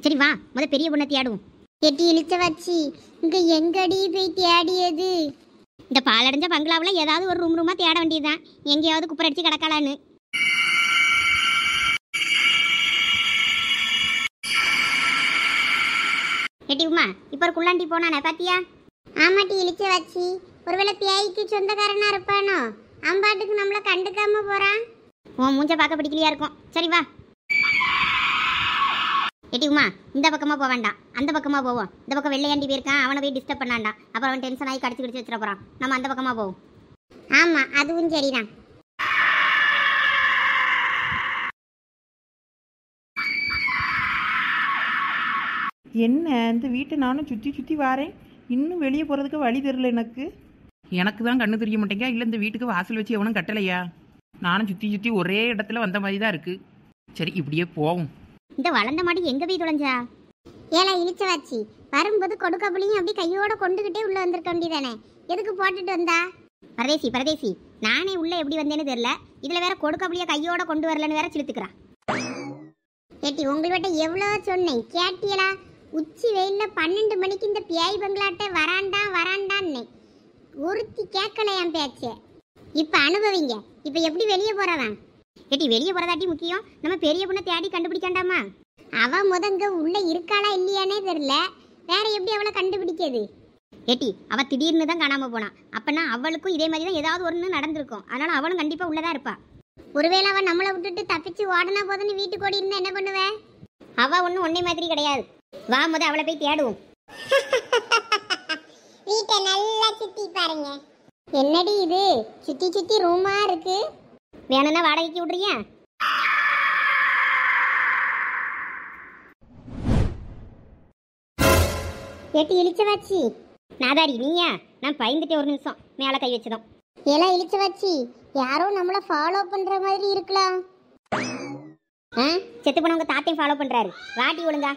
சரி வா முத பெரிய பொண்ணை தேடுவோம் எட்டி இழுச்ச வச்சு இங்கே எங்கடி போய் தேடியது இந்த பாலடைஞ்ச பங்களாவில் ஏதாவது ஒரு ரூம் ரூமாக தேட வேண்டியதுதான் எங்கேயாவது அடிச்சு கிடக்கலான்னு எட்டி உமா இப்போ ஒரு குள்ளாண்டி போனானே பாத்தியா ஆமாட்டி இழிச்ச வச்சு ஒருவேளை பேய்க்கு சொந்தக்காரனா இருப்பானோ அம்பாட்டுக்கு நம்மள கண்டுக்காம போறான் உன் மூஞ்ச பார்க்க பிடிக்கலையா இருக்கும் சரி வா எட்டி உமா இந்த பக்கமாக போக வேண்டாம் அந்த பக்கமாக போவோம் இந்த பக்கம் வெள்ளையாண்டி போயிருக்கான் அவனை போய் டிஸ்டர்ப் பண்ணாண்டா அப்புறம் அவன் டென்ஷன் ஆகி கடிச்சு கிடிச்சு வச்சுட்டு போகிறான் நம்ம அந்த பக்கமாக போவோம் ஆமாம் அதுவும் சரிதான் என்ன இந்த வீட்டை நானும் சுற்றி சுற்றி வாரேன் இன்னும் வெளியே போகிறதுக்கு வழி தெரில எனக்கு எனக்கு தான் கண்ணு தெரிய மாட்டேங்க இல்லை இந்த வீட்டுக்கு வாசல் வச்சு எவனும் கட்டலையா நானும் சுற்றி சுற்றி ஒரே இடத்துல வந்த மாதிரி தான் இருக்கு சரி இப்படியே போவோம் இந்த வளர்ந்த மாடி எங்க போய் தொலைஞ்சா ஏல இனிச்ச வச்சி வரும்போது கொடுக்க புளியும் அப்படி கையோட கொண்டுகிட்டே உள்ள வந்திருக்க வேண்டியதானே எதுக்கு போட்டுட்டு வந்தா பரதேசி பரதேசி நானே உள்ள எப்படி வந்தேன்னு தெரியல இதுல வேற கொடுக்க புளிய கையோட கொண்டு வரலன்னு வேற சிலுத்துக்கிறான் ஏட்டி உங்கள்கிட்ட எவ்வளோ சொன்னேன் கேட்டியலா உச்சி வெயில்ல பன்னெண்டு மணிக்கு இந்த பியாய் பங்களாட்ட வராண்டா வராண்டான்னு ஒருத்தி கேட்கல என் பேச்சு இப்போ அனுபவிங்க இப்போ எப்படி வெளியே போறவன் ஏட்டி வெளியே போறதாட்டி முக்கியம் நம்ம பெரிய பொண்ணை தேடி கண்டுபிடிக்காண்டாமா அவ முதங்க உள்ள இருக்காளா இல்லையானே தெரியல வேற எப்படி அவளை கண்டுபிடிக்கிறது ஏட்டி அவ திடீர்னு தான் காணாம போனா அப்பனா அவளுக்கும் இதே மாதிரி தான் ஏதாவது ஒன்று நடந்திருக்கும் அதனால அவளும் கண்டிப்பா உள்ளதா இருப்பாள் ஒருவேளை அவன் நம்மளை விட்டுட்டு தப்பிச்சு ஓடனா போதுன்னு வீட்டுக்கு கோடி இருந்தா என்ன பண்ணுவேன் அவ ஒன்றும் ஒன்னே மாதிரி கிடையாது வா முத அவளை போய் தேடுவோம் வீட்டை நல்லா சுத்தி பாருங்க என்னடி இது சுத்தி சுத்தி ரூமா இருக்கு வேணும்னா வாடகைக்கு விடுறியா ஏட்டி இழிச்சவாச்சி நாதாரி நீயா நான் பயந்துட்டேன் ஒரு நிமிஷம் மேலே கை வச்சதும் ஏலா இழிச்சவாச்சி யாரோ நம்மளை ஃபாலோ பண்ற மாதிரி இருக்கலாம் ஆ செத்து போனவங்க தாத்தையும் ஃபாலோ பண்றாரு வாட்டி ஒழுங்கா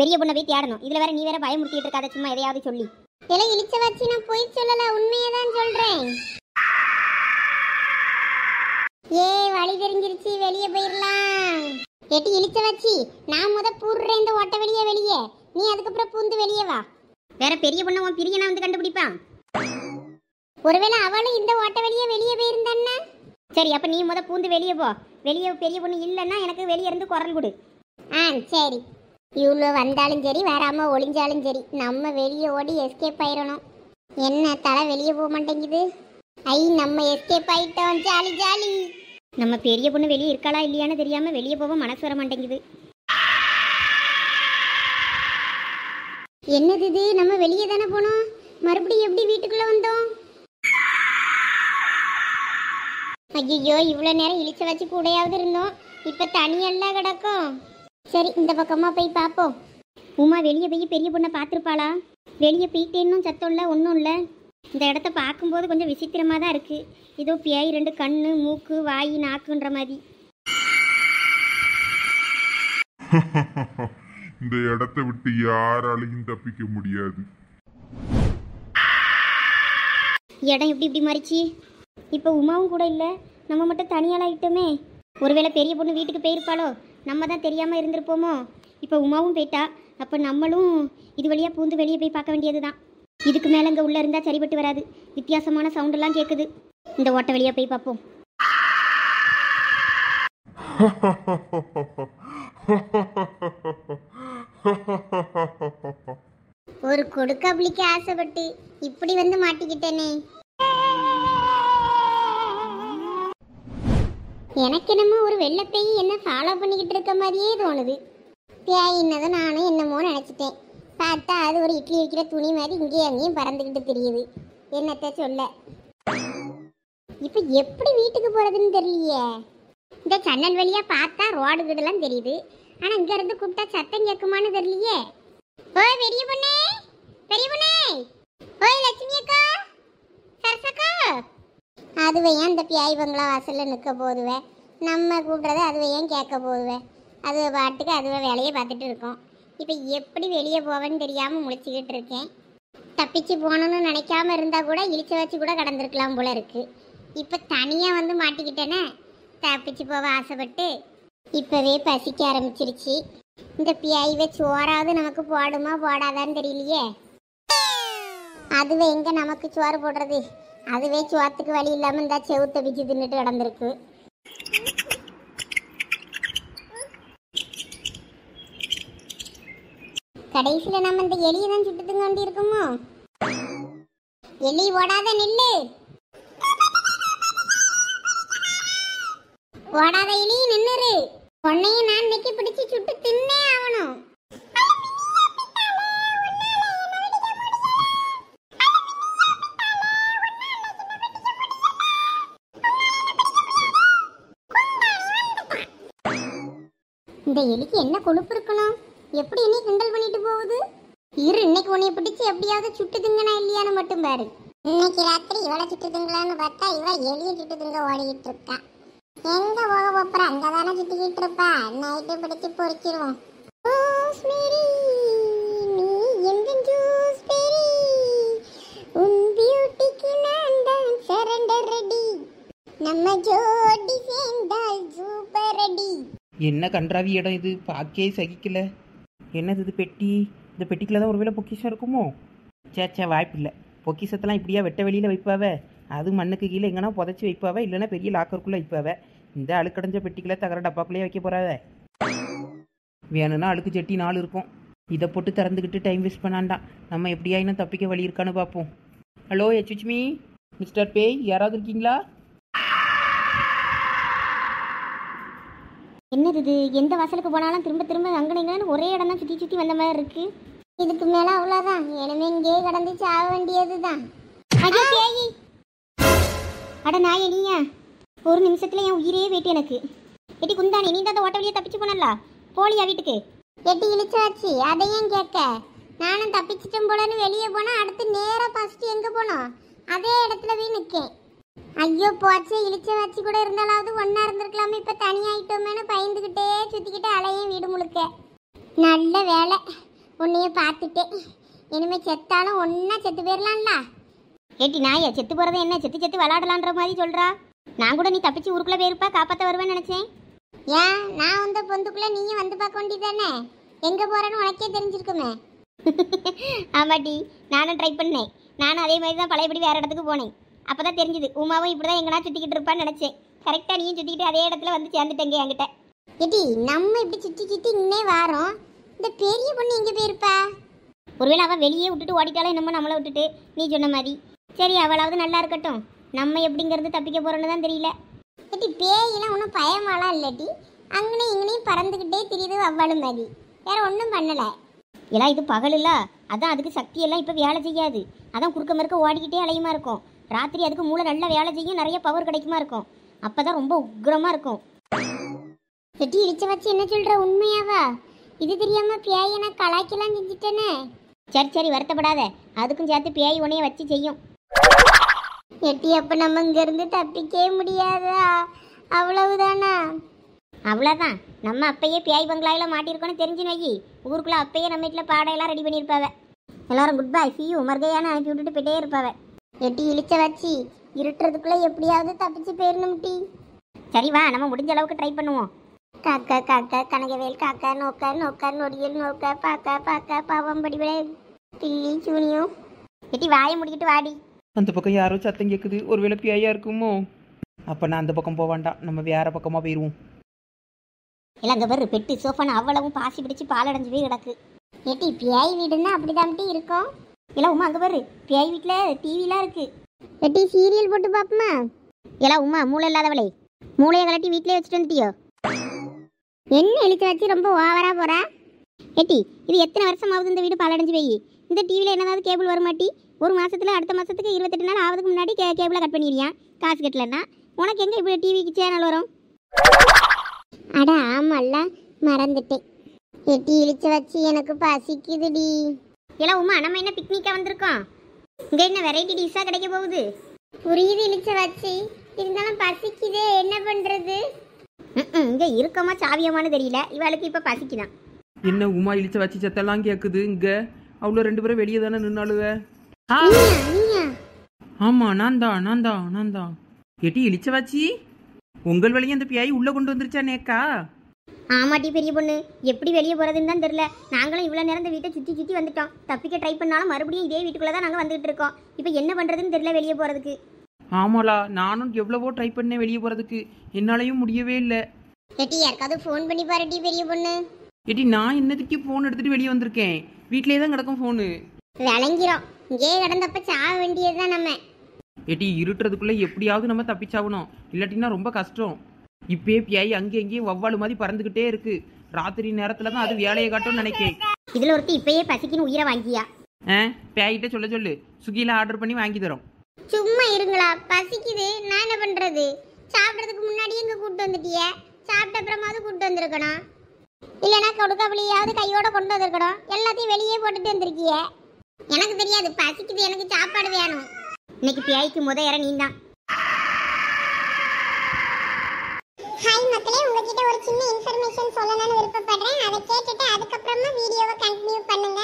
பெரிய பொண்ணை போய் தேடணும் இதுல வேற நீ வேற பயமுறுத்திட்டு இருக்காத சும்மா எதையாவது சொல்லி இல்லை இழிச்ச வச்சு நான் போய் சொல்லல உண்மையை தான் சொல்றேன் ஏ வழி தெரிஞ்சிருச்சு வெளியே போயிடலாம் எட்டி இழிச்ச வச்சு நான் முத பூர்ற இந்த ஓட்ட வெளிய வெளியே நீ அதுக்கப்புறம் பூந்து வெளிய வா வேற பெரிய பொண்ணு உன் பிரியனா வந்து கண்டுபிடிப்பான் ஒருவேளை அவளும் இந்த ஓட்ட வெளிய வெளியே போயிருந்தான்னா சரி அப்போ நீ முத பூந்து வெளியே போ வெளியே பெரிய பொண்ணு இல்லைன்னா எனக்கு வெளியே இருந்து குரல் கொடு ஆ சரி இவ்வளோ வந்தாலும் சரி வராம ஒளிஞ்சாலும் சரி நம்ம வெளியே ஓடி எஸ்கேப் ஆயிடணும் என்ன தலை வெளியே போக மாட்டேங்குது ஐ நம்ம எஸ்கேப் ஆயிட்டோம் ஜாலி ஜாலி நம்ம பெரிய பொண்ணு வெளியே இருக்காளா இல்லையான்னு தெரியாமல் வெளியே போக மனசு வர மாட்டேங்குது என்னது இது நம்ம வெளியே தானே போனோம் மறுபடியும் எப்படி வீட்டுக்குள்ளே வந்தோம் ஐயோ இவ்வளோ நேரம் இழிச்ச வச்சு கூடையாவது இருந்தோம் இப்போ தனியெல்லாம் கிடக்கும் சரி இந்த பக்கமாக போய் பார்ப்போம் உமா வெளியே போய் பெரிய பொண்ணை பார்த்துருப்பாளா வெளியே பீட்டேன்னும் சத்தம் இல்லை ஒன்றும் இல்லை இந்த இடத்த பார்க்கும்போது கொஞ்சம் விசித்திரமாக தான் இருக்குது இதோ பியாய் ரெண்டு கண் மூக்கு வாய் நாக்குன்ற மாதிரி இந்த இடத்த விட்டு யாராலையும் தப்பிக்க முடியாது இடம் எப்படி இப்படி மாறிச்சு இப்போ உமாவும் கூட இல்லை நம்ம மட்டும் தனியாலாகிட்டோமே ஒருவேளை பெரிய பொண்ணு வீட்டுக்கு போயிருப்பாளோ நம்ம தான் தெரியாமல் இருந்திருப்போமோ இப்போ உமாவும் போயிட்டா அப்போ நம்மளும் இது வழியாக பூந்து வெளியே போய் பார்க்க வேண்டியது தான் இதுக்கு மேலே இங்கே உள்ளே இருந்தால் சரிபட்டு வராது வித்தியாசமான சவுண்டெல்லாம் கேட்குது இந்த ஓட்ட வழியாக போய் பார்ப்போம் ஒரு கொடுக்க பிடிக்க ஆசைப்பட்டு இப்படி வந்து மாட்டிக்கிட்டேனே எனக்கு என்னமோ ஒரு வெள்ளப்பேய் என்ன ஃபாலோ பண்ணிக்கிட்டு இருக்க மாதிரியே தோணுது பேயின்னதை நானும் என்னமோ நினச்சிட்டேன் பார்த்தா அது ஒரு இட்லி வைக்கிற துணி மாதிரி இங்கேயும் அங்கேயும் பறந்துக்கிட்டு தெரியுது என்னத்த சொல்ல இப்போ எப்படி வீட்டுக்கு போகிறதுன்னு தெரியலையே இந்த சன்னல் வழியாக பார்த்தா ரோடு வீடெல்லாம் தெரியுது ஆனால் இங்கேருந்து கூப்பிட்டா சத்தம் கேட்குமான்னு தெரியலையே ஓய் பெரிய பொண்ணே பெரிய பொண்ணே ஓய் லட்சுமி அக்கா சரசக்கா அதுவே ஏன் தப்பி பியாய் பங்களா வாசலில் நிற்க போதுவேன் நம்ம கூப்பிட்றத அதுவே ஏன் கேட்க போதுவேன் அது பாட்டுக்கு அதுவே வேலையை பார்த்துட்டு இருக்கோம் இப்போ எப்படி வெளியே போவேன்னு தெரியாமல் முழிச்சிக்கிட்டு இருக்கேன் தப்பிச்சு போகணுன்னு நினைக்காம இருந்தால் கூட இழிச்சு வச்சு கூட கடந்திருக்கலாம் போல இருக்குது இப்போ தனியாக வந்து மாட்டிக்கிட்டேனே தப்பிச்சு போக ஆசைப்பட்டு இப்போவே பசிக்க ஆரம்பிச்சிருச்சு இந்த பியாய் வச்சு ஓராவது நமக்கு போடுமா போடாதான்னு தெரியலையே அதுவே எங்கே நமக்கு சோறு போடுறது அதுவே சுவாத்துக்கு வழி இல்லாமல் இந்த செவுத்த விஜய் தின்னுட்டு கிடந்திருக்கு கடைசியில் நம்ம இந்த எலியை தான் சுட்டு திங்கொண்டு இருக்குமோ எலி ஓடாத நெல்லு ஓடாத எலி நின்னுரு உன்னையும் நான் நெக்கி பிடிச்சு சுட்டு தின்னே ஆகணும் இந்த எலிக்கு என்ன கொழுப்பு இருக்கணும் எப்படி என்னை கிண்டல் பண்ணிட்டு போகுது இரு இன்னைக்கு உன்னை பிடிச்சு எப்படியாவது சுட்டு திங்கனா இல்லையான்னு மட்டும் பாரு இன்னைக்கு ராத்திரி இவளை சுட்டு திங்கலான்னு பார்த்தா இவ எலிய சுட்டு திங்க ஓடிக்கிட்டு இருக்கா எங்க போக போப்புற அங்க தானே சுட்டிக்கிட்டு இருப்பா நைட்டு பிடிச்சி பொறிச்சிருவோம் நம்ம ஜோடி என்ன கன்றாவி இடம் இது பார்க்கே சகிக்கல என்னது இது பெட்டி இந்த பெட்டிக்குள்ளே தான் ஒருவேளை பொக்கிஷம் இருக்குமோ சேச்சே வாய்ப்பில்லை பொக்கிஷத்தெல்லாம் இப்படியா வெட்ட வெளியில் வைப்பாவே அது மண்ணுக்கு கீழே எங்கன்னா புதைச்சி வைப்பாவே இல்லைன்னா பெரிய லாக்கருக்குள்ளே வைப்பாவே இந்த அழுக்கடைஞ்ச பெட்டிக்குள்ளே தகர டப்பாக்குள்ளேயே வைக்க போறாவே வேணும்னா அழுக்கு செட்டி நாள் இருக்கும் இதை போட்டு திறந்துக்கிட்டு டைம் வேஸ்ட் பண்ணாண்டாம் நம்ம எப்படியா இன்னும் தப்பிக்க வழி இருக்கான்னு பார்ப்போம் ஹலோ எச்சுச்மி மிஸ்டர் பேய் யாராவது இருக்கீங்களா என்னது இது எந்த வாசலுக்கு போனாலும் திரும்ப திரும்ப அங்கனைங்கன்னு ஒரே இடம் தான் சுற்றி சுற்றி வந்த மாதிரி இருக்கு இதுக்கு மேல அவ்வளோதான் எனவே இங்கே கடந்து ஆக வேண்டியது தான் அட நாய நீயா ஒரு நிமிஷத்துல என் உயிரே வேட்டு எனக்கு எட்டி குந்தானி நீ தான் ஓட்ட வழியை தப்பிச்சு போனல போலியா வீட்டுக்கு எட்டி இழுச்சாச்சு அதையும் கேட்க நானும் தப்பிச்சிட்டும் போலன்னு வெளியே போனா அடுத்து நேராக ஃபஸ்ட்டு எங்கே போனோம் அதே இடத்துல போய் நிற்கேன் ஐயோ போச்சு இழிச்ச வச்சு கூட இருந்தாலாவது ஒன்னா இருந்திருக்கலாமே இப்ப தனியாயிட்டோமேனு பயந்துகிட்டே சுத்திக்கிட்டு அலையும் வீடு முழுக்க நல்ல வேலை உன்னைய பார்த்துட்டே இனிமே செத்தாலும் ஒன்னா செத்து போயிடலாம்ல ஏட்டி நாயா செத்து போறது என்ன செத்து செத்து விளாடலான்ற மாதிரி சொல்றா நான் கூட நீ தப்பிச்சு ஊருக்குள்ள போயிருப்பா காப்பாத்த வருவேன்னு நினைச்சேன் ஏன் நான் வந்த பொந்துக்குள்ள நீயும் வந்து பார்க்க வேண்டியதானே எங்க போறேன்னு உனக்கே தெரிஞ்சிருக்குமே ஆமாட்டி நானும் ட்ரை பண்ணேன் நானும் அதே மாதிரி தான் பழையபடி வேற இடத்துக்கு போனேன் அப்போ தான் தெரிஞ்சுது உமாவும் இப்படி தான் எங்கன்னா சுற்றிக்கிட்டு இருப்பான்னு நினச்சேன் கரெக்டாக நீயும் சுற்றிக்கிட்டு அதே இடத்துல வந்து சேர்ந்துட்டேங்க என்கிட்ட எட்டி நம்ம இப்படி சுற்றி சுற்றி இன்னே வாரோம் இந்த பெரிய பொண்ணு எங்கே போயிருப்பா ஒருவேளை அவள் வெளியே விட்டுட்டு ஓடிட்டாலும் என்னமோ நம்மளை விட்டுட்டு நீ சொன்ன மாதிரி சரி அவளாவது நல்லா இருக்கட்டும் நம்ம எப்படிங்கிறது தப்பிக்க போகிறோன்னு தான் தெரியல எட்டி பேயெல்லாம் ஒன்றும் பயமாலாம் இல்லட்டி அங்கனே இங்கனையும் பறந்துக்கிட்டே தெரியுது அவ்வளவு மாதிரி வேற ஒன்றும் பண்ணலை ஏன்னா இது பகல் இல்லை அதான் அதுக்கு சக்தியெல்லாம் இப்போ வேலை செய்யாது அதான் குறுக்க மறுக்க ஓடிக்கிட்டே அலையுமா இருக்கும் ராத்திரி அதுக்கு மூளை நல்ல வேலை செய்யும் நிறைய பவர் கிடைக்குமா இருக்கும் அப்போ தான் ரொம்ப உக்ரமாக இருக்கும் செட்டி இடிச்ச வச்சு என்ன சொல்கிற உண்மையாவா இது தெரியாமல் பேயை நான் கலாய்க்கெல்லாம் செஞ்சுட்டேனே சரி சரி வருத்தப்படாத அதுக்கும் சேர்த்து பேய் உனைய வச்சு செய்யும் எட்டி அப்போ நம்ம இங்கேருந்து தப்பிக்கவே முடியாதா அவ்வளவுதானா அவ்வளோதான் நம்ம அப்பயே பியாய் பங்களாவில் மாட்டியிருக்கோன்னு தெரிஞ்சு நகி ஊருக்குள்ளே அப்பையே நம்ம வீட்டில் பாடையெல்லாம் ரெடி பண்ணியிருப்பாவ எல்லாரும் குட் பை சி உமர்கையான மருகையான அனுப்பி விட்டுட்டு போயிட்டே இருப்பாவை எட்டி இழுச்ச வச்சு இருட்டுறதுக்குள்ள எப்படியாவது தப்பிச்சு போயிடணும் டி சரி வா நம்ம முடிஞ்ச அளவுக்கு ட்ரை பண்ணுவோம் காக்க காக்க கனகவேல் காக்க நோக்க நோக்க நொடியல் நோக்க பாக்க பாக்க பாவம் படிவே பில்லி சூனியும் எட்டி வாயை முடிக்கிட்டு வாடி அந்த பக்கம் யாரோ சத்தம் கேட்குது ஒருவேளை பியாயா இருக்குமோ அப்போ நான் அந்த பக்கம் போக வேண்டாம் நம்ம வேற பக்கமாக போயிடுவோம் இல்லை அங்கே பாரு பெட்டி சோஃபான்னு அவ்வளவும் பாசி பிடிச்சி பால் அடைஞ்சு போய் கிடக்கு எட்டி பியாய் வீடுன்னா அப்படிதான் இருக்கும் எல்லாம் உமா அங்கே பாரு பேய் வீட்டில் டிவிலாம் இருக்குது எட்டி சீரியல் போட்டு பார்ப்போமா எல்லாம் உமா மூளை இல்லாதவளே மூளையை கலட்டி வீட்டிலே வச்சுட்டு வந்துட்டியோ என்ன எழுத்து வச்சு ரொம்ப ஓவராக போகிறா எட்டி இது எத்தனை வருஷம் ஆகுது இந்த வீடு பாலடைஞ்சு போய் இந்த டிவியில் என்னதாவது கேபிள் வரமாட்டி ஒரு மாதத்தில் அடுத்த மாதத்துக்கு இருபத்தெட்டு நாள் ஆகுதுக்கு முன்னாடி கே கேபிளை கட் பண்ணிடுறியான் காசு கட்டலன்னா உனக்கு எங்கே இப்படி டிவிக்கு சேனல் வரும் அட ஆமாம்ல மறந்துட்டேன் எட்டி இழிச்சு வச்சு எனக்கு பசிக்குதுடி எல்லாம் உமா நம்ம என்ன பிக்னிக்காக வந்திருக்கோம் இங்கே என்ன வெரைட்டி டிஷ்ஷாக கிடைக்க போகுது புரியுது இழிச்ச வச்சு இருந்தாலும் பசிக்குதே என்ன பண்ணுறது இங்கே இருக்கமா சாவியமானு தெரியல இவளுக்கு இப்போ பசிக்குதான் என்ன உமா இழிச்ச வச்சு செத்தெல்லாம் கேட்குது இங்கே அவ்வளோ ரெண்டு பேரும் வெளியே தானே நின்னாளுவ ஆமாம் நான் தான் நான் தான் நான் தான் எட்டி இழிச்ச வச்சி உங்கள் வழியும் அந்த பியாயி உள்ளே கொண்டு வந்துருச்சா நேக்கா ஆமாட்டி பெரிய பொண்ணு எப்படி வெளியே போகிறதுன்னு தான் தெரில நாங்களும் இவ்வளோ நேரம் இந்த வீட்டை சுற்றி சுற்றி வந்துட்டோம் தப்பிக்க ட்ரை பண்ணாலும் மறுபடியும் இதே வீட்டுக்குள்ளே தான் நாங்கள் வந்துகிட்டு இருக்கோம் இப்போ என்ன பண்ணுறதுன்னு தெரில வெளியே போகிறதுக்கு ஆமாலா நானும் எவ்வளவோ ட்ரை பண்ணேன் வெளியே போகிறதுக்கு என்னாலையும் முடியவே இல்லை எட்டி யாருக்காவது ஃபோன் பண்ணி பாருட்டி பெரிய பொண்ணு எட்டி நான் இன்னத்துக்கு ஃபோன் எடுத்துட்டு வெளியே வந்திருக்கேன் வீட்டிலே தான் கிடக்கும் ஃபோனு விளங்கிறோம் இங்கே கிடந்தப்ப சாக தான் நம்ம எட்டி இருட்டுறதுக்குள்ளே எப்படியாவது நம்ம தப்பிச்சாகணும் இல்லாட்டினா ரொம்ப கஷ்டம் இப்பே பியாய் அங்கேயும் இங்கேயும் ஒவ்வொரு மாதிரி பறந்துகிட்டே இருக்கு ராத்திரி நேரத்துல தான் அது வேலையை காட்டும்னு நினைக்கிறேன் இதுல ஒருத்தி இப்பயே பசிக்குன்னு உயிரை வாங்கியா ஆ பேய்கிட்ட சொல்ல சொல்லு சுகில ஆர்டர் பண்ணி வாங்கி தரோம் சும்மா இருங்களா பசிக்குது நான் என்ன பண்றது சாப்பிட்றதுக்கு முன்னாடி எங்க கூட்டி வந்துட்டியே சாப்பிட்ட அப்புறமாவது கூட்டு வந்திருக்கணும் கொடுக்க கொடுக்காமலேயாவது கையோட கொண்டு வந்திருக்கணும் எல்லாத்தையும் வெளியே போட்டுட்டு வந்திருக்கியே எனக்கு தெரியாது பசிக்குது எனக்கு சாப்பாடு வேணும் இன்னைக்கு பியாய்க்கு முத இற தான் ஹாய் மக்களே உங்ககிட்ட ஒரு சின்ன இன்ஃபர்மேஷன் சொல்லணும்னு விருப்பப்படுறேன் அதை கேட்டுட்டு அதுக்கப்புறமா வீடியோவை கண்டினியூ பண்ணுங்க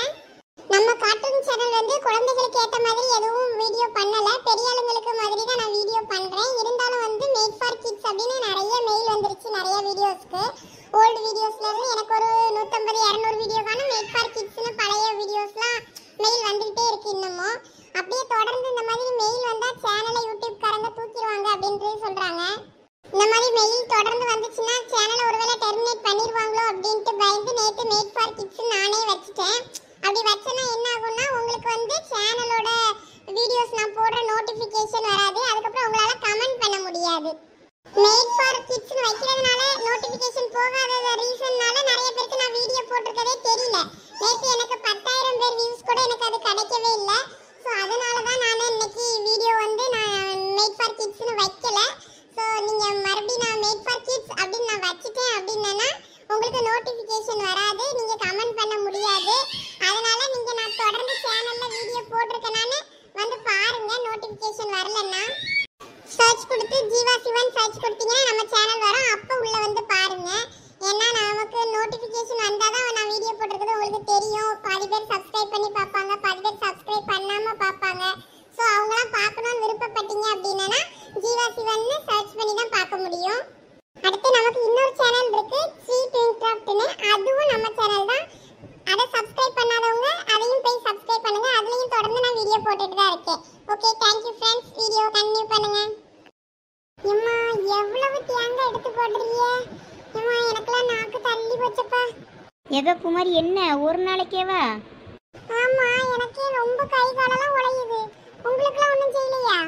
நம்ம கார்ட்டூன் சேனல் வந்து குழந்தைகளுக்கு ஏற்ற மாதிரி எதுவும் வீடியோ பண்ணல பெரிய ஆளுங்களுக்கு மாதிரி தான் நான் வீடியோ பண்றேன் இருந்தாலும் வந்து மேக் ஃபார் கிட்ஸ் அப்படின்னு நிறைய மெயில் வந்துருச்சு நிறைய வீடியோஸ்க்கு ஓல்டு வீடியோஸ்ல இருந்து எனக்கு ஒரு நூற்றம்பது இரநூறு வீடியோவான மேக் ஃபார் கிட்ஸ்னு பழைய வீடியோஸ்லாம் மெயில் வந்துகிட்டே இருக்கு இன்னமும் அப்படியே தொடர்ந்து இந்த மாதிரி மெயில் வந்தால் சேனலை யூடியூப்காரங்க தூக்கிடுவாங்க அப்படின்றது சொல்கிறாங்க இந்த மாதிரி மெயில் தொடர்ந்து வந்துச்சுன்னா சேனலை ஒருவேளை டெர்மினேட் பண்ணிடுவாங்களோ அப்படின்ட்டு பயந்து நேற்று மேட் ஃபார் கிட்ஸ் நானே வச்சுட்டேன் அப்படி வச்சேன்னா என்ன ஆகும்னா உங்களுக்கு வந்து சேனலோட வீடியோஸ் நான் போடுற நோட்டிஃபிகேஷன் வராது அதுக்கப்புறம் உங்களால் கமெண்ட் பண்ண முடியாது மேட் ஃபார் கிட்ஸ்னு வைக்கிறதுனால நோட்டிஃபிகேஷன் போகாத ரீசன்னால நிறைய பேருக்கு நான் வீடியோ போட்டிருக்கதே தெரியல நேற்று எனக்கு பத்தாயிரம் பேர் வியூஸ் கூட எனக்கு அது கிடைக்கவே இல்லை ஸோ அதனால தான் நான் இன்னைக்கு வீடியோ வந்து நான் மேட் ஃபார் கிட்ஸ்னு வைக்கல ஸோ நீங்கள் மறுபடியும் நான் மேட் ஃபார் கிட்ஸ் அப்படின்னு நான் வச்சுட்டேன் அப்படின்னா உங்களுக்கு நோட்டிஃபிகேஷன் வராது நீங்கள் கமெண்ட் பண்ண முடியாது அதனால நீங்கள் நான் தொடர்ந்து சேனலில் வீடியோ போட்டிருக்கேனான்னு வந்து பாருங்கள் நோட்டிஃபிகேஷன் வரலன்னா சர்ச் கொடுத்து ஜீவா சிவன் சர்ச் கொடுத்தீங்கன்னா நம்ம சேனல் வரும் அப்போ உள்ளே வந்து பாருங்கள் ஏன்னா நமக்கு நோட்டிஃபிகேஷன் வந்தால் தான் நான் வீடியோ போட்டிருக்கிறது உங்களுக்கு தெரியும் பாதி பேர் சப்ஸ்கிரைப் பண்ணி பார்ப்பாங்க பாதி பேர் சப்ஸ்கிரைப் பண்ணாமல் பார்ப்பாங்க ஸோ அவங்களாம் பார்க்கணும்னு விருப்பப்பட்டீங்க அப்படின்னா ஜீவா சிவன்னு சர்ச் பண்ணி தான் பார்க்க முடியும் அடுத்து நமக்கு இன்னொரு சேனல் இருக்கு ஸ்வீட் கிராஃப்ட்னு அதுவும் நம்ம சேனல் தான் அதை சப்ஸ்கிரைப் பண்ணாதவங்க அதையும் போய் சப்ஸ்கிரைப் பண்ணுங்க அதுலயும் தொடர்ந்து நான் வீடியோ போட்டுட்டு தான் இருக்கேன் okay thank you friends video continue பண்ணுங்க எம்மா எவ்வளவு தேங்காய் எடுத்து போடுறீங்க எம்மா எனக்கெல்லாம் நாக்கு தள்ளி போச்சப்பா எதோ குமாரி என்ன ஒரு நாளைக்கேவா ஆமா எனக்கு ரொம்ப கை காலெல்லாம் உடையுது உங்களுக்குலாம் ஒன்றும் செய்யலையா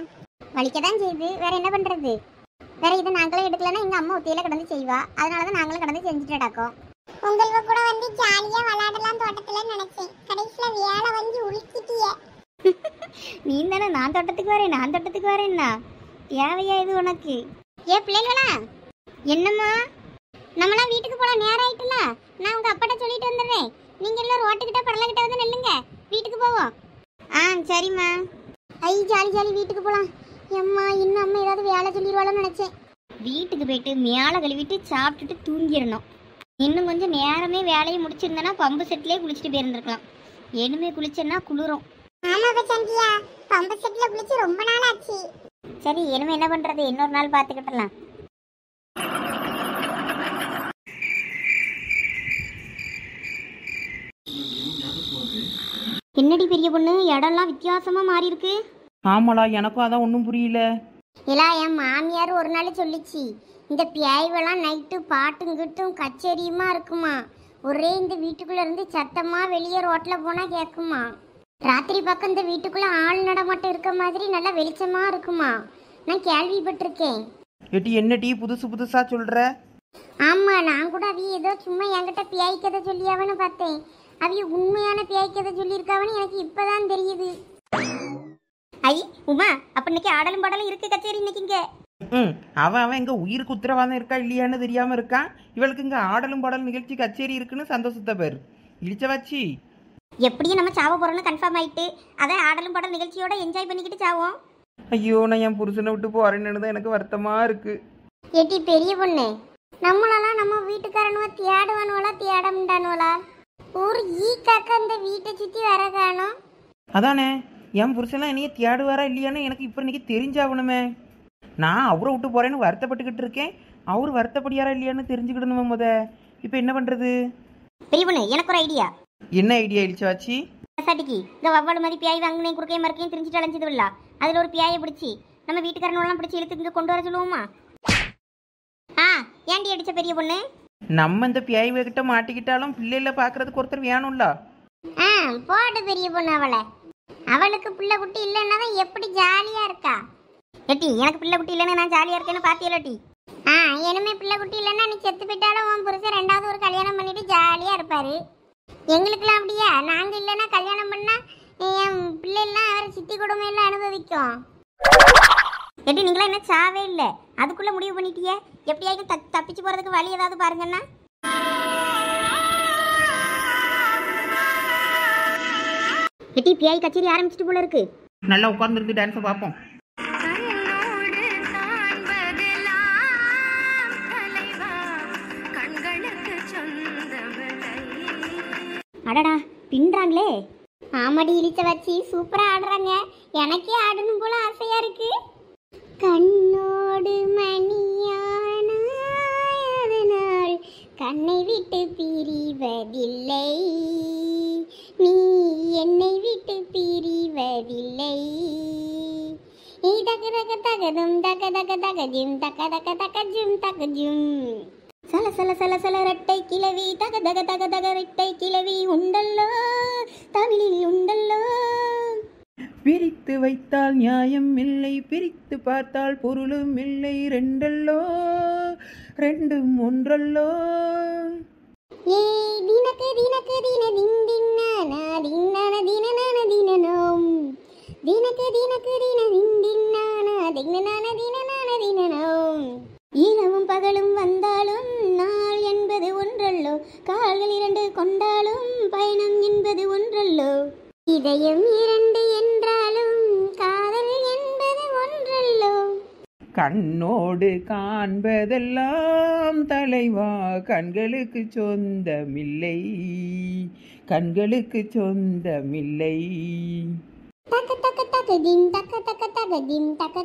வலிக்க தான் செய்யுது வேற என்ன பண்றது வேற இதை நாங்களே எடுக்கலன்னா எங்க அம்மா ஒத்தியில கடந்து செய்வா அதனாலதான் நாங்களும் கடந்து செஞ்சுட்டு நடக்கும் உங்களுக்கு கூட வந்து ஜாலியா விளையாடலாம் தோட்டத்துல நினைச்சேன் கடைசியில வேலை வந்து உழுக்கிட்டிய நீ தானே நான் தோட்டத்துக்கு வரேன் நான் தோட்டத்துக்கு வரேன்னா தேவையா இது உனக்கு ஏ பிள்ளைங்களா என்னம்மா நம்மளாம் வீட்டுக்கு போல நேரம் ஆயிட்டுல நான் உங்க அப்பாட்ட சொல்லிட்டு வந்துடுறேன் நீங்க எல்லாம் ரோட்டுக்கிட்ட படலக்கிட்ட வந்து நில்லுங்க வீட்டுக்கு போவோம் ஆ சரிம்மா ஐ ஜாலி ஜாலி வீட்டுக்கு போலாம் எம்மா இன்னும் அம்மா ஏதாவது வேலை சொல்லிடுவாளோன்னு நினச்சேன் வீட்டுக்கு போயிட்டு மேலே கழுவிட்டு சாப்பிட்டுட்டு தூங்கிடணும் இன்னும் கொஞ்சம் நேரமே வேலையை முடிச்சிருந்தேன்னா பம்பு செட்லேயே குளிச்சுட்டு போயிருந்துருக்கலாம் எனிமே குளிச்சேன்னா குளிரும் ஆமாப்பா சந்தியா பம்பு செட்ல குளிச்சு ரொம்ப நாள் ஆச்சு சரி இனிமே என்ன பண்றது இன்னொரு நாள் பார்த்துக்கிட்டலாம் என்னடி பெரிய பொண்ணு இடம்லாம் வித்தியாசமா மாறி இருக்கு ஆமாடா எனக்கும் அதான் ஒன்றும் புரியல இல்லா என் மாமியார் ஒரு நாள் சொல்லிச்சு இந்த பியாய்வெல்லாம் நைட்டு கிட்டும் கச்சேரியுமா இருக்குமா ஒரே இந்த வீட்டுக்குள்ள இருந்து சத்தமா வெளியே ரோட்டில் போனா கேக்குமா ராத்திரி பக்கம் இந்த வீட்டுக்குள்ள ஆள் நடமாட்டம் இருக்க மாதிரி நல்லா வெளிச்சமா இருக்குமா நான் கேள்விப்பட்டிருக்கேன் எட்டி என்ன டீ புதுசு புதுசா சொல்ற ஆமா நான் கூட அவிய ஏதோ சும்மா என்கிட்ட பியாய் கதை சொல்லியாவன்னு பார்த்தேன் அவிய உண்மையான பியாய் கதை சொல்லியிருக்காவன்னு எனக்கு இப்பதான் தெரியுது ஐ உமா அப்ப இன்னைக்கு ஆடலும் பாடலும் இருக்கு கச்சேரி இன்னைக்கு இங்க ம் அவன் அவன் எங்க உயிருக்கு உத்தரவாதம் இருக்கா இல்லையான்னு தெரியாமல் இருக்கான் இவளுக்கு இங்கே ஆடலும் பாடலும் நிகழ்ச்சி கச்சேரி இருக்குன்னு சந்தோஷத்தை பேர் இழிச்சவாச்சி எப்படியும் நம்ம சாவ போறோம்னு கன்ஃபார்ம் ஆயிட்டு அதான் ஆடலும் பாடல் நிகழ்ச்சியோட என்ஜாய் பண்ணிக்கிட்டு சாவோம் ஐயோ நான் என் புருஷனை விட்டு போறேன்னு தான் எனக்கு வருத்தமாக இருக்கு ஏட்டி பெரிய பொண்ணு நம்மளெல்லாம் நம்ம வீட்டுக்காரனுவா தியாடுவானுவலா தியாடம்டானுவலா ஒரு ஈ காக்க அந்த வீட்டை சுற்றி வர காணும் அதானே என் புருஷன்லாம் என்னைய தேடுவாரா இல்லையான்னு எனக்கு இப்போ இன்றைக்கி தெரிஞ்சாகணுமே நான் அவரை விட்டு போகிறேன்னு வருத்தப்பட்டுக்கிட்டு இருக்கேன் அவர் வருத்தப்படியாரா இல்லையான்னு தெரிஞ்சுக்கிடணுமே முத இப்போ என்ன பண்ணுறது பெரியவனு எனக்கு ஒரு ஐடியா என்ன ஐடியா இடிச்சாச்சி சாட்டிக்கு இந்த வவ்வால் மாதிரி பியாய் வாங்கினே குறுக்கே மறுக்கையும் தெரிஞ்சுட்டு அலைஞ்சது இல்ல அதில் ஒரு பியாயை பிடிச்சி நம்ம வீட்டுக்காரனெல்லாம் பிடிச்சி எடுத்து இங்கே கொண்டு வர சொல்லுவோமா ஆ ஏண்டி அடிச்ச பெரிய பொண்ணு நம்ம இந்த பியாய் கிட்ட மாட்டிக்கிட்டாலும் பிள்ளைல பாக்குறதுக்கு ஒருத்தர் வேணும்ல போட்டு பெரிய பொண்ணு அவளை அவளுக்கு பிள்ளை குட்டி இல்லைன்னா தான் எப்படி ஜாலியாக இருக்கா ஏட்டி எனக்கு பிள்ளை குட்டி இல்லைன்னு நான் ஜாலியாக இருக்கேன்னு பார்த்தியலட்டி ஆ எனமே பிள்ளை குட்டி இல்லைன்னா நீ செத்து போயிட்டாலும் உன் புருஷன் ரெண்டாவது ஒரு கல்யாணம் பண்ணிட்டு ஜாலியாக இருப்பார் எங்களுக்குலாம் அப்படியா நாங்கள் இல்லைன்னா கல்யாணம் பண்ணால் என் பிள்ளைலாம் அவர் சித்தி கொடுமையெல்லாம் அனுபவிக்கும் எட்டி நீங்களாம் என்ன சாவே இல்லை அதுக்குள்ளே முடிவு பண்ணிட்டியே எப்படியாச்சும் தப்பிச்சு போகிறதுக்கு வழி ஏதாவது பாருங்கண்ணா எட்டி பிஐ கச்சேரி ஆரம்பிச்சிட்டு போல இருக்கு நல்லா உட்கார்ந்துருந்து டான்ஸை பார்ப்போம் அடடா பின்றாங்களே ஆமாடி இழிச்ச வச்சு சூப்பரா ஆடுறாங்க எனக்கே ஆடணும் போல ஆசையா இருக்கு கண்ணோடு மணியா தன்னை விட்டு பிரிவதில்லை நீ என்னை விட்டு பிரிவதில்லை நீ தக தக தகதும் தக தக தகஜும் தக தக தகஜும் தகஜும் சல சல சல சல ரெட்டை கிளவி தக தக தக தக ரெட்டை கிளவி உண்டல்லோ தமிழில் உண்டல்லோ பிரித்து வைத்தால் நியாயம் இல்லை பிரித்து பார்த்தால் பொருளும் இல்லை ரெண்டல்லோ ரெண்டும் ஒன்றல்லோ ஏ தீனக்கு தீனக்கு தீன கண்ணோடு காண்பதெல்லாம் தலைவா கண்களுக்கு சொந்தமில்லை கண்களுக்கு சொந்தமில்லை தக்க தக்க தக்க தக்க தக்க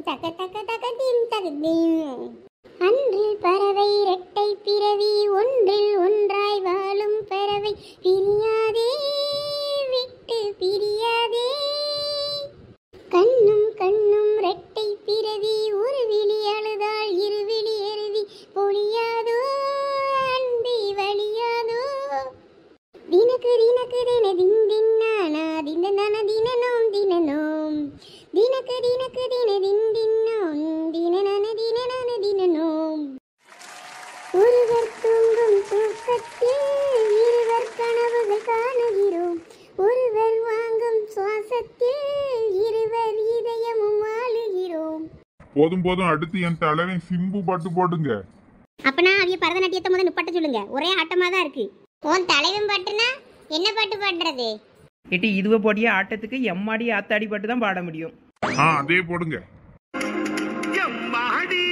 தக்க தக்க அன்றில் பறவை இரட்டை பிறவி ஒன்றில் ஒன்றாய் வாழும் பறவை பிரியாதே விட்டு பிரியாதே கண்ணும் கண்ணும் ரெட்டை பிறவி ஒரு விழி அழுதால் இருவிழி எருவி பொழியாதோ அன்பை வழியாதோ தினக்கு தினக்கு தின தின் தின்னானா தின தன தினனோம் தினனோம் தினக்கு தினக்கு தின தின் தின்னோம் தினநன தினநன தினனோம் ஒருவர் தூங்கும் தூக்கத்தில் இருவர் இதயமும் வாழுகிறோம் போதும் போதும் அடுத்து என் தலைவன் சிம்பு பாட்டு போடுங்க அப்பனா அவிய பரதநாட்டியத்தை முதல்ல நிப்பாட்ட சொல்லுங்க ஒரே ஆட்டமா தான் இருக்கு உன் தலைவன் பாட்டுனா என்ன பாட்டு பாடுறது எட்டி இதுவ போடிய ஆட்டத்துக்கு எம்மாடி ஆத்தாடி பாட்டு தான் பாட முடியும் ஆ அதே போடுங்க எம்மாடி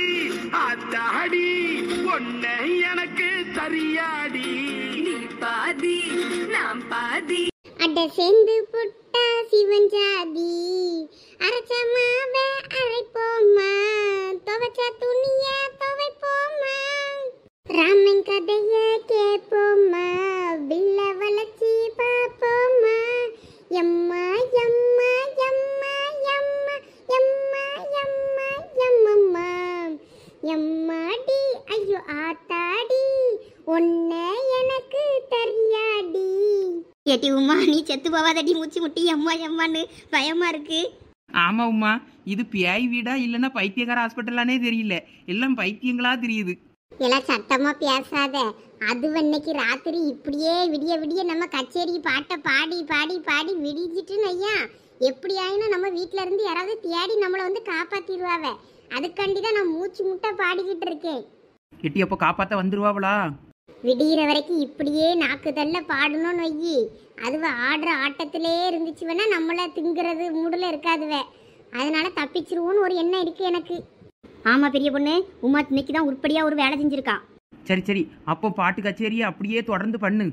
ஆத்தாடி ஒன்னை எனக்கு சரியாடி அட சேர்ந்து புட்டா சிவன் ஜாதி அரைச்ச மாவ அரைப்போமா துவைச்ச துணிய துவைப்போமா ராமன் கதைய கேட்போமா வில்ல வளர்ச்சி பார்ப்போமா எம்மா எம்மா எம்மா எம்மா எம்மா எம்மா எம்மம்மா எம்மாடி ஐயோ ஆத்தாடி ஒன்ன எனக்கு தெரியாடி ஏட்டி உமா நீ செத்து போவாதடி மூச்சு முட்டி எம்மா எம்மான்னு பயமா இருக்கு ஆமா உமா இது பியாய் வீடா இல்லைன்னா பைத்தியக்கார ஹாஸ்பிட்டலானே தெரியல எல்லாம் பைத்தியங்களா தெரியுது எல்லாம் சத்தமா பேசாத அது இன்னைக்கு ராத்திரி இப்படியே விடிய விடிய நம்ம கச்சேரி பாட்டை பாடி பாடி பாடி விடிஞ்சிட்டு ஐயா எப்படி ஆயினா நம்ம வீட்ல இருந்து யாராவது தேடி நம்மளை வந்து காப்பாத்திடுவாவ அதுக்காண்டி தான் நான் மூச்சு முட்டை பாடிக்கிட்டு இருக்கேன் எட்டி அப்போ காப்பாத்த வந்துருவாவளா விடிகிற வரைக்கும் இப்படியே நாக்கு தள்ள பாடணும்னு வையி அதுவே ஆடுற ஆட்டத்திலே இருந்துச்சு வேணா நம்மளை திங்கிறது மூடில் இருக்காதுவ அதனால தப்பிச்சிருவோன்னு ஒரு எண்ணம் இருக்கு எனக்கு ஆமா பெரிய பொண்ணு உமா இன்னைக்கு தான் உருப்படியா ஒரு வேலை செஞ்சிருக்கா சரி சரி அப்போ பாட்டு கச்சேரியை அப்படியே தொடர்ந்து பண்ணு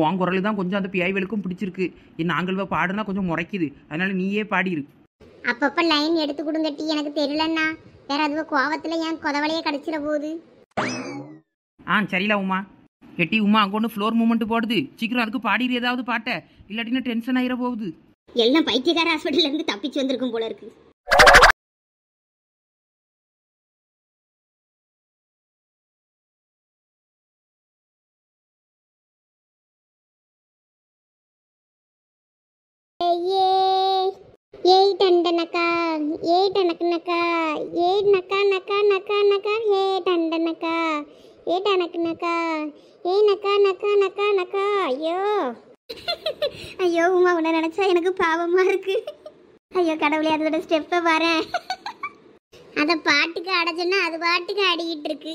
உன் குரல் தான் கொஞ்சம் அந்த பியாய்வெளுக்கும் பிடிச்சிருக்கு நாங்கள் பாடுனா கொஞ்சம் முறைக்குது அதனால நீயே பாடிரு அப்பப்ப லைன் எடுத்து கொடுங்கட்டி எனக்கு தெரியலன்னா வேற அதுவோ கோவத்துல என் கொதவலையே கடிச்சிட போகுது ஆ சரியில்ல உமா கெட்டி உமா அங்க ஒன்று ஃப்ளோர் மூமெண்ட் போடுது சீக்கிரம் அதுக்கு பாடிடு ஏதாவது பாட்ட இல்லாட்டினா டென்ஷன் ஆயிர போகுது எல்லாம் பைத்தியக்கார ஹாஸ்பிட்டல்ல இருந்து தப்பிச்சு வந்திருக்கும் போல இருக்கு ஏய் டண்டனக்கா ஏய் ஏ ஏய் நக்கா நக்கா நக்கா நக்கா ஏ டண்டனக்கா ஏ டனக்குனக்கா ஏய் நக்கா நக்கா நக்கா நக்கா ஐயோ ஐயோ உமா உன்னை நினச்சா எனக்கு பாவமாக இருக்கு ஐயோ கடவுளே அதோட ஸ்டெப்பை வரேன் அதை பாட்டுக்கு அடைச்சுன்னா அது பாட்டுக்கு ஆடிக்கிட்டு இருக்கு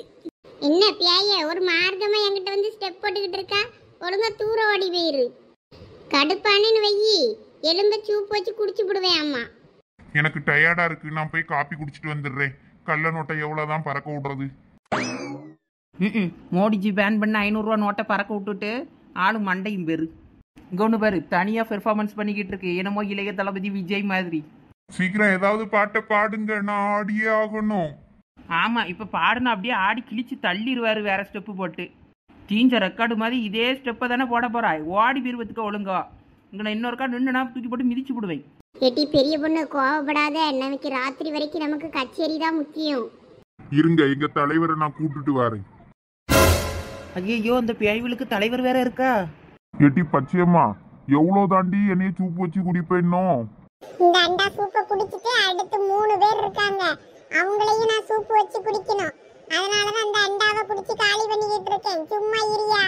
என்ன பியாய ஒரு மார்க்கமா என்கிட்ட வந்து ஸ்டெப் போட்டுக்கிட்டு இருக்கா ஒழுங்கா தூர ஓடி போயிரு கடுப்பானேன்னு வெயி எலும்ப சூப் வச்சு குடிச்சு விடுவேன் அம்மா எனக்கு டயர்டா இருக்கு நான் போய் காப்பி குடிச்சிட்டு வந்துடுறேன் கள்ள நோட்டை எவ்வளவுதான் பறக்க விடுறது ம் மோடிஜி பேன் பண்ண ஐநூறுரூவா நோட்டை பறக்க விட்டுட்டு ஆளு மண்டையும் பெரு இங்கே ஒன்று பாரு தனியாக பெர்ஃபார்மன்ஸ் பண்ணிக்கிட்டு இருக்கு என்னமோ இளைய தளபதி விஜய் மாதிரி சீக்கிரம் ஏதாவது பாட்டை பாடுங்க நான் ஆடியே ஆகணும் ஆமாம் இப்போ பாடுனா அப்படியே ஆடி கிழிச்சு தள்ளிடுவார் வேற ஸ்டெப்பு போட்டு தீஞ்ச ரெக்கார்டு மாதிரி இதே ஸ்டெப்பை தானே போட போகிறாய் ஓடி பிரிவத்துக்கு ஒழுங்கா இங்கே நான் இன்னொரு கார்டு நின்று தூக்கி போட்டு மிதிச்சு விடுவேன் எட்டி பெரிய பொண்ணு கோவப்படாத இன்னைக்கு ராத்திரி வரைக்கும் நமக்கு கச்சேரி தான் முக்கியம் இருங்க எங்க தலைவரை நான் கூப்பிட்டு வரேன் ஐயோ அந்த பேய்விலுக்கு தலைவர் வேற இருக்கா எட்டி பச்சையம்மா எவ்வளோ தாண்டி என்னைய சூப்பு வச்சு குடிப்பேன்னோ இந்த அண்டா சூப்பை குடிச்சிட்டு அடுத்து மூணு பேர் இருக்காங்க அவங்களையும் நான் சூப்பு வச்சு குடிக்கணும் அதனால தான் அந்த அண்டாவை குடிச்சு காலி பண்ணிக்கிட்டு இருக்கேன் சும்மா இரியா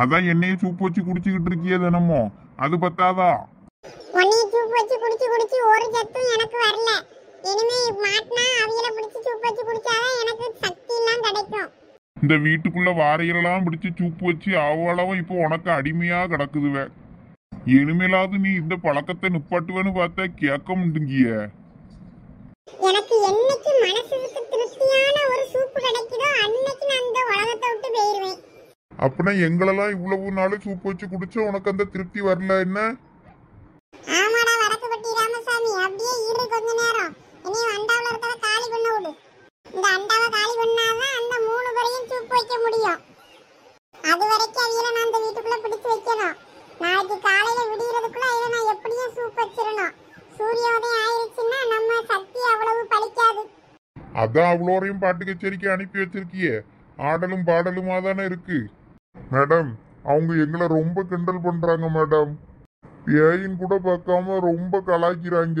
அதான் என்னைய சூப்பு வச்சு குடிச்சிக்கிட்டு இருக்கியே தினமோ அது பத்தாதா உன்னைய சூப்பு வச்சு குடிச்சு குடிச்சு ஒரு சத்தும் எனக்கு வரல இனிமே மாட்டினா அவங்கள பிடிச்சி சூப்பு வச்சு குடிச்சாதான் எனக்கு சக்தி எல்லாம் கிடைக்கும் இந்த வீட்டுக்குள்ள வாரையெல்லாம் பிடிச்சு சூப்பு வச்சு அவ்வளவு இப்போ உனக்கு அடிமையா கிடக்குதுவ இனிமேலாவது நீ இந்த பழக்கத்தை நிப்பாட்டுவேன்னு பார்த்தா கேட்க முடியுங்கிய எனக்கு என்னைக்கு மனசுக்கு திருப்தியான ஒரு சூப்பு கிடைக்குதோ அன்னைக்கு நான் இந்த உலகத்தை விட்டு போயிருவேன் அப்படின்னா எங்களெல்லாம் இவ்வளவு நாள் சூப்பு வச்சு குடிச்சா உனக்கு அந்த திருப்தி வரல என்ன ஆமாடா வடக்கு பட்டி ராமசாமி அப்படியே இரு கொஞ்ச நேரம் இனி வண்டாவில் இருக்கிற காலி பண்ண விடு இந்த அண்டாவை காலி பண்ணாதான் அந்த மூணு பேரையும் தூக்கு வைக்க முடியும் அது வரைக்கும் அவியல நான் அந்த வீட்டுக்குள்ள பிடிச்சு வைக்கணும் நாளைக்கு காலையில விடியறதுக்குள்ள இதை நான் எப்படியும் சூப் வச்சிடணும் சூரியோதயம் ஆயிருச்சுன்னா நம்ம சக்தி அவ்வளவு பழிக்காது அதான் அவ்வளோரையும் பாட்டு கச்சேரிக்கு அனுப்பி வச்சிருக்கியே ஆடலும் பாடலுமா தானே இருக்கு மேடம் அவங்க எங்களை ரொம்ப கிண்டல் பண்றாங்க மேடம் ஏயின் கூட பார்க்காம ரொம்ப கலாய்க்கிறாங்க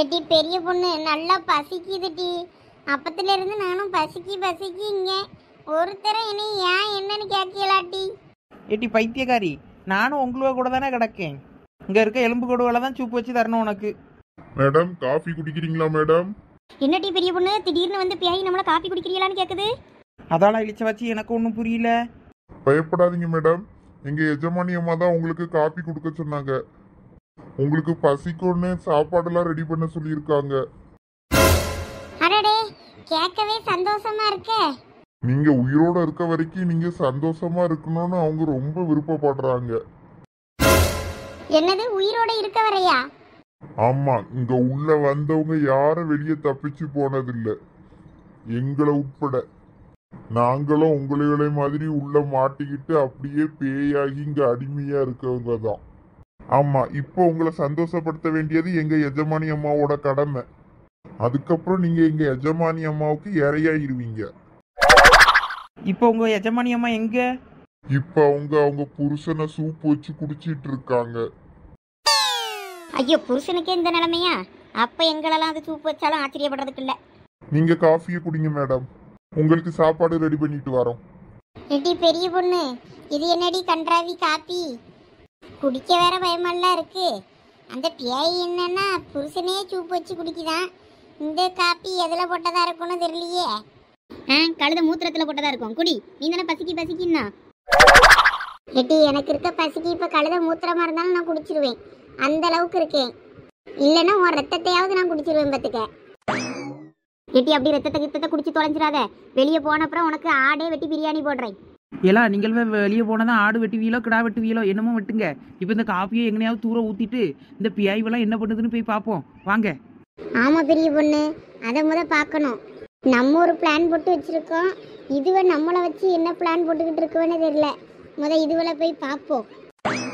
ஏட்டி பெரிய பொண்ணு நல்லா பசிக்குதுடி அப்பத்துல இருந்து நானும் பசிக்கி பசிக்கி இங்க ஒருத்தர இனி ஏன் என்னன்னு கேட்கலாட்டி ஏட்டி பைத்தியக்காரி நானும் உங்களோட கூட தானே கிடக்கேன் இங்க இருக்க எலும்பு கொடுவல தான் சூப்பு வச்சு தரணும் உனக்கு மேடம் காஃபி குடிக்கிறீங்களா மேடம் என்னடி பெரிய பொண்ணு திடீர்னு வந்து பியாய் நம்மள காஃபி குடிக்கிறீங்களான்னு கேக்குது அதால இழிச்ச வச்சு எனக்கு ஒன்றும் புரியல பயப்படாதீங்க மேடம் எங்க எஜமானி அம்மா தான் உங்களுக்கு காஃபி கொடுக்க சொன்னாங்க உங்களுக்கு பசிக்கும்னு சாப்பாடெல்லாம் ரெடி பண்ண சொல்லியிருக்காங்க கேட்கவே சந்தோஷமா இருக்க நீங்க உயிரோட இருக்க வரைக்கும் நீங்க சந்தோஷமா இருக்கணும்னு அவங்க ரொம்ப விருப்பப்படுறாங்க என்னது உயிரோட இருக்க வரையா ஆமா இங்க உள்ள வந்தவங்க யாரும் வெளியே தப்பிச்சு போனதில்ல எங்களை உட்பட நாங்களும் உங்களை மாதிரி உள்ள மாட்டிக்கிட்டு அப்படியே பேயாகி இங்க அடிமையா இருக்கவங்க தான் ஆமா இப்போ உங்களை சந்தோஷப்படுத்த வேண்டியது எங்க எஜமானி அம்மாவோட கடமை அதுக்கப்புறம் நீங்க எங்க எஜமானி அம்மாவுக்கு இறையாயிருவீங்க இப்போ உங்க எஜமானி அம்மா எங்க இப்ப அவங்க அவங்க புருஷனை சூப்பு வச்சு குடிச்சிட்டு இருக்காங்க ஐயோ புருஷனுக்கே இந்த நிலைமையா அப்ப எங்களெல்லாம் அது சூப்பு வச்சாலும் ஆச்சரியப்படுறதுக்கு இல்ல நீங்க காஃபியை குடிங்க மேடம் உங்களுக்கு சாப்பாடு ரெடி பண்ணிட்டு வரோம் எட்டி பெரிய பொண்ணு இது என்னடி கன்றாவி காப்பி குடிக்க வேற பயமெல்லாம் இருக்கு அந்த பேய் என்னன்னா புருஷனே சூப்பு வச்சு குடிக்குதான் இந்த காப்பி எதில் போட்டதா இருக்கும்னு தெரியலையே ஆ கழுத மூத்திரத்தில் போட்டதா இருக்கும் குடி நீ தானே பசிக்கி பசிக்கின்னா எட்டி எனக்கு இருக்க பசிக்கு இப்போ கழுத மூத்திரமா இருந்தாலும் நான் குடிச்சிருவேன் அந்த அளவுக்கு இருக்கேன் இல்லைன்னா உன் ரத்தத்தையாவது நான் குடிச்சிருவேன் பார்த்துக்க எட்டி அப்படி ரத்தத்தை கித்தத்தை குடிச்சு தொலைஞ்சிடாத வெளியே போன அப்புறம் உனக்கு ஆடே வெட்டி பிரியாணி போடுறேன் ஏலா நீங்கள் வெளியே போனதான் ஆடு வெட்டுவீலோ கிடா வெட்டுவீலோ என்னமோ வெட்டுங்க இப்போ இந்த காஃபியை எங்கனையாவது தூர ஊத்திட்டு இந்த பியாய்வெல்லாம் என்ன பண்ணுதுன்னு போய் பார்ப்போம் வாங்க ஆமா பெரிய பொண்ணு அதை முத பார்க்கணும் நம்ம ஒரு பிளான் போட்டு வச்சிருக்கோம் இதுவே நம்மளை வச்சு என்ன பிளான் போட்டுக்கிட்டு இருக்கோன்னு தெரியல முத இதுவெல்லாம் போய் பார்ப்போம்